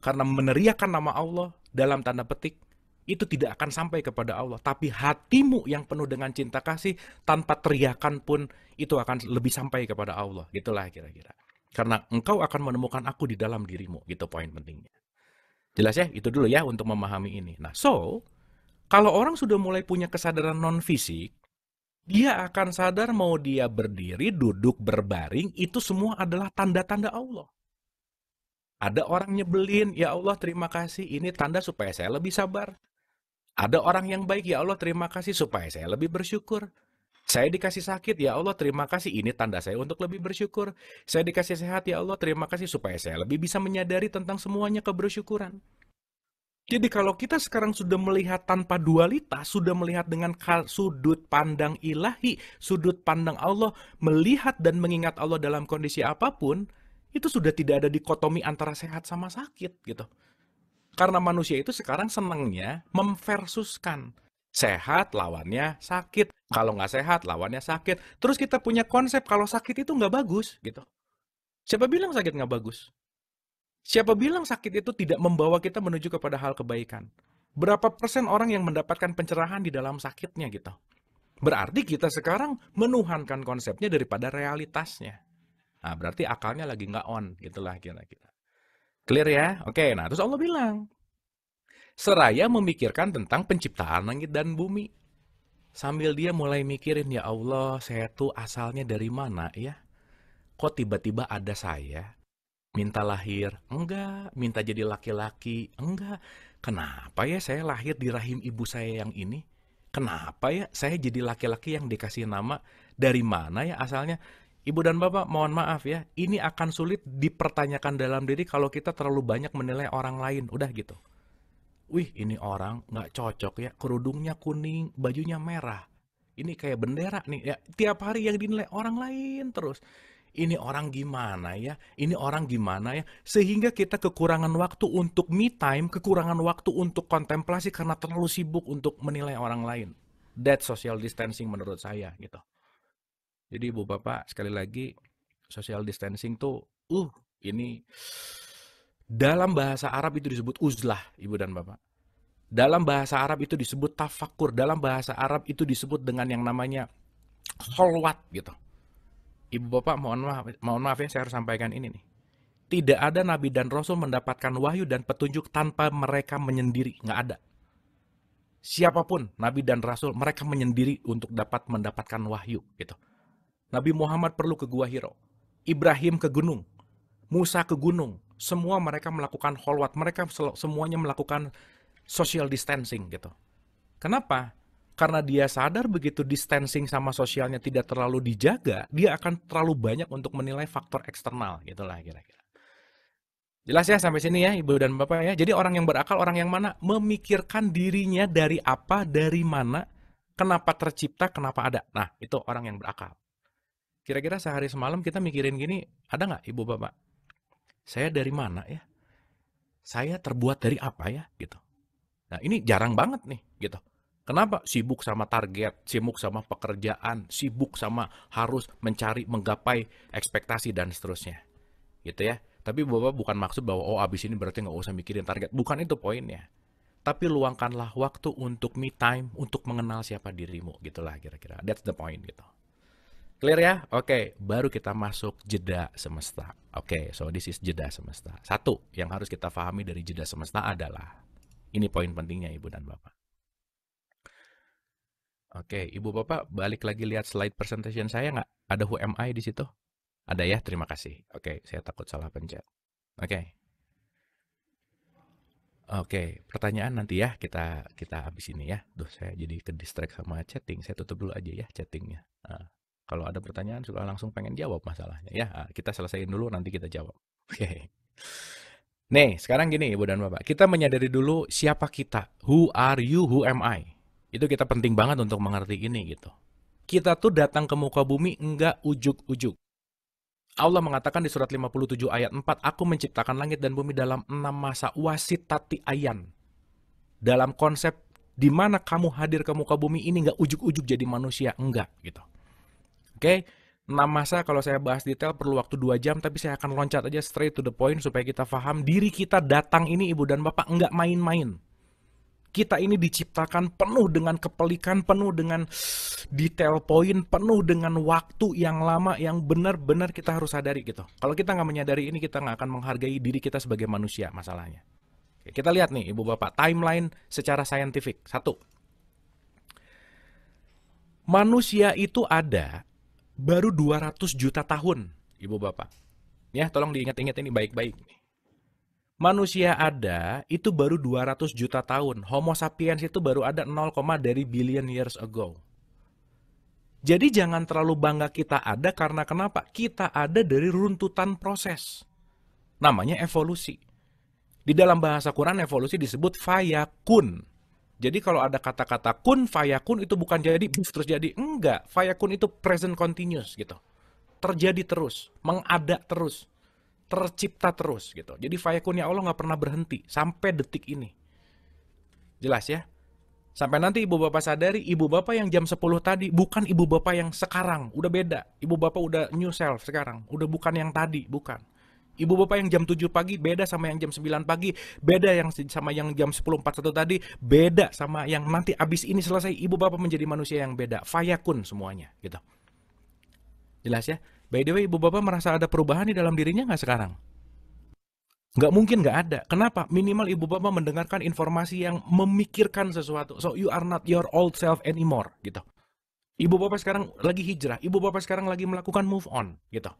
Karena meneriakan nama Allah dalam tanda petik itu tidak akan sampai kepada Allah, tapi hatimu yang penuh dengan cinta kasih tanpa teriakan pun itu akan lebih sampai kepada Allah. Gitulah kira-kira. Karena engkau akan menemukan aku di dalam dirimu, gitu poin pentingnya. Jelas ya, itu dulu ya untuk memahami ini. Nah, so kalau orang sudah mulai punya kesadaran non fisik, dia akan sadar mau dia berdiri, duduk, berbaring, itu semua adalah tanda-tanda Allah. Ada orang nyebelin, ya Allah terima kasih, ini tanda supaya saya lebih sabar. Ada orang yang baik, ya Allah terima kasih, supaya saya lebih bersyukur. Saya dikasih sakit, ya Allah terima kasih, ini tanda saya untuk lebih bersyukur. Saya dikasih sehat, ya Allah terima kasih, supaya saya lebih bisa menyadari tentang semuanya kebersyukuran. Jadi kalau kita sekarang sudah melihat tanpa dualitas, sudah melihat dengan sudut pandang ilahi, sudut pandang Allah, melihat dan mengingat Allah dalam kondisi apapun, itu sudah tidak ada dikotomi antara sehat sama sakit gitu. Karena manusia itu sekarang senangnya memversuskan sehat lawannya sakit. Kalau nggak sehat lawannya sakit. Terus kita punya konsep kalau sakit itu nggak bagus gitu. Siapa bilang sakit nggak bagus? Siapa bilang sakit itu tidak membawa kita menuju kepada hal kebaikan? Berapa persen orang yang mendapatkan pencerahan di dalam sakitnya gitu? Berarti kita sekarang menuhankan konsepnya daripada realitasnya. Nah, berarti akalnya lagi nggak on, gitulah kira-kira. Clear ya? Oke, nah terus Allah bilang, seraya memikirkan tentang penciptaan langit dan bumi. Sambil dia mulai mikirin, ya Allah, saya tuh asalnya dari mana ya? Kok tiba-tiba ada saya? Minta lahir? Enggak. Minta jadi laki-laki? Enggak. Kenapa ya saya lahir di rahim ibu saya yang ini? Kenapa ya saya jadi laki-laki yang dikasih nama? Dari mana ya asalnya? Ibu dan Bapak, mohon maaf ya, ini akan sulit dipertanyakan dalam diri kalau kita terlalu banyak menilai orang lain. Udah gitu. Wih, ini orang nggak cocok ya, kerudungnya kuning, bajunya merah. Ini kayak bendera nih, ya, tiap hari yang dinilai orang lain terus. Ini orang gimana ya, ini orang gimana ya. Sehingga kita kekurangan waktu untuk me time, kekurangan waktu untuk kontemplasi karena terlalu sibuk untuk menilai orang lain. That social distancing menurut saya gitu. Jadi Ibu Bapak sekali lagi social distancing tuh uh ini dalam bahasa Arab itu disebut uzlah Ibu dan Bapak. Dalam bahasa Arab itu disebut tafakur, dalam bahasa Arab itu disebut dengan yang namanya kholwat gitu. Ibu Bapak mohon maaf, mohon maaf ya saya harus sampaikan ini nih. Tidak ada nabi dan rasul mendapatkan wahyu dan petunjuk tanpa mereka menyendiri, nggak ada. Siapapun nabi dan rasul mereka menyendiri untuk dapat mendapatkan wahyu gitu. Nabi Muhammad perlu ke Gua Hiro, Ibrahim ke gunung, Musa ke gunung. Semua mereka melakukan holwat, mereka semuanya melakukan social distancing gitu. Kenapa? Karena dia sadar begitu distancing sama sosialnya tidak terlalu dijaga, dia akan terlalu banyak untuk menilai faktor eksternal gitulah kira-kira. Jelas ya sampai sini ya Ibu dan Bapak ya. Jadi orang yang berakal orang yang mana? Memikirkan dirinya dari apa, dari mana, kenapa tercipta, kenapa ada. Nah, itu orang yang berakal. Kira-kira sehari semalam kita mikirin gini, ada nggak ibu bapak? Saya dari mana ya? Saya terbuat dari apa ya? Gitu. Nah ini jarang banget nih gitu. Kenapa? Sibuk sama target, sibuk sama pekerjaan, sibuk sama harus mencari, menggapai ekspektasi dan seterusnya. Gitu ya. Tapi bapak bukan maksud bahwa oh abis ini berarti nggak usah mikirin target. Bukan itu poinnya. Tapi luangkanlah waktu untuk me time, untuk mengenal siapa dirimu gitulah kira-kira. That's the point gitu. Clear ya? Oke, okay. baru kita masuk jeda semesta. Oke, okay, so this is jeda semesta. Satu yang harus kita pahami dari jeda semesta adalah ini poin pentingnya Ibu dan Bapak. Oke, okay, Ibu Bapak balik lagi lihat slide presentation saya nggak? Ada who am I di situ? Ada ya, terima kasih. Oke, okay, saya takut salah pencet. Oke. Okay. Oke, okay, pertanyaan nanti ya kita kita habis ini ya. Duh, saya jadi ke distract sama chatting. Saya tutup dulu aja ya chattingnya. Nah. Kalau ada pertanyaan sudah langsung pengen jawab masalahnya ya. Ah, kita selesaiin dulu nanti kita jawab. Oke. Okay. Nih, sekarang gini Ibu dan Bapak, kita menyadari dulu siapa kita. Who are you, who am I? Itu kita penting banget untuk mengerti ini gitu. Kita tuh datang ke muka bumi enggak ujuk-ujuk. Allah mengatakan di surat 57 ayat 4, Aku menciptakan langit dan bumi dalam enam masa wasit tati ayan. Dalam konsep di mana kamu hadir ke muka bumi ini enggak ujuk-ujuk jadi manusia, enggak gitu. Oke, okay? 6 masa kalau saya bahas detail perlu waktu 2 jam tapi saya akan loncat aja straight to the point supaya kita paham diri kita datang ini ibu dan bapak nggak main-main. Kita ini diciptakan penuh dengan kepelikan, penuh dengan detail poin, penuh dengan waktu yang lama yang benar-benar kita harus sadari gitu. Kalau kita nggak menyadari ini kita nggak akan menghargai diri kita sebagai manusia masalahnya. kita lihat nih ibu bapak timeline secara saintifik. Satu, manusia itu ada baru 200 juta tahun, Ibu Bapak. Ya, tolong diingat-ingat ini baik-baik. Manusia ada itu baru 200 juta tahun. Homo sapiens itu baru ada 0, dari billion years ago. Jadi jangan terlalu bangga kita ada karena kenapa? Kita ada dari runtutan proses. Namanya evolusi. Di dalam bahasa Quran evolusi disebut fayakun. Jadi kalau ada kata-kata kun, fayakun itu bukan jadi buf terus jadi. Enggak, fayakun itu present continuous gitu. Terjadi terus, mengada terus, tercipta terus gitu. Jadi fayakunnya Allah nggak pernah berhenti sampai detik ini. Jelas ya? Sampai nanti ibu bapak sadari, ibu bapak yang jam 10 tadi bukan ibu bapak yang sekarang, udah beda. Ibu bapak udah new self sekarang, udah bukan yang tadi, bukan. Ibu bapak yang jam 7 pagi beda sama yang jam 9 pagi, beda yang sama yang jam 10.41 tadi, beda sama yang nanti abis ini selesai ibu bapak menjadi manusia yang beda. Fayakun semuanya gitu. Jelas ya? By the way, ibu bapak merasa ada perubahan di dalam dirinya nggak sekarang? Nggak mungkin nggak ada. Kenapa? Minimal ibu bapak mendengarkan informasi yang memikirkan sesuatu. So you are not your old self anymore gitu. Ibu bapak sekarang lagi hijrah, ibu bapak sekarang lagi melakukan move on gitu.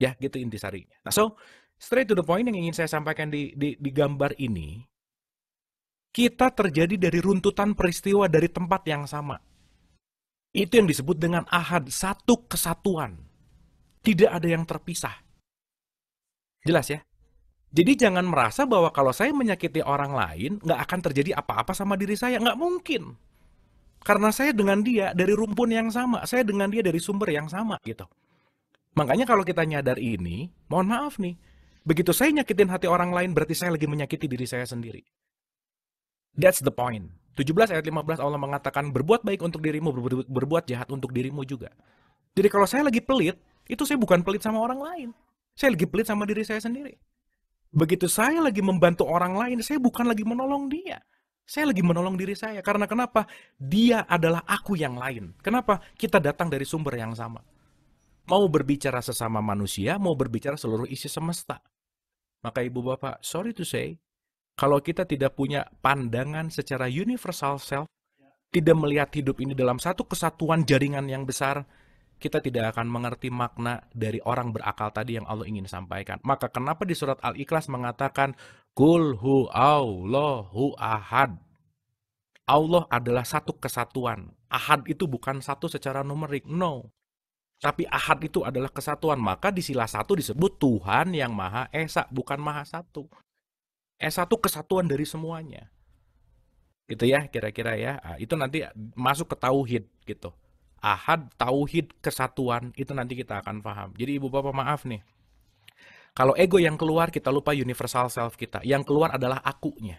Ya, gitu intisarinya. Nah, so straight to the point yang ingin saya sampaikan di, di, di gambar ini, kita terjadi dari runtutan peristiwa dari tempat yang sama. Itu yang disebut dengan ahad, satu kesatuan. Tidak ada yang terpisah. Jelas ya? Jadi jangan merasa bahwa kalau saya menyakiti orang lain, nggak akan terjadi apa-apa sama diri saya. Nggak mungkin. Karena saya dengan dia dari rumpun yang sama, saya dengan dia dari sumber yang sama gitu. Makanya kalau kita nyadar ini, mohon maaf nih, begitu saya nyakitin hati orang lain berarti saya lagi menyakiti diri saya sendiri. That's the point. 17 ayat 15 Allah mengatakan berbuat baik untuk dirimu, berbuat jahat untuk dirimu juga. Jadi kalau saya lagi pelit, itu saya bukan pelit sama orang lain. Saya lagi pelit sama diri saya sendiri. Begitu saya lagi membantu orang lain, saya bukan lagi menolong dia saya lagi menolong diri saya. Karena kenapa? Dia adalah aku yang lain. Kenapa? Kita datang dari sumber yang sama. Mau berbicara sesama manusia, mau berbicara seluruh isi semesta. Maka ibu bapak, sorry to say, kalau kita tidak punya pandangan secara universal self, tidak melihat hidup ini dalam satu kesatuan jaringan yang besar, kita tidak akan mengerti makna dari orang berakal tadi yang Allah ingin sampaikan. Maka kenapa di surat Al-Ikhlas mengatakan, Kul hu Allahu ahad. Allah adalah satu kesatuan. Ahad itu bukan satu secara numerik. No. Tapi ahad itu adalah kesatuan. Maka di sila satu disebut Tuhan yang Maha Esa, bukan Maha Satu. Esa itu kesatuan dari semuanya. Gitu ya, kira-kira ya. Ah, itu nanti masuk ke tauhid gitu. Ahad, tauhid, kesatuan itu nanti kita akan paham. Jadi ibu bapak maaf nih. Kalau ego yang keluar kita lupa universal self kita. Yang keluar adalah akunya.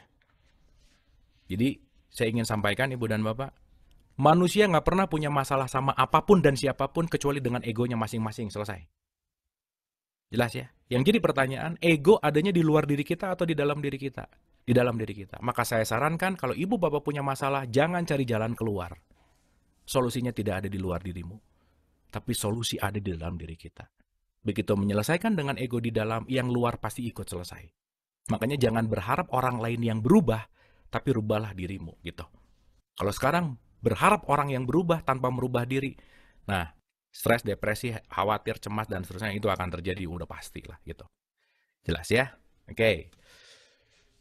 Jadi saya ingin sampaikan ibu dan bapak, manusia nggak pernah punya masalah sama apapun dan siapapun kecuali dengan egonya masing-masing. Selesai. Jelas ya? Yang jadi pertanyaan, ego adanya di luar diri kita atau di dalam diri kita? Di dalam diri kita. Maka saya sarankan kalau ibu bapak punya masalah, jangan cari jalan keluar. Solusinya tidak ada di luar dirimu. Tapi solusi ada di dalam diri kita. Begitu menyelesaikan dengan ego di dalam, yang luar pasti ikut selesai. Makanya jangan berharap orang lain yang berubah, tapi rubahlah dirimu gitu. Kalau sekarang berharap orang yang berubah tanpa merubah diri. Nah, stres, depresi, khawatir, cemas, dan seterusnya itu akan terjadi udah pasti lah gitu. Jelas ya? Oke. Okay.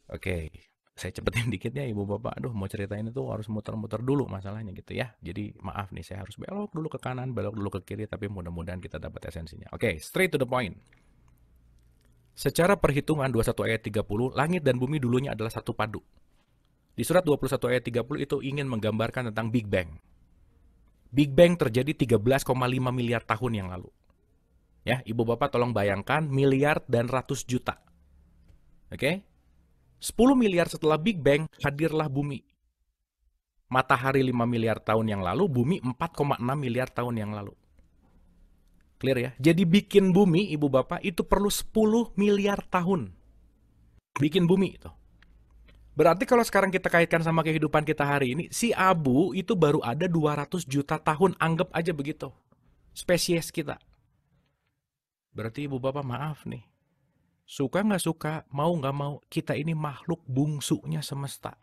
Oke. Okay. Saya cepetin dikit ya ibu bapak. Aduh mau ceritain itu harus muter-muter dulu masalahnya gitu ya. Jadi maaf nih saya harus belok dulu ke kanan, belok dulu ke kiri. Tapi mudah-mudahan kita dapat esensinya. Oke okay, straight to the point. Secara perhitungan 21 ayat 30, langit dan bumi dulunya adalah satu padu. Di surat 21 ayat 30 itu ingin menggambarkan tentang Big Bang. Big Bang terjadi 13,5 miliar tahun yang lalu. Ya, Ibu Bapak tolong bayangkan miliar dan ratus juta. Oke? Okay? 10 miliar setelah Big Bang hadirlah bumi. Matahari 5 miliar tahun yang lalu, bumi 4,6 miliar tahun yang lalu. Clear ya? Jadi bikin bumi, Ibu Bapak, itu perlu 10 miliar tahun. Bikin bumi itu. Berarti kalau sekarang kita kaitkan sama kehidupan kita hari ini, si abu itu baru ada 200 juta tahun, anggap aja begitu. Spesies kita. Berarti ibu bapak maaf nih. Suka nggak suka, mau nggak mau, kita ini makhluk bungsunya semesta.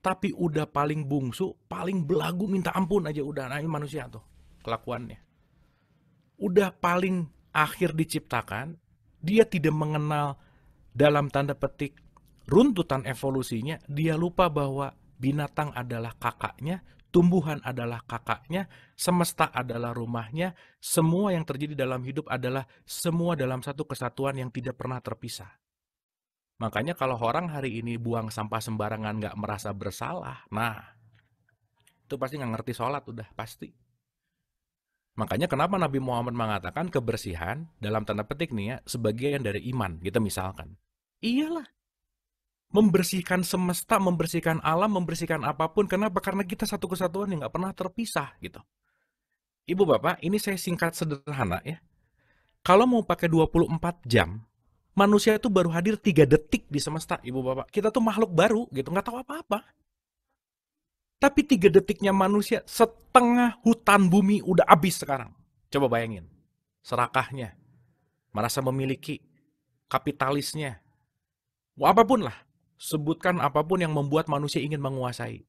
Tapi udah paling bungsu, paling belagu minta ampun aja udah. Nah ini manusia tuh kelakuannya. Udah paling akhir diciptakan, dia tidak mengenal dalam tanda petik runtutan evolusinya dia lupa bahwa binatang adalah kakaknya, tumbuhan adalah kakaknya, semesta adalah rumahnya, semua yang terjadi dalam hidup adalah semua dalam satu kesatuan yang tidak pernah terpisah. Makanya kalau orang hari ini buang sampah sembarangan nggak merasa bersalah, nah itu pasti nggak ngerti sholat udah pasti. Makanya kenapa Nabi Muhammad mengatakan kebersihan dalam tanda petik nih ya sebagian dari iman gitu misalkan. Iyalah membersihkan semesta, membersihkan alam, membersihkan apapun. Kenapa? Karena kita satu kesatuan yang nggak pernah terpisah gitu. Ibu Bapak, ini saya singkat sederhana ya. Kalau mau pakai 24 jam, manusia itu baru hadir tiga detik di semesta, Ibu Bapak. Kita tuh makhluk baru gitu, nggak tahu apa-apa. Tapi tiga detiknya manusia, setengah hutan bumi udah habis sekarang. Coba bayangin, serakahnya, merasa memiliki, kapitalisnya, apapun lah sebutkan apapun yang membuat manusia ingin menguasai.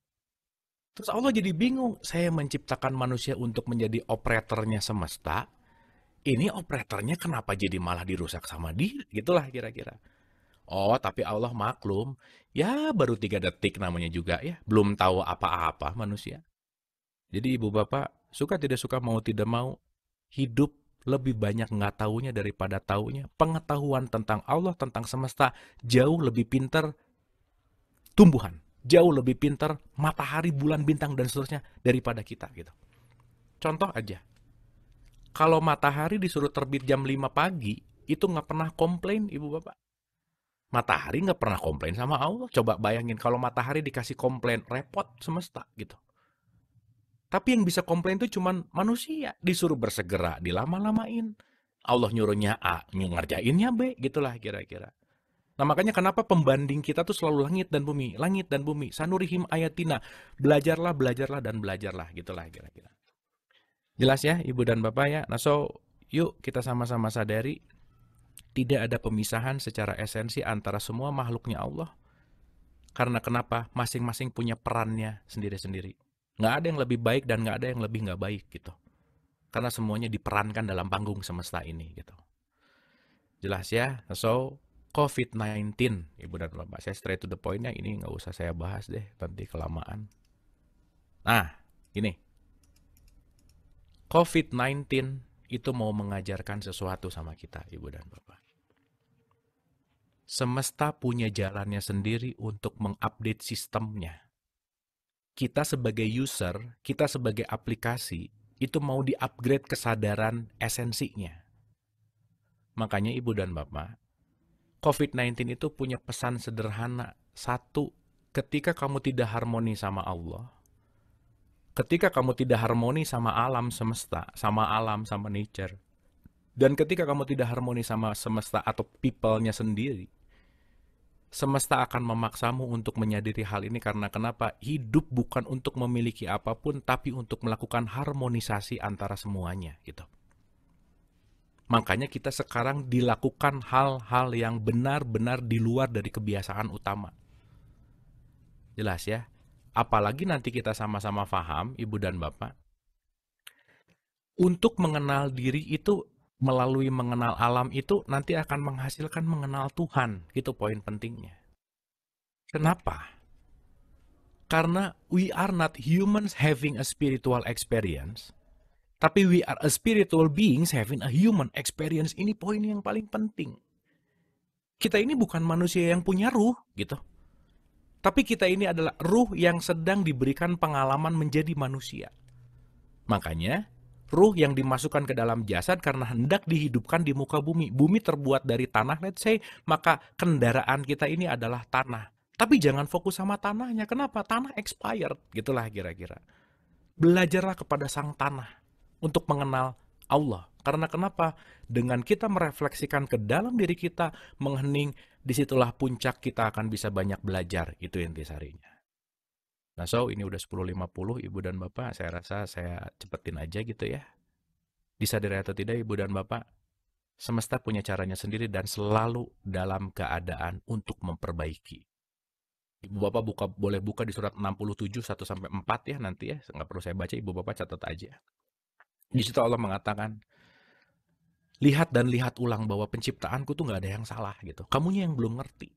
Terus Allah jadi bingung, saya menciptakan manusia untuk menjadi operatornya semesta, ini operatornya kenapa jadi malah dirusak sama dia? Gitulah kira-kira. Oh, tapi Allah maklum, ya baru tiga detik namanya juga ya, belum tahu apa-apa manusia. Jadi ibu bapak, suka tidak suka, mau tidak mau, hidup lebih banyak nggak taunya daripada taunya. Pengetahuan tentang Allah, tentang semesta, jauh lebih pinter tumbuhan jauh lebih pintar matahari, bulan, bintang dan seterusnya daripada kita gitu. Contoh aja. Kalau matahari disuruh terbit jam 5 pagi, itu nggak pernah komplain ibu bapak. Matahari nggak pernah komplain sama Allah. Coba bayangin kalau matahari dikasih komplain, repot semesta gitu. Tapi yang bisa komplain itu cuman manusia. Disuruh bersegera, dilama-lamain. Allah nyuruhnya A, ngerjainnya B, gitulah kira-kira. Nah makanya kenapa pembanding kita tuh selalu langit dan bumi, langit dan bumi, sanurihim ayatina, belajarlah, belajarlah, dan belajarlah, gitulah kira-kira. Jelas ya, ibu dan bapak ya. Nah so, yuk kita sama-sama sadari, tidak ada pemisahan secara esensi antara semua makhluknya Allah. Karena kenapa? Masing-masing punya perannya sendiri-sendiri. Nggak ada yang lebih baik dan nggak ada yang lebih nggak baik gitu. Karena semuanya diperankan dalam panggung semesta ini gitu. Jelas ya? Nah, so, COVID-19, Ibu dan Bapak. Saya straight to the point ya, ini nggak usah saya bahas deh, nanti kelamaan. Nah, gini. COVID-19 itu mau mengajarkan sesuatu sama kita, Ibu dan Bapak. Semesta punya jalannya sendiri untuk mengupdate sistemnya. Kita sebagai user, kita sebagai aplikasi, itu mau diupgrade kesadaran esensinya. Makanya Ibu dan Bapak, COVID-19 itu punya pesan sederhana. Satu, ketika kamu tidak harmoni sama Allah, ketika kamu tidak harmoni sama alam semesta, sama alam, sama nature, dan ketika kamu tidak harmoni sama semesta atau people-nya sendiri, semesta akan memaksamu untuk menyadari hal ini karena kenapa? Hidup bukan untuk memiliki apapun, tapi untuk melakukan harmonisasi antara semuanya, gitu. Makanya kita sekarang dilakukan hal-hal yang benar-benar di luar dari kebiasaan utama. Jelas ya? Apalagi nanti kita sama-sama paham, Ibu dan Bapak. Untuk mengenal diri itu melalui mengenal alam itu nanti akan menghasilkan mengenal Tuhan. Itu poin pentingnya. Kenapa? Karena we are not humans having a spiritual experience tapi we are a spiritual beings having a human experience. Ini poin yang paling penting. Kita ini bukan manusia yang punya ruh gitu. Tapi kita ini adalah ruh yang sedang diberikan pengalaman menjadi manusia. Makanya, ruh yang dimasukkan ke dalam jasad karena hendak dihidupkan di muka bumi. Bumi terbuat dari tanah, let's say, maka kendaraan kita ini adalah tanah. Tapi jangan fokus sama tanahnya. Kenapa? Tanah expired, gitulah kira-kira. Belajarlah kepada sang tanah untuk mengenal Allah. Karena kenapa? Dengan kita merefleksikan ke dalam diri kita, menghening, disitulah puncak kita akan bisa banyak belajar. Itu intisarinya. Nah, so ini udah 10.50, Ibu dan Bapak. Saya rasa saya cepetin aja gitu ya. Disadari atau tidak, Ibu dan Bapak, semesta punya caranya sendiri dan selalu dalam keadaan untuk memperbaiki. Ibu Bapak buka boleh buka di surat 67 1 4 ya nanti ya. Nggak perlu saya baca, Ibu Bapak catat aja. Di situ Allah mengatakan, lihat dan lihat ulang bahwa penciptaanku tuh nggak ada yang salah gitu. Kamunya yang belum ngerti.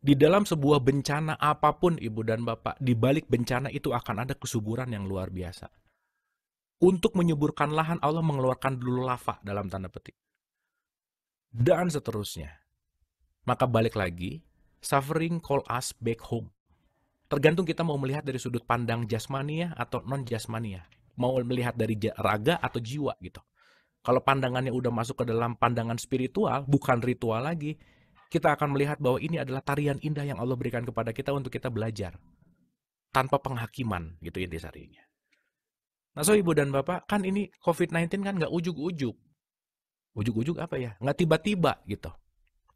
Di dalam sebuah bencana apapun ibu dan bapak, di balik bencana itu akan ada kesuburan yang luar biasa. Untuk menyuburkan lahan, Allah mengeluarkan dulu lava dalam tanda petik. Dan seterusnya. Maka balik lagi, suffering call us back home. Tergantung kita mau melihat dari sudut pandang jasmania atau non-jasmania mau melihat dari raga atau jiwa gitu. Kalau pandangannya udah masuk ke dalam pandangan spiritual, bukan ritual lagi, kita akan melihat bahwa ini adalah tarian indah yang Allah berikan kepada kita untuk kita belajar tanpa penghakiman gitu intisarinya. Nah, so ibu dan bapak, kan ini COVID-19 kan nggak ujuk-ujuk. Ujuk-ujuk apa ya? Nggak tiba-tiba gitu.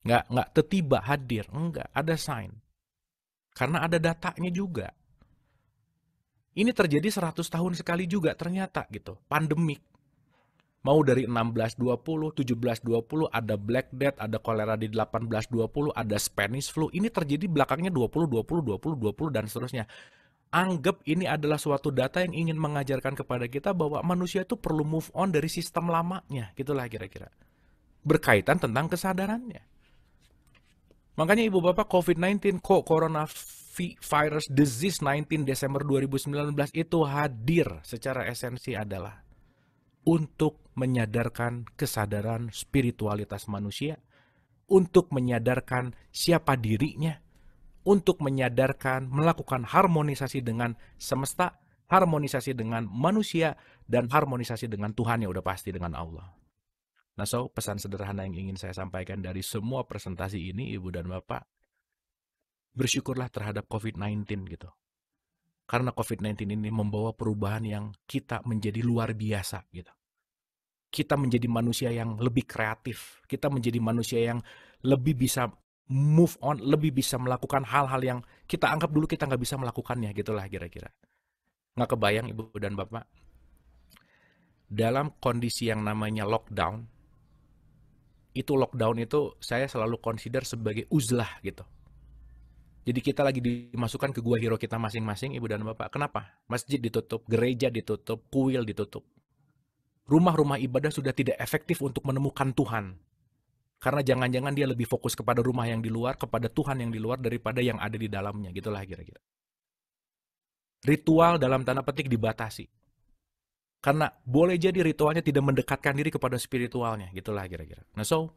Nggak, nggak tetiba hadir. Enggak, ada sign. Karena ada datanya juga. Ini terjadi 100 tahun sekali juga ternyata gitu, pandemik. Mau dari 1620, 1720 ada Black Death, ada kolera di 1820, ada Spanish flu. Ini terjadi belakangnya 20, 20, 20, 20 dan seterusnya. Anggap ini adalah suatu data yang ingin mengajarkan kepada kita bahwa manusia itu perlu move on dari sistem lamanya, gitulah kira-kira. Berkaitan tentang kesadarannya. Makanya ibu bapak COVID-19, kok coronavirus Virus Disease 19 Desember 2019 itu hadir secara esensi adalah untuk menyadarkan kesadaran spiritualitas manusia, untuk menyadarkan siapa dirinya, untuk menyadarkan melakukan harmonisasi dengan semesta, harmonisasi dengan manusia, dan harmonisasi dengan Tuhan yang udah pasti dengan Allah. Nah so, pesan sederhana yang ingin saya sampaikan dari semua presentasi ini, Ibu dan Bapak, bersyukurlah terhadap COVID-19 gitu. Karena COVID-19 ini membawa perubahan yang kita menjadi luar biasa gitu. Kita menjadi manusia yang lebih kreatif, kita menjadi manusia yang lebih bisa move on, lebih bisa melakukan hal-hal yang kita anggap dulu kita nggak bisa melakukannya lah kira-kira. Nggak kebayang ibu dan bapak. Dalam kondisi yang namanya lockdown, itu lockdown itu saya selalu consider sebagai uzlah gitu jadi kita lagi dimasukkan ke gua hero kita masing-masing, ibu dan bapak. Kenapa? Masjid ditutup, gereja ditutup, kuil ditutup. Rumah-rumah ibadah sudah tidak efektif untuk menemukan Tuhan. Karena jangan-jangan dia lebih fokus kepada rumah yang di luar, kepada Tuhan yang di luar daripada yang ada di dalamnya. Gitulah kira-kira. Ritual dalam tanda petik dibatasi. Karena boleh jadi ritualnya tidak mendekatkan diri kepada spiritualnya. Gitulah kira-kira. Nah so,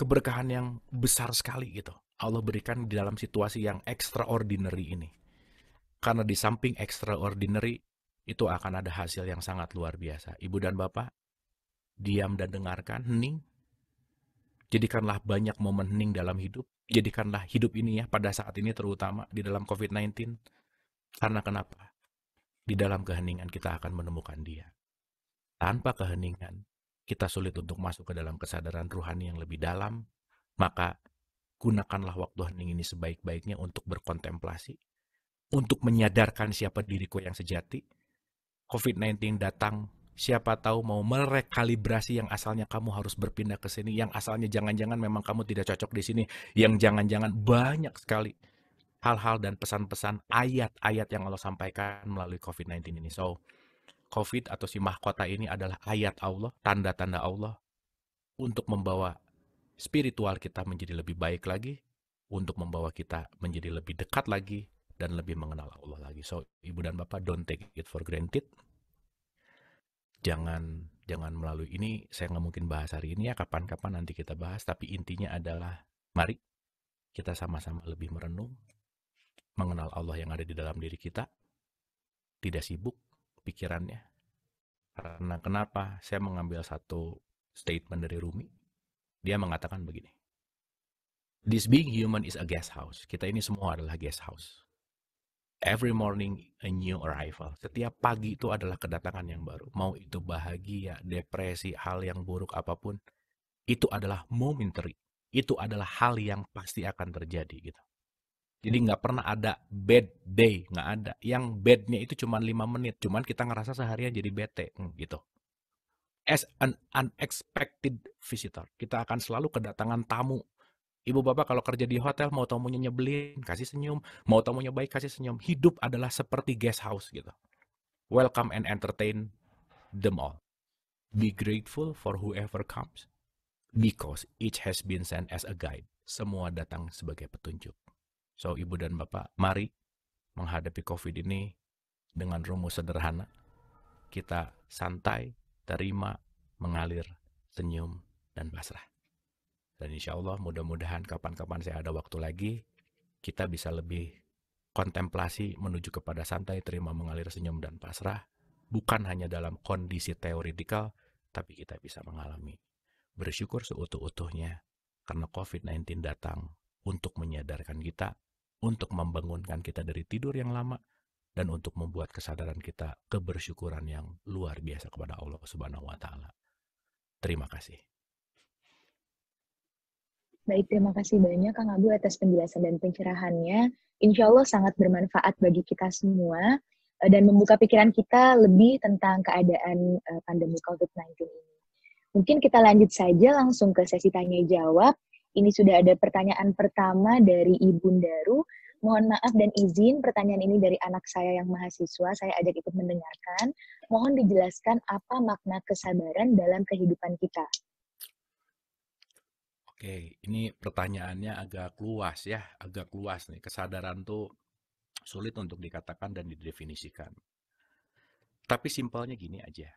keberkahan yang besar sekali gitu Allah berikan di dalam situasi yang extraordinary ini. Karena di samping extraordinary, itu akan ada hasil yang sangat luar biasa. Ibu dan Bapak, diam dan dengarkan, hening. Jadikanlah banyak momen hening dalam hidup. Jadikanlah hidup ini ya, pada saat ini terutama di dalam COVID-19. Karena kenapa? Di dalam keheningan kita akan menemukan dia. Tanpa keheningan, kita sulit untuk masuk ke dalam kesadaran ruhani yang lebih dalam, maka gunakanlah waktu hening ini sebaik-baiknya untuk berkontemplasi, untuk menyadarkan siapa iya. diriku yang sejati. COVID-19 datang, siapa tahu mau merekalibrasi yang asalnya kamu harus berpindah ke sini, yang asalnya jangan-jangan memang kamu tidak cocok di sini, yang jangan-jangan banyak sekali hal-hal dan pesan-pesan ayat-ayat yang Allah sampaikan melalui COVID-19 ini. So, COVID atau si mahkota ini adalah ayat Allah, tanda-tanda Allah untuk membawa spiritual kita menjadi lebih baik lagi, untuk membawa kita menjadi lebih dekat lagi dan lebih mengenal Allah lagi. So, ibu dan bapak don't take it for granted. Jangan jangan melalui ini saya nggak mungkin bahas hari ini ya kapan-kapan nanti kita bahas tapi intinya adalah mari kita sama-sama lebih merenung mengenal Allah yang ada di dalam diri kita tidak sibuk pikirannya karena kenapa saya mengambil satu statement dari Rumi dia mengatakan begini. This being human is a guest house. Kita ini semua adalah guest house. Every morning a new arrival. Setiap pagi itu adalah kedatangan yang baru. Mau itu bahagia, depresi, hal yang buruk apapun, itu adalah momentary. Itu adalah hal yang pasti akan terjadi gitu. Jadi nggak pernah ada bad day, nggak ada. Yang badnya itu cuma lima menit, cuman kita ngerasa seharian jadi bete hmm, gitu as an unexpected visitor. Kita akan selalu kedatangan tamu. Ibu bapak kalau kerja di hotel mau tamunya nyebelin, kasih senyum. Mau tamunya baik, kasih senyum. Hidup adalah seperti guest house gitu. Welcome and entertain them all. Be grateful for whoever comes because each has been sent as a guide. Semua datang sebagai petunjuk. So ibu dan bapak, mari menghadapi COVID ini dengan rumus sederhana. Kita santai, terima, mengalir, senyum, dan pasrah. Dan insya Allah mudah-mudahan kapan-kapan saya ada waktu lagi, kita bisa lebih kontemplasi menuju kepada santai, terima, mengalir, senyum, dan pasrah. Bukan hanya dalam kondisi teoritikal, tapi kita bisa mengalami. Bersyukur seutuh-utuhnya karena COVID-19 datang untuk menyadarkan kita, untuk membangunkan kita dari tidur yang lama, dan untuk membuat kesadaran kita kebersyukuran yang luar biasa kepada Allah Subhanahu wa taala. Terima kasih. Baik, terima kasih banyak Kang Abu atas penjelasan dan pencerahannya. Insya Allah sangat bermanfaat bagi kita semua eh, dan membuka pikiran kita lebih tentang keadaan eh, pandemi COVID-19 ini. Mungkin kita lanjut saja langsung ke sesi tanya-jawab. Ini sudah ada pertanyaan pertama dari Ibu Daru Mohon maaf dan izin pertanyaan ini dari anak saya yang mahasiswa, saya ajak ikut mendengarkan. Mohon dijelaskan apa makna kesabaran dalam kehidupan kita. Oke, ini pertanyaannya agak luas ya, agak luas nih. Kesadaran tuh sulit untuk dikatakan dan didefinisikan. Tapi simpelnya gini aja.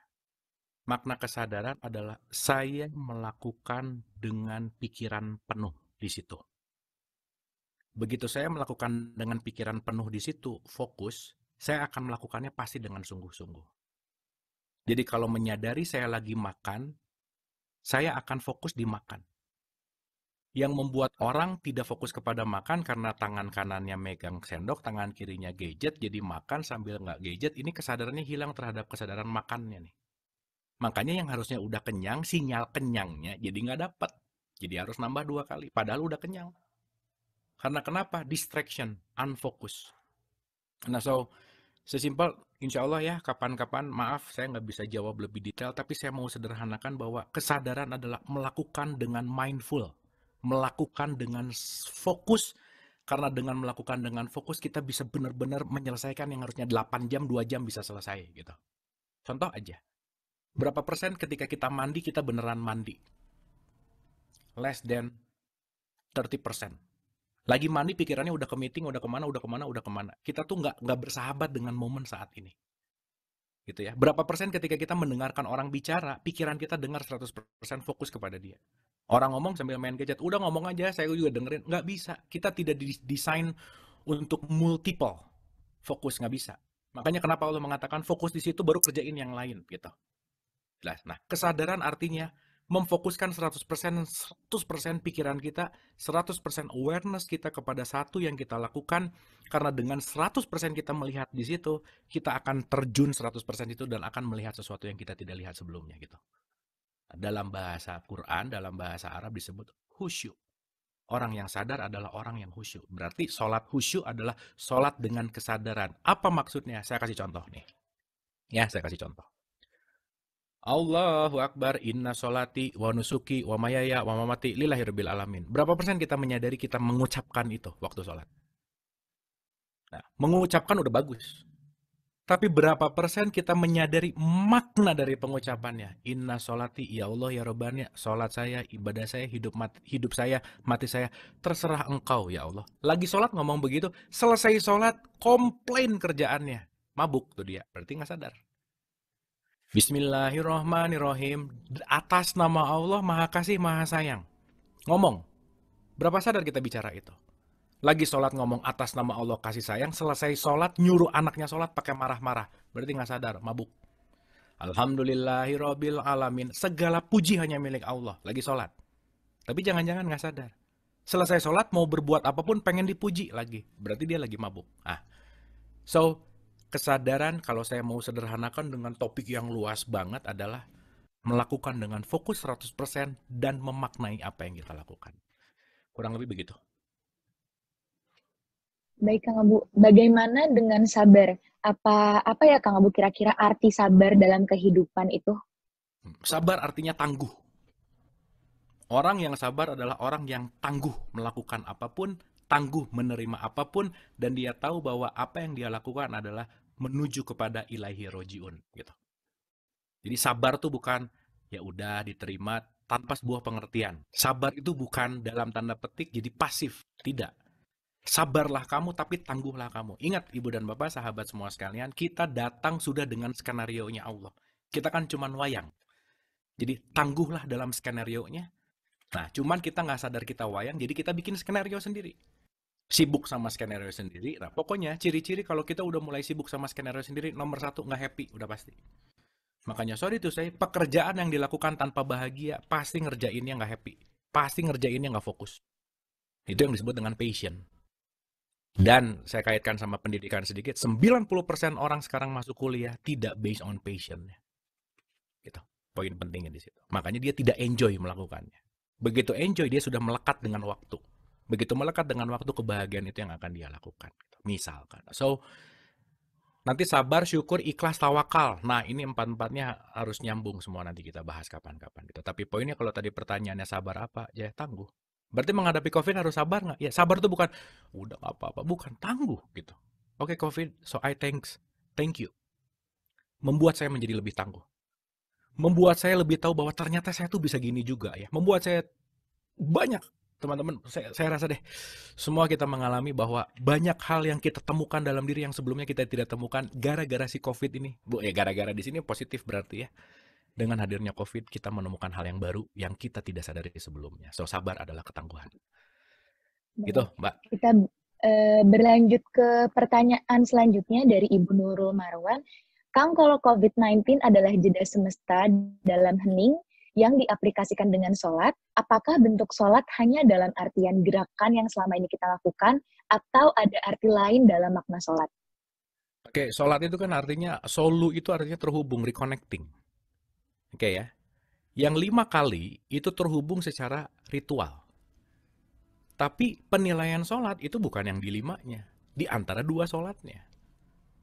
Makna kesadaran adalah saya melakukan dengan pikiran penuh di situ Begitu saya melakukan dengan pikiran penuh di situ, fokus, saya akan melakukannya pasti dengan sungguh-sungguh. Jadi kalau menyadari saya lagi makan, saya akan fokus di makan. Yang membuat orang tidak fokus kepada makan karena tangan kanannya megang sendok, tangan kirinya gadget, jadi makan sambil nggak gadget, ini kesadarannya hilang terhadap kesadaran makannya nih. Makanya yang harusnya udah kenyang, sinyal kenyangnya jadi nggak dapat. Jadi harus nambah dua kali, padahal udah kenyang. Karena kenapa? Distraction, unfocus. Nah, so sesimpel, insya Allah ya, kapan-kapan, maaf saya nggak bisa jawab lebih detail, tapi saya mau sederhanakan bahwa kesadaran adalah melakukan dengan mindful, melakukan dengan fokus, karena dengan melakukan dengan fokus kita bisa benar-benar menyelesaikan yang harusnya 8 jam, 2 jam bisa selesai gitu. Contoh aja, berapa persen ketika kita mandi kita beneran mandi? Less than 30 persen. Lagi mandi pikirannya udah ke meeting, udah kemana, udah kemana, udah kemana. Kita tuh nggak nggak bersahabat dengan momen saat ini. Gitu ya. Berapa persen ketika kita mendengarkan orang bicara, pikiran kita dengar 100% fokus kepada dia. Orang ngomong sambil main gadget, udah ngomong aja, saya juga dengerin. Nggak bisa. Kita tidak didesain untuk multiple fokus nggak bisa. Makanya kenapa Allah mengatakan fokus di situ baru kerjain yang lain gitu. Nah, kesadaran artinya memfokuskan 100%, 100% pikiran kita, 100% awareness kita kepada satu yang kita lakukan, karena dengan 100% kita melihat di situ, kita akan terjun 100% itu dan akan melihat sesuatu yang kita tidak lihat sebelumnya gitu. Dalam bahasa Quran, dalam bahasa Arab disebut husyu Orang yang sadar adalah orang yang husyu Berarti sholat husyu adalah sholat dengan kesadaran. Apa maksudnya? Saya kasih contoh nih. Ya, saya kasih contoh. Allahu Akbar, inna solati wa nusuki wa mayaya wa mamati lillahi rabbil alamin. Berapa persen kita menyadari kita mengucapkan itu waktu sholat? Nah, mengucapkan udah bagus. Tapi berapa persen kita menyadari makna dari pengucapannya? Inna solati, ya Allah, ya Rabbani, sholat saya, ibadah saya, hidup mati, hidup saya, mati saya, terserah engkau, ya Allah. Lagi sholat ngomong begitu, selesai sholat komplain kerjaannya. Mabuk tuh dia, berarti nggak sadar. Bismillahirrahmanirrahim Atas nama Allah Maha Kasih Maha Sayang. Ngomong. Berapa sadar kita bicara itu? Lagi sholat ngomong atas nama Allah kasih sayang, selesai sholat nyuruh anaknya sholat pakai marah-marah. Berarti nggak sadar, mabuk. Alhamdulillahirobbil alamin. Segala puji hanya milik Allah. Lagi sholat. Tapi jangan-jangan nggak sadar. Selesai sholat mau berbuat apapun pengen dipuji lagi. Berarti dia lagi mabuk. Ah. So, kesadaran kalau saya mau sederhanakan dengan topik yang luas banget adalah melakukan dengan fokus 100% dan memaknai apa yang kita lakukan. Kurang lebih begitu. Baik Kang Abu, bagaimana dengan sabar? Apa apa ya Kang Abu kira-kira arti sabar dalam kehidupan itu? Hmm, sabar artinya tangguh. Orang yang sabar adalah orang yang tangguh melakukan apapun tangguh menerima apapun dan dia tahu bahwa apa yang dia lakukan adalah menuju kepada ilahi rojiun gitu. Jadi sabar tuh bukan ya udah diterima tanpa sebuah pengertian. Sabar itu bukan dalam tanda petik jadi pasif, tidak. Sabarlah kamu tapi tangguhlah kamu. Ingat ibu dan bapak, sahabat semua sekalian, kita datang sudah dengan skenario-nya Allah. Kita kan cuman wayang. Jadi tangguhlah dalam skenario-nya. Nah, cuman kita nggak sadar kita wayang, jadi kita bikin skenario sendiri sibuk sama skenario sendiri. Nah, pokoknya ciri-ciri kalau kita udah mulai sibuk sama skenario sendiri, nomor satu nggak happy, udah pasti. Makanya sorry tuh saya, pekerjaan yang dilakukan tanpa bahagia pasti ngerjainnya nggak happy, pasti ngerjainnya nggak fokus. Itu yang disebut dengan patient. Dan saya kaitkan sama pendidikan sedikit, 90% orang sekarang masuk kuliah tidak based on patient Gitu, poin pentingnya di situ. Makanya dia tidak enjoy melakukannya. Begitu enjoy, dia sudah melekat dengan waktu begitu melekat dengan waktu kebahagiaan itu yang akan dia lakukan gitu, misalkan so nanti sabar syukur ikhlas tawakal nah ini empat empatnya harus nyambung semua nanti kita bahas kapan-kapan gitu tapi poinnya kalau tadi pertanyaannya sabar apa ya tangguh berarti menghadapi covid harus sabar nggak ya sabar tuh bukan udah apa-apa bukan tangguh gitu oke okay, covid so I thanks thank you membuat saya menjadi lebih tangguh membuat saya lebih tahu bahwa ternyata saya tuh bisa gini juga ya membuat saya banyak teman-teman saya, saya rasa deh semua kita mengalami bahwa banyak hal yang kita temukan dalam diri yang sebelumnya kita tidak temukan gara-gara si covid ini bu ya gara-gara di sini positif berarti ya dengan hadirnya covid kita menemukan hal yang baru yang kita tidak sadari sebelumnya so sabar adalah ketangguhan Baik. gitu mbak kita e, berlanjut ke pertanyaan selanjutnya dari ibu Nurul Marwan Kang, kalau COVID-19 adalah jeda semesta dalam hening, yang diaplikasikan dengan sholat, apakah bentuk sholat hanya dalam artian gerakan yang selama ini kita lakukan, atau ada arti lain dalam makna sholat? Oke, sholat itu kan artinya, solu itu artinya terhubung, reconnecting. Oke ya. Yang lima kali itu terhubung secara ritual. Tapi penilaian sholat itu bukan yang di limanya, di antara dua sholatnya.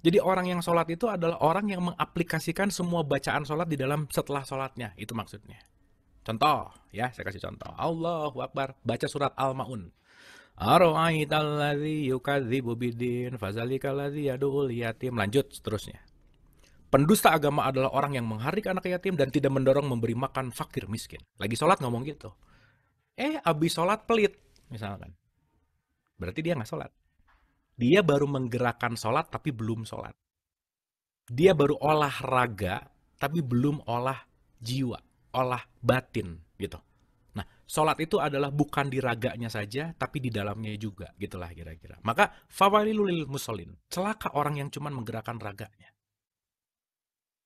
Jadi orang yang sholat itu adalah orang yang mengaplikasikan semua bacaan sholat di dalam setelah sholatnya. Itu maksudnya. Contoh, ya saya kasih contoh. Allahu Akbar, baca surat Al-Ma'un. fazalika yad'ul yatim. Lanjut seterusnya. Pendusta agama adalah orang yang mengharik anak yatim dan tidak mendorong memberi makan fakir miskin. Lagi sholat ngomong gitu. Eh, abis sholat pelit, misalkan. Berarti dia nggak sholat. Dia baru menggerakkan sholat tapi belum sholat. Dia baru olah raga tapi belum olah jiwa, olah batin gitu. Nah, sholat itu adalah bukan di raganya saja, tapi di dalamnya juga, gitulah kira-kira. Maka fawailul lil musolin, celaka orang yang cuma menggerakkan raganya.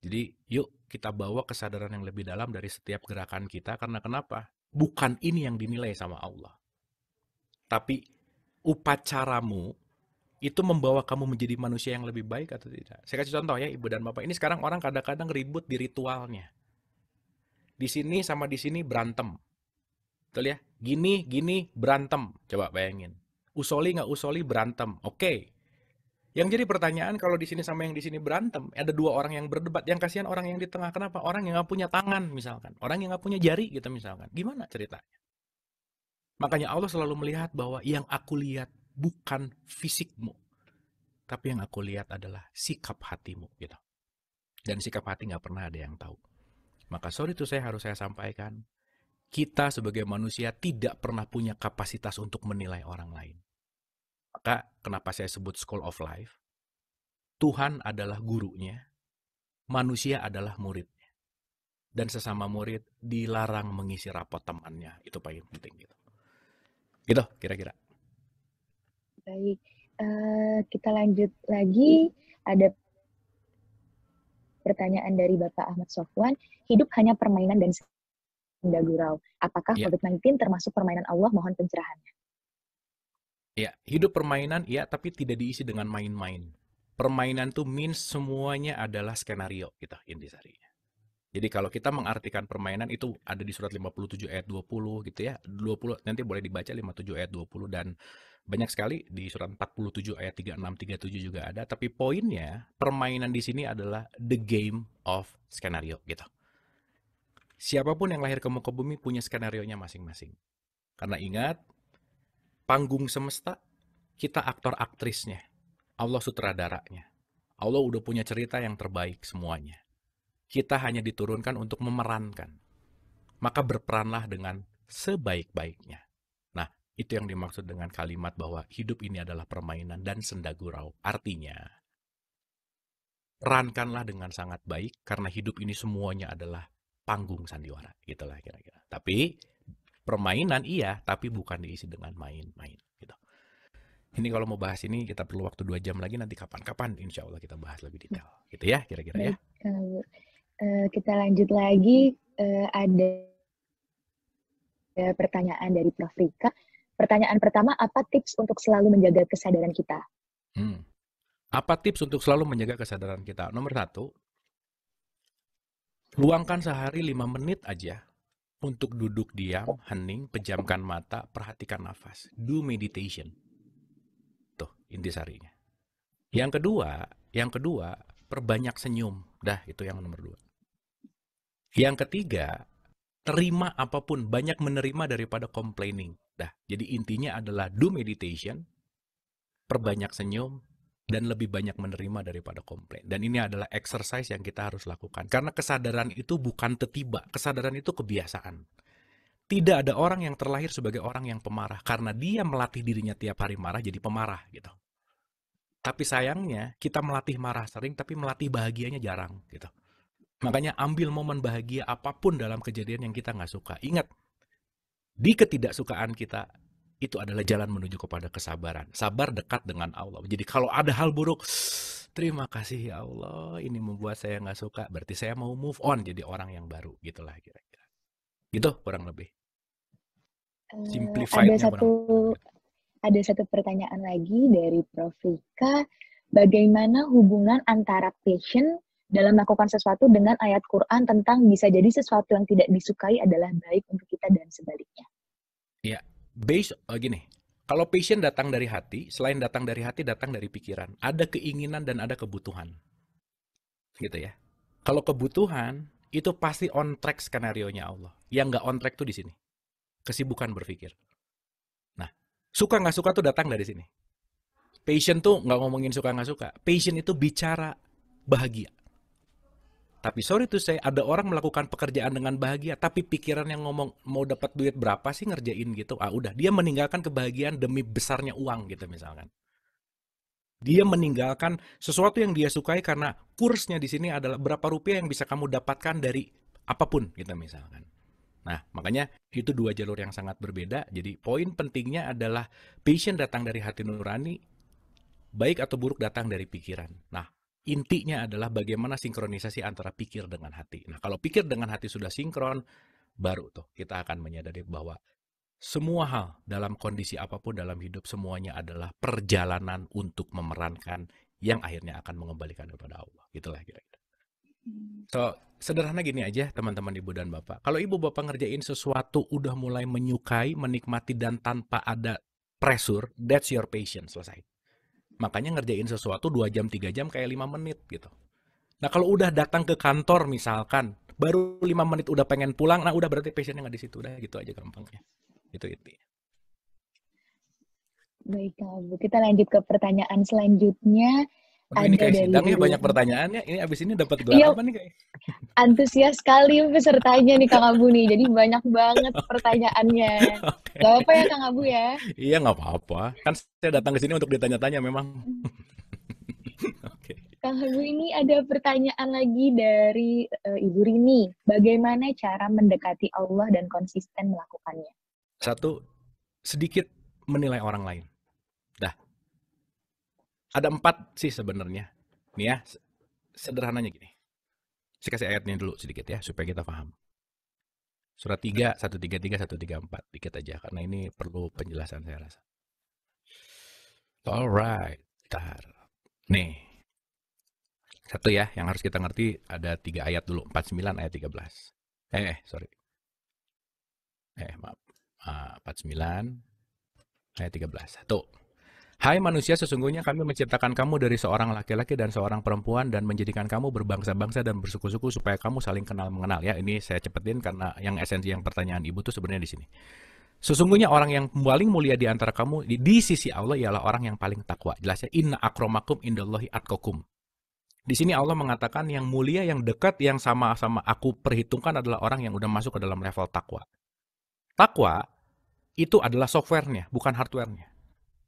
Jadi, yuk kita bawa kesadaran yang lebih dalam dari setiap gerakan kita, karena kenapa? Bukan ini yang dinilai sama Allah. Tapi upacaramu itu membawa kamu menjadi manusia yang lebih baik atau tidak? Saya kasih contoh ya, ibu dan bapak. Ini sekarang orang kadang-kadang ribut di ritualnya. Di sini sama di sini berantem. Betul ya? Gini, gini, berantem. Coba bayangin. Usoli nggak usoli, berantem. Oke. Okay. Yang jadi pertanyaan kalau di sini sama yang di sini berantem, ada dua orang yang berdebat. Yang kasihan orang yang di tengah. Kenapa? Orang yang nggak punya tangan misalkan. Orang yang nggak punya jari gitu misalkan. Gimana ceritanya? Makanya Allah selalu melihat bahwa yang aku lihat bukan fisikmu. Tapi yang aku lihat adalah sikap hatimu gitu. Dan sikap hati nggak pernah ada yang tahu. Maka sorry itu saya harus saya sampaikan. Kita sebagai manusia tidak pernah punya kapasitas untuk menilai orang lain. Maka kenapa saya sebut school of life? Tuhan adalah gurunya, manusia adalah muridnya. Dan sesama murid dilarang mengisi rapot temannya. Itu paling penting gitu. Gitu kira-kira. Baik, uh, kita lanjut lagi. Ada pertanyaan dari Bapak Ahmad Sofwan. Hidup hanya permainan dan senda gurau. Apakah ya. COVID-19 termasuk permainan Allah? Mohon pencerahannya. Ya, hidup permainan ya, tapi tidak diisi dengan main-main. Permainan tuh means semuanya adalah skenario kita intisarinya. Jadi kalau kita mengartikan permainan itu ada di surat 57 ayat 20 gitu ya. 20 nanti boleh dibaca 57 ayat 20 dan banyak sekali di surat 47 ayat 36 37 juga ada tapi poinnya permainan di sini adalah the game of skenario gitu. Siapapun yang lahir ke muka bumi punya skenario-nya masing-masing. Karena ingat panggung semesta kita aktor-aktrisnya. Allah sutradaranya. Allah udah punya cerita yang terbaik semuanya. Kita hanya diturunkan untuk memerankan. Maka berperanlah dengan sebaik-baiknya. Itu yang dimaksud dengan kalimat bahwa hidup ini adalah permainan dan senda gurau. Artinya, perankanlah dengan sangat baik karena hidup ini semuanya adalah panggung sandiwara. Gitulah kira-kira. Tapi permainan iya, tapi bukan diisi dengan main-main. Gitu. Ini kalau mau bahas ini kita perlu waktu dua jam lagi nanti kapan-kapan insya Allah kita bahas lebih detail. Gitu ya kira-kira ya. Eh, eh, kita lanjut lagi eh, ada pertanyaan dari Prof. Rika. Pertanyaan pertama, apa tips untuk selalu menjaga kesadaran kita? Hmm. Apa tips untuk selalu menjaga kesadaran kita? Nomor satu, luangkan sehari lima menit aja untuk duduk diam, hening, pejamkan mata, perhatikan nafas. Do meditation. Tuh, inti intisarinya. Yang kedua, yang kedua, perbanyak senyum. Dah, itu yang nomor dua. Yang ketiga, terima apapun, banyak menerima daripada complaining. Nah, jadi intinya adalah do meditation, perbanyak senyum, dan lebih banyak menerima daripada komplain. Dan ini adalah exercise yang kita harus lakukan. Karena kesadaran itu bukan tiba, kesadaran itu kebiasaan. Tidak ada orang yang terlahir sebagai orang yang pemarah karena dia melatih dirinya tiap hari marah jadi pemarah gitu. Tapi sayangnya kita melatih marah sering tapi melatih bahagianya jarang gitu. Makanya ambil momen bahagia apapun dalam kejadian yang kita nggak suka. Ingat, di ketidaksukaan kita itu adalah jalan menuju kepada kesabaran. Sabar dekat dengan Allah. Jadi kalau ada hal buruk, terima kasih ya Allah, ini membuat saya nggak suka. Berarti saya mau move on jadi orang yang baru gitulah kira-kira. Gitu kurang lebih. Eh, Simplified ada satu gitu. ada satu pertanyaan lagi dari Prof Rika. Bagaimana hubungan antara passion dalam melakukan sesuatu dengan ayat Quran tentang bisa jadi sesuatu yang tidak disukai adalah baik untuk kita dan sebaliknya. Ya, base uh, eh, gini. Kalau passion datang dari hati, selain datang dari hati datang dari pikiran. Ada keinginan dan ada kebutuhan. Gitu ya. Kalau kebutuhan itu pasti on track skenario-nya Allah. Yang nggak on track tuh di sini. Kesibukan berpikir. Nah, suka nggak suka tuh datang dari sini. Passion tuh nggak ngomongin suka nggak suka. Passion itu bicara bahagia. Tapi sorry tuh saya ada orang melakukan pekerjaan dengan bahagia, tapi pikiran yang ngomong mau dapat duit berapa sih ngerjain gitu. Ah udah, dia meninggalkan kebahagiaan demi besarnya uang gitu misalkan. Dia meninggalkan sesuatu yang dia sukai karena kursnya di sini adalah berapa rupiah yang bisa kamu dapatkan dari apapun gitu misalkan. Nah, makanya itu dua jalur yang sangat berbeda. Jadi poin pentingnya adalah passion datang dari hati nurani, baik atau buruk datang dari pikiran. Nah, intinya adalah bagaimana sinkronisasi antara pikir dengan hati. Nah, kalau pikir dengan hati sudah sinkron, baru tuh kita akan menyadari bahwa semua hal dalam kondisi apapun dalam hidup semuanya adalah perjalanan untuk memerankan yang akhirnya akan mengembalikan kepada Allah. gitulah kira-kira. Hmm. So, sederhana gini aja teman-teman ibu dan bapak. Kalau ibu bapak ngerjain sesuatu udah mulai menyukai, menikmati dan tanpa ada pressure, that's your patience selesai. Makanya ngerjain sesuatu 2 jam, 3 jam kayak 5 menit gitu. Nah kalau udah datang ke kantor misalkan, baru 5 menit udah pengen pulang, nah udah berarti passionnya nggak di situ. Udah gitu aja gampangnya. Itu itu. Baik, Abu, Kita lanjut ke pertanyaan selanjutnya ini kayak sidang tapi banyak pertanyaannya. Ini abis ini dapat dua ya, apa nih kayak? Antusias sekali pesertanya nih Kang Abu nih. Jadi banyak banget pertanyaannya. okay. Gak apa ya Kang Abu ya? Iya nggak apa-apa. Kan saya datang ke sini untuk ditanya-tanya memang. okay. Kang Abu ini ada pertanyaan lagi dari uh, Ibu Rini. Bagaimana cara mendekati Allah dan konsisten melakukannya? Satu, sedikit menilai orang lain. Dah, ada empat sih sebenarnya. Nih ya, sederhananya gini. Saya kasih ayatnya dulu sedikit ya, supaya kita paham. Surat 3, 133, 134. Dikit aja, karena ini perlu penjelasan saya rasa. Alright. Bentar. Nih. Satu ya, yang harus kita ngerti ada tiga ayat dulu. 49 ayat 13. Eh, eh sorry. Eh, maaf. Uh, ah, 49 ayat 13. Satu. Hai manusia, sesungguhnya kami menciptakan kamu dari seorang laki-laki dan seorang perempuan dan menjadikan kamu berbangsa-bangsa dan bersuku-suku supaya kamu saling kenal mengenal ya. Ini saya cepetin karena yang esensi yang pertanyaan ibu tuh sebenarnya di sini. Sesungguhnya orang yang paling mulia di antara kamu di, di sisi Allah ialah orang yang paling takwa. Jelasnya inna akromakum indallahi atkokum. Di sini Allah mengatakan yang mulia, yang dekat, yang sama-sama aku perhitungkan adalah orang yang udah masuk ke dalam level takwa. Takwa itu adalah softwarenya, bukan hardwarenya.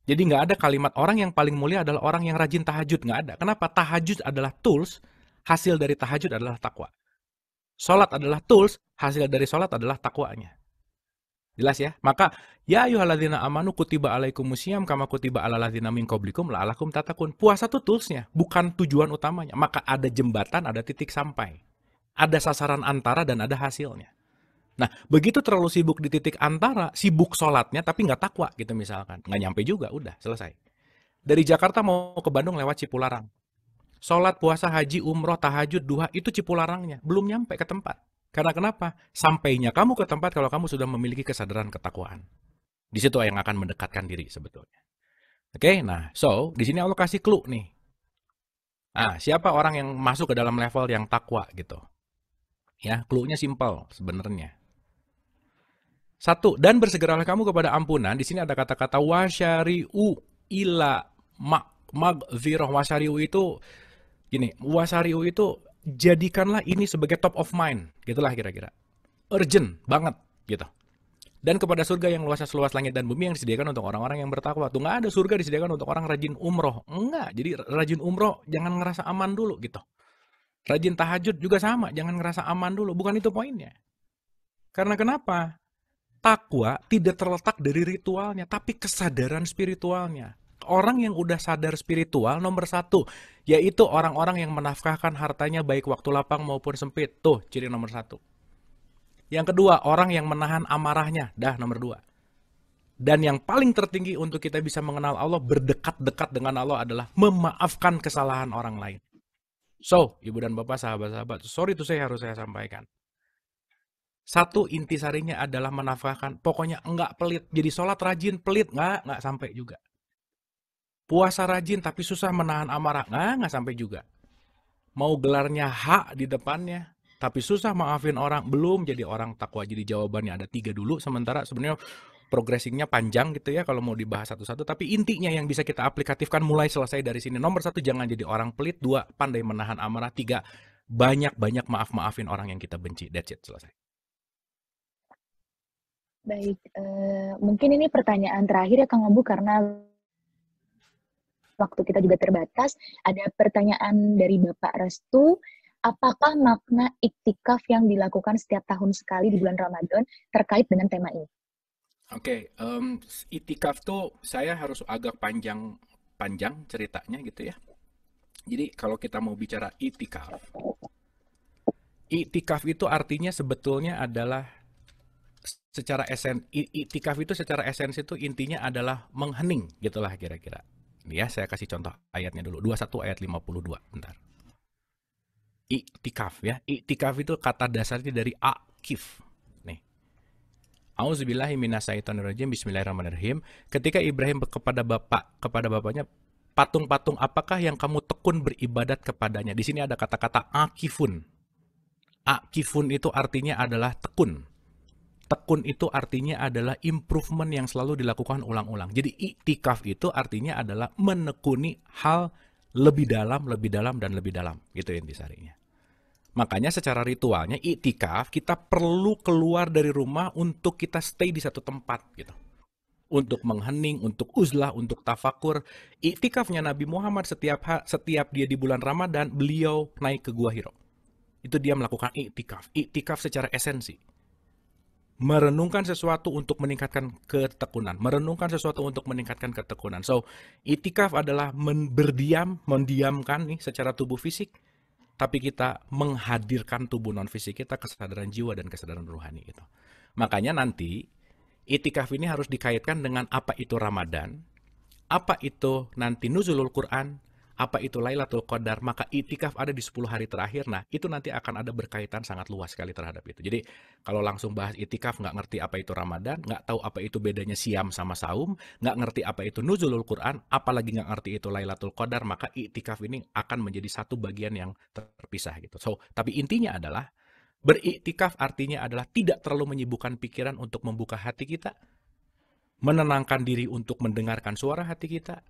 Jadi nggak ada kalimat orang yang paling mulia adalah orang yang rajin tahajud. Nggak ada. Kenapa? Tahajud adalah tools, hasil dari tahajud adalah takwa. Sholat adalah tools, hasil dari sholat adalah takwanya. Jelas ya? Maka, ya ayuhaladzina amanu kutiba musiam kama kutiba alaladzina min qoblikum la'alakum tatakun. Puasa itu toolsnya, bukan tujuan utamanya. Maka ada jembatan, ada titik sampai. Ada sasaran antara dan ada hasilnya. Nah, begitu terlalu sibuk di titik antara, sibuk sholatnya tapi nggak takwa gitu misalkan. Nggak nyampe juga, udah selesai. Dari Jakarta mau ke Bandung lewat Cipularang. Sholat, puasa, haji, umroh, tahajud, duha, itu Cipularangnya. Belum nyampe ke tempat. Karena kenapa? Sampainya kamu ke tempat kalau kamu sudah memiliki kesadaran ketakwaan. Di situ yang akan mendekatkan diri sebetulnya. Oke, okay, nah so di sini Allah kasih clue nih. Ah, siapa orang yang masuk ke dalam level yang takwa gitu? Ya, clue-nya simple sebenarnya. Satu, dan bersegeralah kamu kepada ampunan. Di sini ada kata-kata wasyari'u ila mak magfirah. Wasyari'u itu, gini, wasyari'u itu jadikanlah ini sebagai top of mind. Gitulah kira-kira. Urgent banget, gitu. Dan kepada surga yang luasnya seluas langit dan bumi yang disediakan untuk orang-orang yang bertakwa. Tuh nggak ada surga disediakan untuk orang rajin umroh. Enggak, jadi rajin umroh jangan ngerasa aman dulu gitu. Rajin tahajud juga sama, jangan ngerasa aman dulu. Bukan itu poinnya. Karena kenapa? takwa tidak terletak dari ritualnya, tapi kesadaran spiritualnya. Orang yang udah sadar spiritual nomor satu, yaitu orang-orang yang menafkahkan hartanya baik waktu lapang maupun sempit. Tuh, ciri nomor satu. Yang kedua, orang yang menahan amarahnya. Dah, nomor dua. Dan yang paling tertinggi untuk kita bisa mengenal Allah, berdekat-dekat dengan Allah adalah memaafkan kesalahan orang lain. So, ibu dan bapak, sahabat-sahabat, sorry itu saya harus saya sampaikan. Satu intisarinya adalah menafkahkan. Pokoknya enggak pelit. Jadi sholat rajin, pelit. Enggak, enggak sampai juga. Puasa rajin tapi susah menahan amarah. Enggak, enggak sampai juga. Mau gelarnya hak di depannya. Tapi susah maafin orang. Belum jadi orang takwa. Jadi jawabannya ada tiga dulu. Sementara sebenarnya progressingnya panjang gitu ya kalau mau dibahas satu-satu. Tapi intinya yang bisa kita aplikatifkan mulai selesai dari sini. Nomor satu, jangan jadi orang pelit. Dua, pandai menahan amarah. Tiga, banyak-banyak maaf-maafin orang yang kita benci. That's it, selesai. Baik, uh, mungkin ini pertanyaan terakhir ya Kang Abu karena waktu kita juga terbatas. Ada pertanyaan dari Bapak Restu, apakah makna iktikaf yang dilakukan setiap tahun sekali di bulan Ramadan terkait dengan tema ini? Oke, okay, um, itikaf tuh saya harus agak panjang panjang ceritanya gitu ya. Jadi kalau kita mau bicara itikaf, itikaf itu artinya sebetulnya adalah secara esen itikaf itu secara esensi itu intinya adalah menghening gitulah kira-kira. Ya, saya kasih contoh ayatnya dulu. 21 ayat 52. Bentar. Itikaf ya. Itikaf itu kata dasarnya dari akif. Nih. Auzubillahi minasyaitonirrajim. Bismillahirrahmanirrahim. Ketika Ibrahim kepada bapak kepada bapaknya patung-patung apakah yang kamu tekun beribadat kepadanya? Di sini ada kata-kata akifun. Akifun itu artinya adalah tekun tekun itu artinya adalah improvement yang selalu dilakukan ulang-ulang. Jadi itikaf itu artinya adalah menekuni hal lebih dalam, lebih dalam, dan lebih dalam. Gitu intisarinya. Makanya secara ritualnya itikaf kita perlu keluar dari rumah untuk kita stay di satu tempat gitu. Untuk menghening, untuk uzlah, untuk tafakur. Itikafnya Nabi Muhammad setiap setiap dia di bulan Ramadan, beliau naik ke Gua Hiro. Itu dia melakukan itikaf. Itikaf secara esensi merenungkan sesuatu untuk meningkatkan ketekunan, merenungkan sesuatu untuk meningkatkan ketekunan. So, itikaf adalah men berdiam, mendiamkan nih secara tubuh fisik, tapi kita menghadirkan tubuh non fisik kita kesadaran jiwa dan kesadaran rohani itu. Makanya nanti itikaf ini harus dikaitkan dengan apa itu Ramadan, apa itu nanti nuzulul Quran, apa itu Lailatul Qadar, maka itikaf ada di 10 hari terakhir. Nah, itu nanti akan ada berkaitan sangat luas sekali terhadap itu. Jadi, kalau langsung bahas itikaf, nggak ngerti apa itu Ramadan, nggak tahu apa itu bedanya siam sama saum, nggak ngerti apa itu nuzulul Quran, apalagi nggak ngerti itu Lailatul Qadar, maka itikaf ini akan menjadi satu bagian yang terpisah gitu. So, tapi intinya adalah, beriktikaf artinya adalah tidak terlalu menyibukkan pikiran untuk membuka hati kita, menenangkan diri untuk mendengarkan suara hati kita,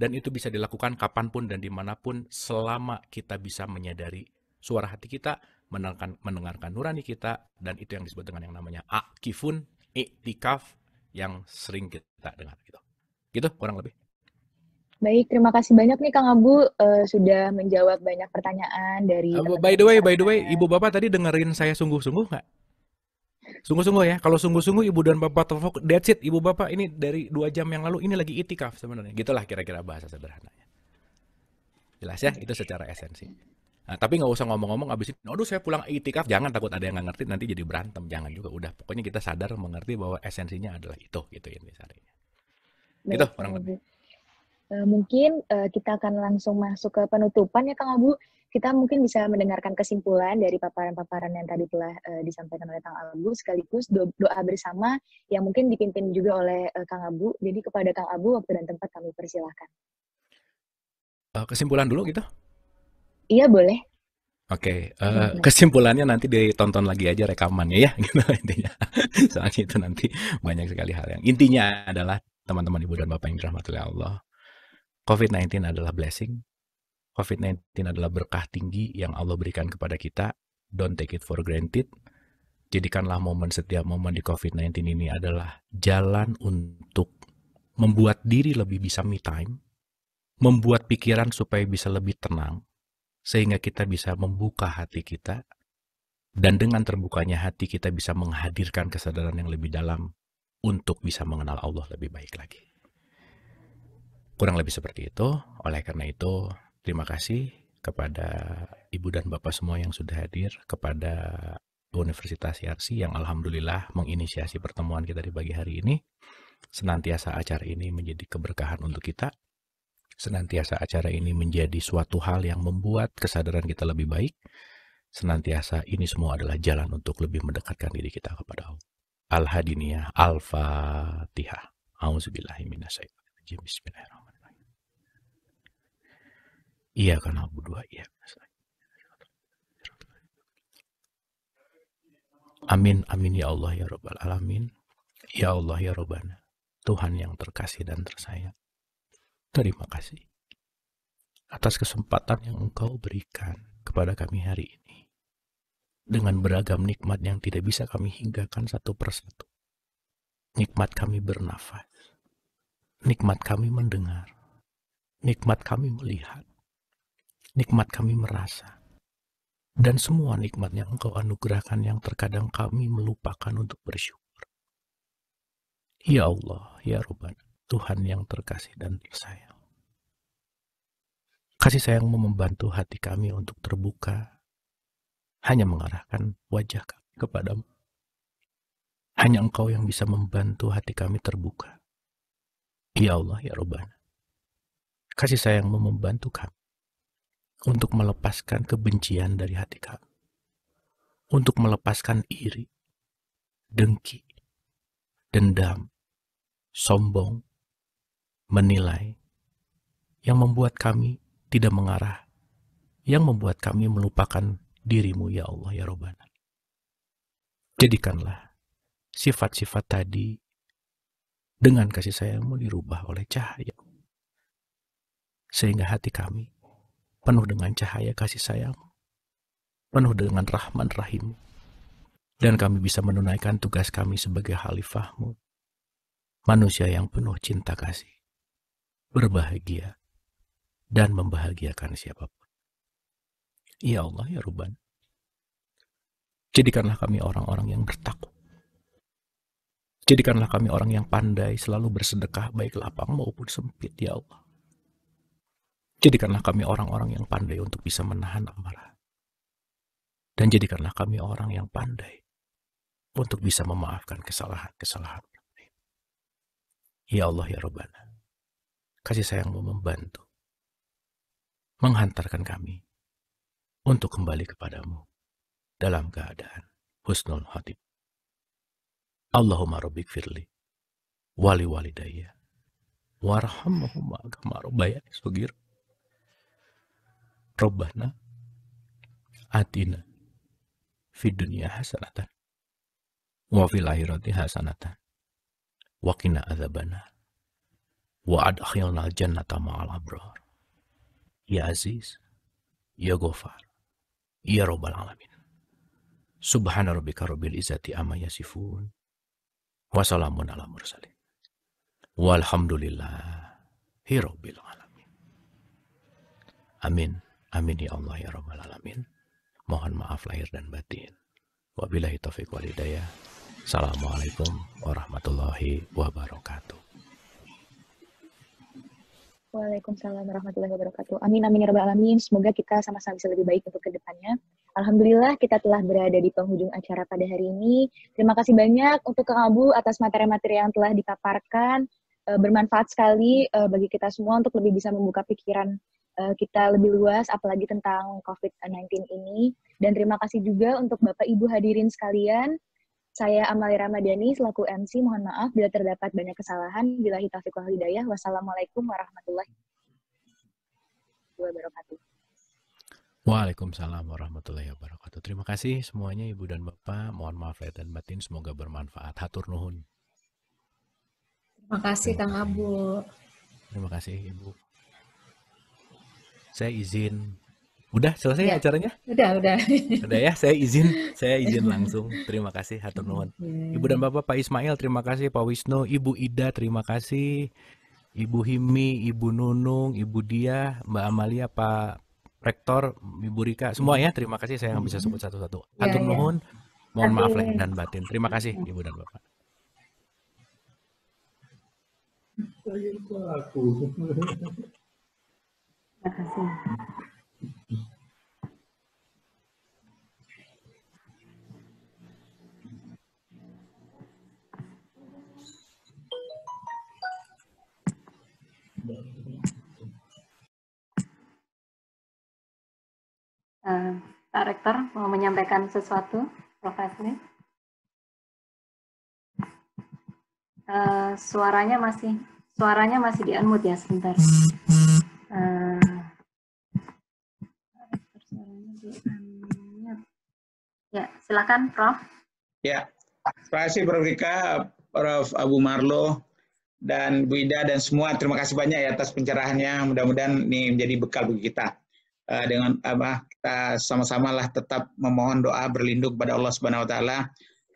dan itu bisa dilakukan kapanpun dan dimanapun selama kita bisa menyadari suara hati kita, mendengarkan, mendengarkan nurani kita, dan itu yang disebut dengan yang namanya akifun, iktikaf, yang sering kita dengar gitu. Gitu kurang lebih. Baik, terima kasih banyak nih Kang Abu uh, sudah menjawab banyak pertanyaan dari. Uh, by the way, by the way, ibu bapak tadi dengerin saya sungguh-sungguh nggak? -sungguh Sungguh-sungguh ya, kalau sungguh-sungguh ibu dan bapak terfokus, that's it, ibu bapak ini dari dua jam yang lalu ini lagi itikaf sebenarnya. Gitulah kira-kira bahasa sederhananya. Jelas ya, itu secara esensi. Nah, tapi nggak usah ngomong-ngomong abis itu, aduh saya pulang itikaf, jangan takut ada yang nggak ngerti, nanti jadi berantem, jangan juga. Udah, pokoknya kita sadar mengerti bahwa esensinya adalah itu, gitu ini ya, misalnya. Gitu, orang lebih. Eh, mungkin uh, kita akan langsung masuk ke penutupan ya Kang Abu. Kita mungkin bisa mendengarkan kesimpulan dari paparan-paparan yang tadi telah uh, disampaikan oleh Kang Abu sekaligus do doa bersama yang mungkin dipimpin juga oleh uh, Kang Abu. Jadi kepada Kang Abu waktu dan tempat kami persilahkan. kesimpulan dulu gitu? Iya boleh. Oke, okay, uh, kesimpulannya nanti ditonton lagi aja rekamannya ya, gitu intinya. Soalnya itu nanti banyak sekali hal yang intinya adalah teman-teman ibu dan bapak yang dirahmati Allah, COVID-19 adalah blessing, COVID-19 adalah berkah tinggi yang Allah berikan kepada kita. Don't take it for granted. Jadikanlah momen setiap momen di COVID-19 ini adalah jalan untuk membuat diri lebih bisa me time, membuat pikiran supaya bisa lebih tenang, sehingga kita bisa membuka hati kita, dan dengan terbukanya hati kita bisa menghadirkan kesadaran yang lebih dalam untuk bisa mengenal Allah lebih baik lagi. Kurang lebih seperti itu. Oleh karena itu, terima kasih kepada ibu dan bapak semua yang sudah hadir, kepada Universitas Yarsi yang alhamdulillah menginisiasi pertemuan kita di pagi hari ini. Senantiasa acara ini menjadi keberkahan untuk kita. Senantiasa acara ini menjadi suatu hal yang membuat kesadaran kita lebih baik. Senantiasa ini semua adalah jalan untuk lebih mendekatkan diri kita kepada Allah. Al-Hadiniyah Al-Fatihah. Auzubillahi minasyaitonir Bismillahirrahmanirrahim. Iya karena aku dua Iya. Amin, amin ya Allah ya Rabbal Alamin. Ya Allah ya Rabbana. Tuhan yang terkasih dan tersayang. Terima kasih atas kesempatan yang Engkau berikan kepada kami hari ini. Dengan beragam nikmat yang tidak bisa kami hinggakan satu persatu. Nikmat kami bernafas. Nikmat kami mendengar. Nikmat kami melihat nikmat kami merasa. Dan semua nikmat yang engkau anugerahkan yang terkadang kami melupakan untuk bersyukur. Ya Allah, Ya Rabbana, Tuhan yang terkasih dan tersayang. Kasih sayangmu membantu hati kami untuk terbuka, hanya mengarahkan wajah kami kepadamu. Hanya engkau yang bisa membantu hati kami terbuka. Ya Allah, Ya Rabbana, kasih sayangmu membantu kami untuk melepaskan kebencian dari hati kami, untuk melepaskan iri, dengki, dendam, sombong, menilai, yang membuat kami tidak mengarah, yang membuat kami melupakan dirimu ya Allah ya Robbana. Jadikanlah sifat-sifat tadi dengan kasih sayangmu dirubah oleh cahaya. Sehingga hati kami penuh dengan cahaya kasih sayang, penuh dengan rahman rahim, dan kami bisa menunaikan tugas kami sebagai khalifahmu, manusia yang penuh cinta kasih, berbahagia, dan membahagiakan siapapun. Ya Allah, ya Ruban, jadikanlah kami orang-orang yang bertakwa. Jadikanlah kami orang yang pandai, selalu bersedekah, baik lapang maupun sempit, ya Allah Jadikanlah kami orang-orang yang pandai untuk bisa menahan amarah. Dan jadikanlah kami orang yang pandai untuk bisa memaafkan kesalahan-kesalahan. Ya Allah, ya Rabbana, kasih sayangmu membantu, menghantarkan kami untuk kembali kepadamu dalam keadaan husnul khatib. Allahumma rabbik firli, wali walidayya, warhamhumma kama rabbayani sugir. Rabbana atina fid dunya hasanatan wa fil akhirati hasanatan wa qina adzabana wa adkhilna jannata ma'al abrar ya aziz ya ghafar ya rabbal alamin subhana rabbika rabbil Izati amma yasifun wa salamun ala mursalin walhamdulillah rabbil alamin amin Amin ya Allah ya Rabbal Alamin. Mohon maaf lahir dan batin. Wabillahi taufiq wal hidayah. Assalamualaikum warahmatullahi wabarakatuh. Waalaikumsalam warahmatullahi wabarakatuh. Amin, amin, ya rabbal alamin. Semoga kita sama-sama bisa lebih baik untuk kedepannya. Alhamdulillah kita telah berada di penghujung acara pada hari ini. Terima kasih banyak untuk Kang Abu atas materi-materi yang telah dipaparkan. Eh, bermanfaat sekali eh, bagi kita semua untuk lebih bisa membuka pikiran uh, kita lebih luas apalagi tentang COVID-19 ini. Dan terima kasih juga untuk Bapak Ibu hadirin sekalian. Saya Amali Ramadhani selaku MC mohon maaf bila terdapat banyak kesalahan. Bila hitafiq wa hidayah. Wassalamualaikum warahmatullahi wabarakatuh. Waalaikumsalam warahmatullahi wabarakatuh. Terima kasih semuanya Ibu dan Bapak. Mohon maaf lahir dan batin semoga bermanfaat. Hatur nuhun. Terima kasih Kang Abu. Terima kasih Ibu saya izin. Udah selesai ya. acaranya? Udah, udah. Udah ya, saya izin, saya izin langsung. Terima kasih, hatur nuhun. Iya. Ibu dan Bapak, Pak Ismail, terima kasih, Pak Wisnu, Ibu Ida, terima kasih. Ibu Himi, Ibu Nunung, Ibu Dia, Mbak Amalia, Pak Rektor, Ibu Rika, semua ya. Terima kasih saya nggak bisa iya. sebut satu-satu. Hatur iya, ya, nuhun, ya. mohon maaf lahir dan batin. Terima kasih Ibu dan Bapak. Aku. Terima kasih. Uh, eh, Pak Rektor mau menyampaikan sesuatu, Prof. Asli. Uh, eh, suaranya masih suaranya masih di unmute ya sebentar. Iya. Ya, silakan Prof. Ya, terima kasih Prof. Rika, Prof. Abu Marlo, dan Bu Ida dan semua. Terima kasih banyak ya atas pencerahannya. Mudah-mudahan ini menjadi bekal bagi kita. Eh, dengan apa kita sama-sama lah tetap memohon doa berlindung kepada Allah Subhanahu Wa Taala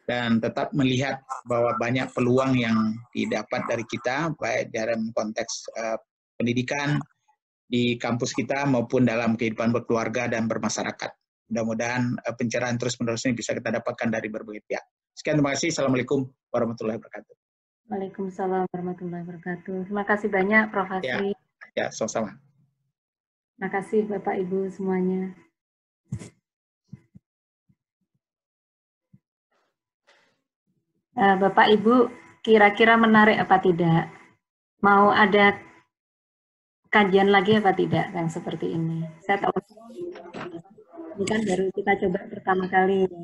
dan tetap melihat bahwa banyak peluang yang didapat dari kita baik dalam konteks eh, pendidikan di kampus kita maupun dalam kehidupan berkeluarga dan bermasyarakat. Mudah-mudahan eh, pencerahan terus-menerus ini bisa kita dapatkan dari berbagai pihak. Sekian terima kasih. Assalamualaikum warahmatullahi wabarakatuh. Waalaikumsalam warahmatullahi wabarakatuh. Terima kasih banyak Prof. Ya, Hasri. Ya, ya sama-sama. Terima kasih Bapak Ibu semuanya. Eh, Bapak Ibu, kira-kira menarik apa tidak? Mau ada kajian lagi apa tidak yang seperti ini? Saya tahu ini kan baru kita coba pertama kali ya.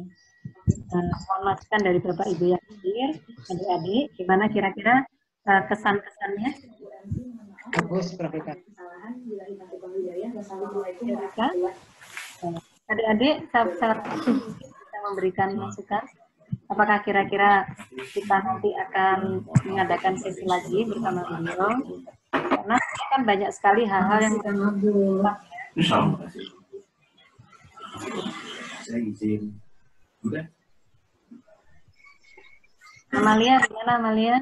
Uh, dari Bapak Ibu yang hadir, adik-adik, gimana kira-kira uh, kesan-kesannya? Bagus, Prof. Adik-adik, saya kita memberikan masukan, apakah kira-kira kita nanti akan mengadakan sesi lagi bersama beliau karena kan banyak sekali hal-hal yang Saya izin. Amalia, gimana Amalia?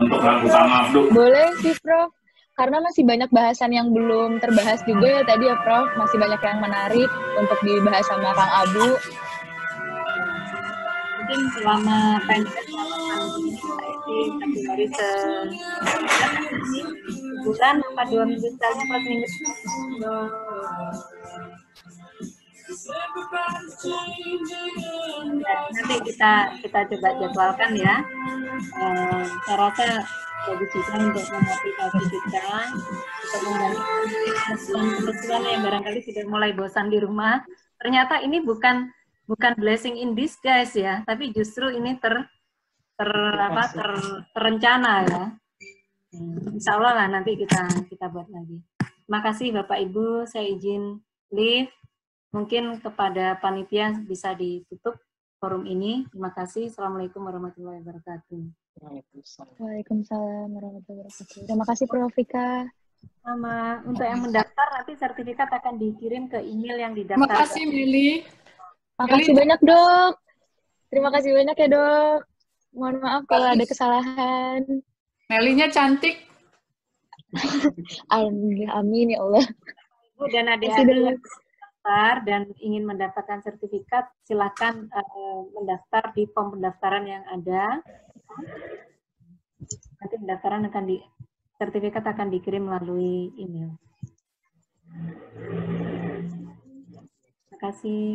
Untuk Boleh sih, Prof. Karena masih banyak bahasan yang belum terbahas juga ya tadi ya, Prof. Masih banyak yang menarik untuk dibahas sama Kang Abu. Mungkin selama pensiun di hari bulan apa dua minggu sekali empat minggu nanti kita kita coba jadwalkan ya eh, saya rasa bagus juga untuk memotivasi kita untuk membantu yang barangkali sudah mulai bosan di rumah ternyata ini bukan bukan blessing in disguise ya tapi justru ini ter ter apa ter, terencana ya. Hmm, Insya Allah lah nanti kita kita buat lagi. Terima kasih Bapak Ibu, saya izin leave. Mungkin kepada panitia bisa ditutup forum ini. Terima kasih. Assalamualaikum warahmatullahi wabarakatuh. Waalaikumsalam warahmatullahi wabarakatuh. Terima kasih Prof. Vika. Sama. Untuk yang mendaftar nanti sertifikat akan dikirim ke email yang didaftar. Terima kasih Mili. Terima kasih banyak dok. Terima kasih banyak ya dok. Mohon maaf kalau ada kesalahan. Melinya cantik. Alhamdulillah, amin ya Allah. Ibu dan adik-adik dan ingin mendapatkan sertifikat, silakan uh, mendaftar di form pendaftaran yang ada. Nanti pendaftaran akan di sertifikat akan dikirim melalui email. Terima kasih.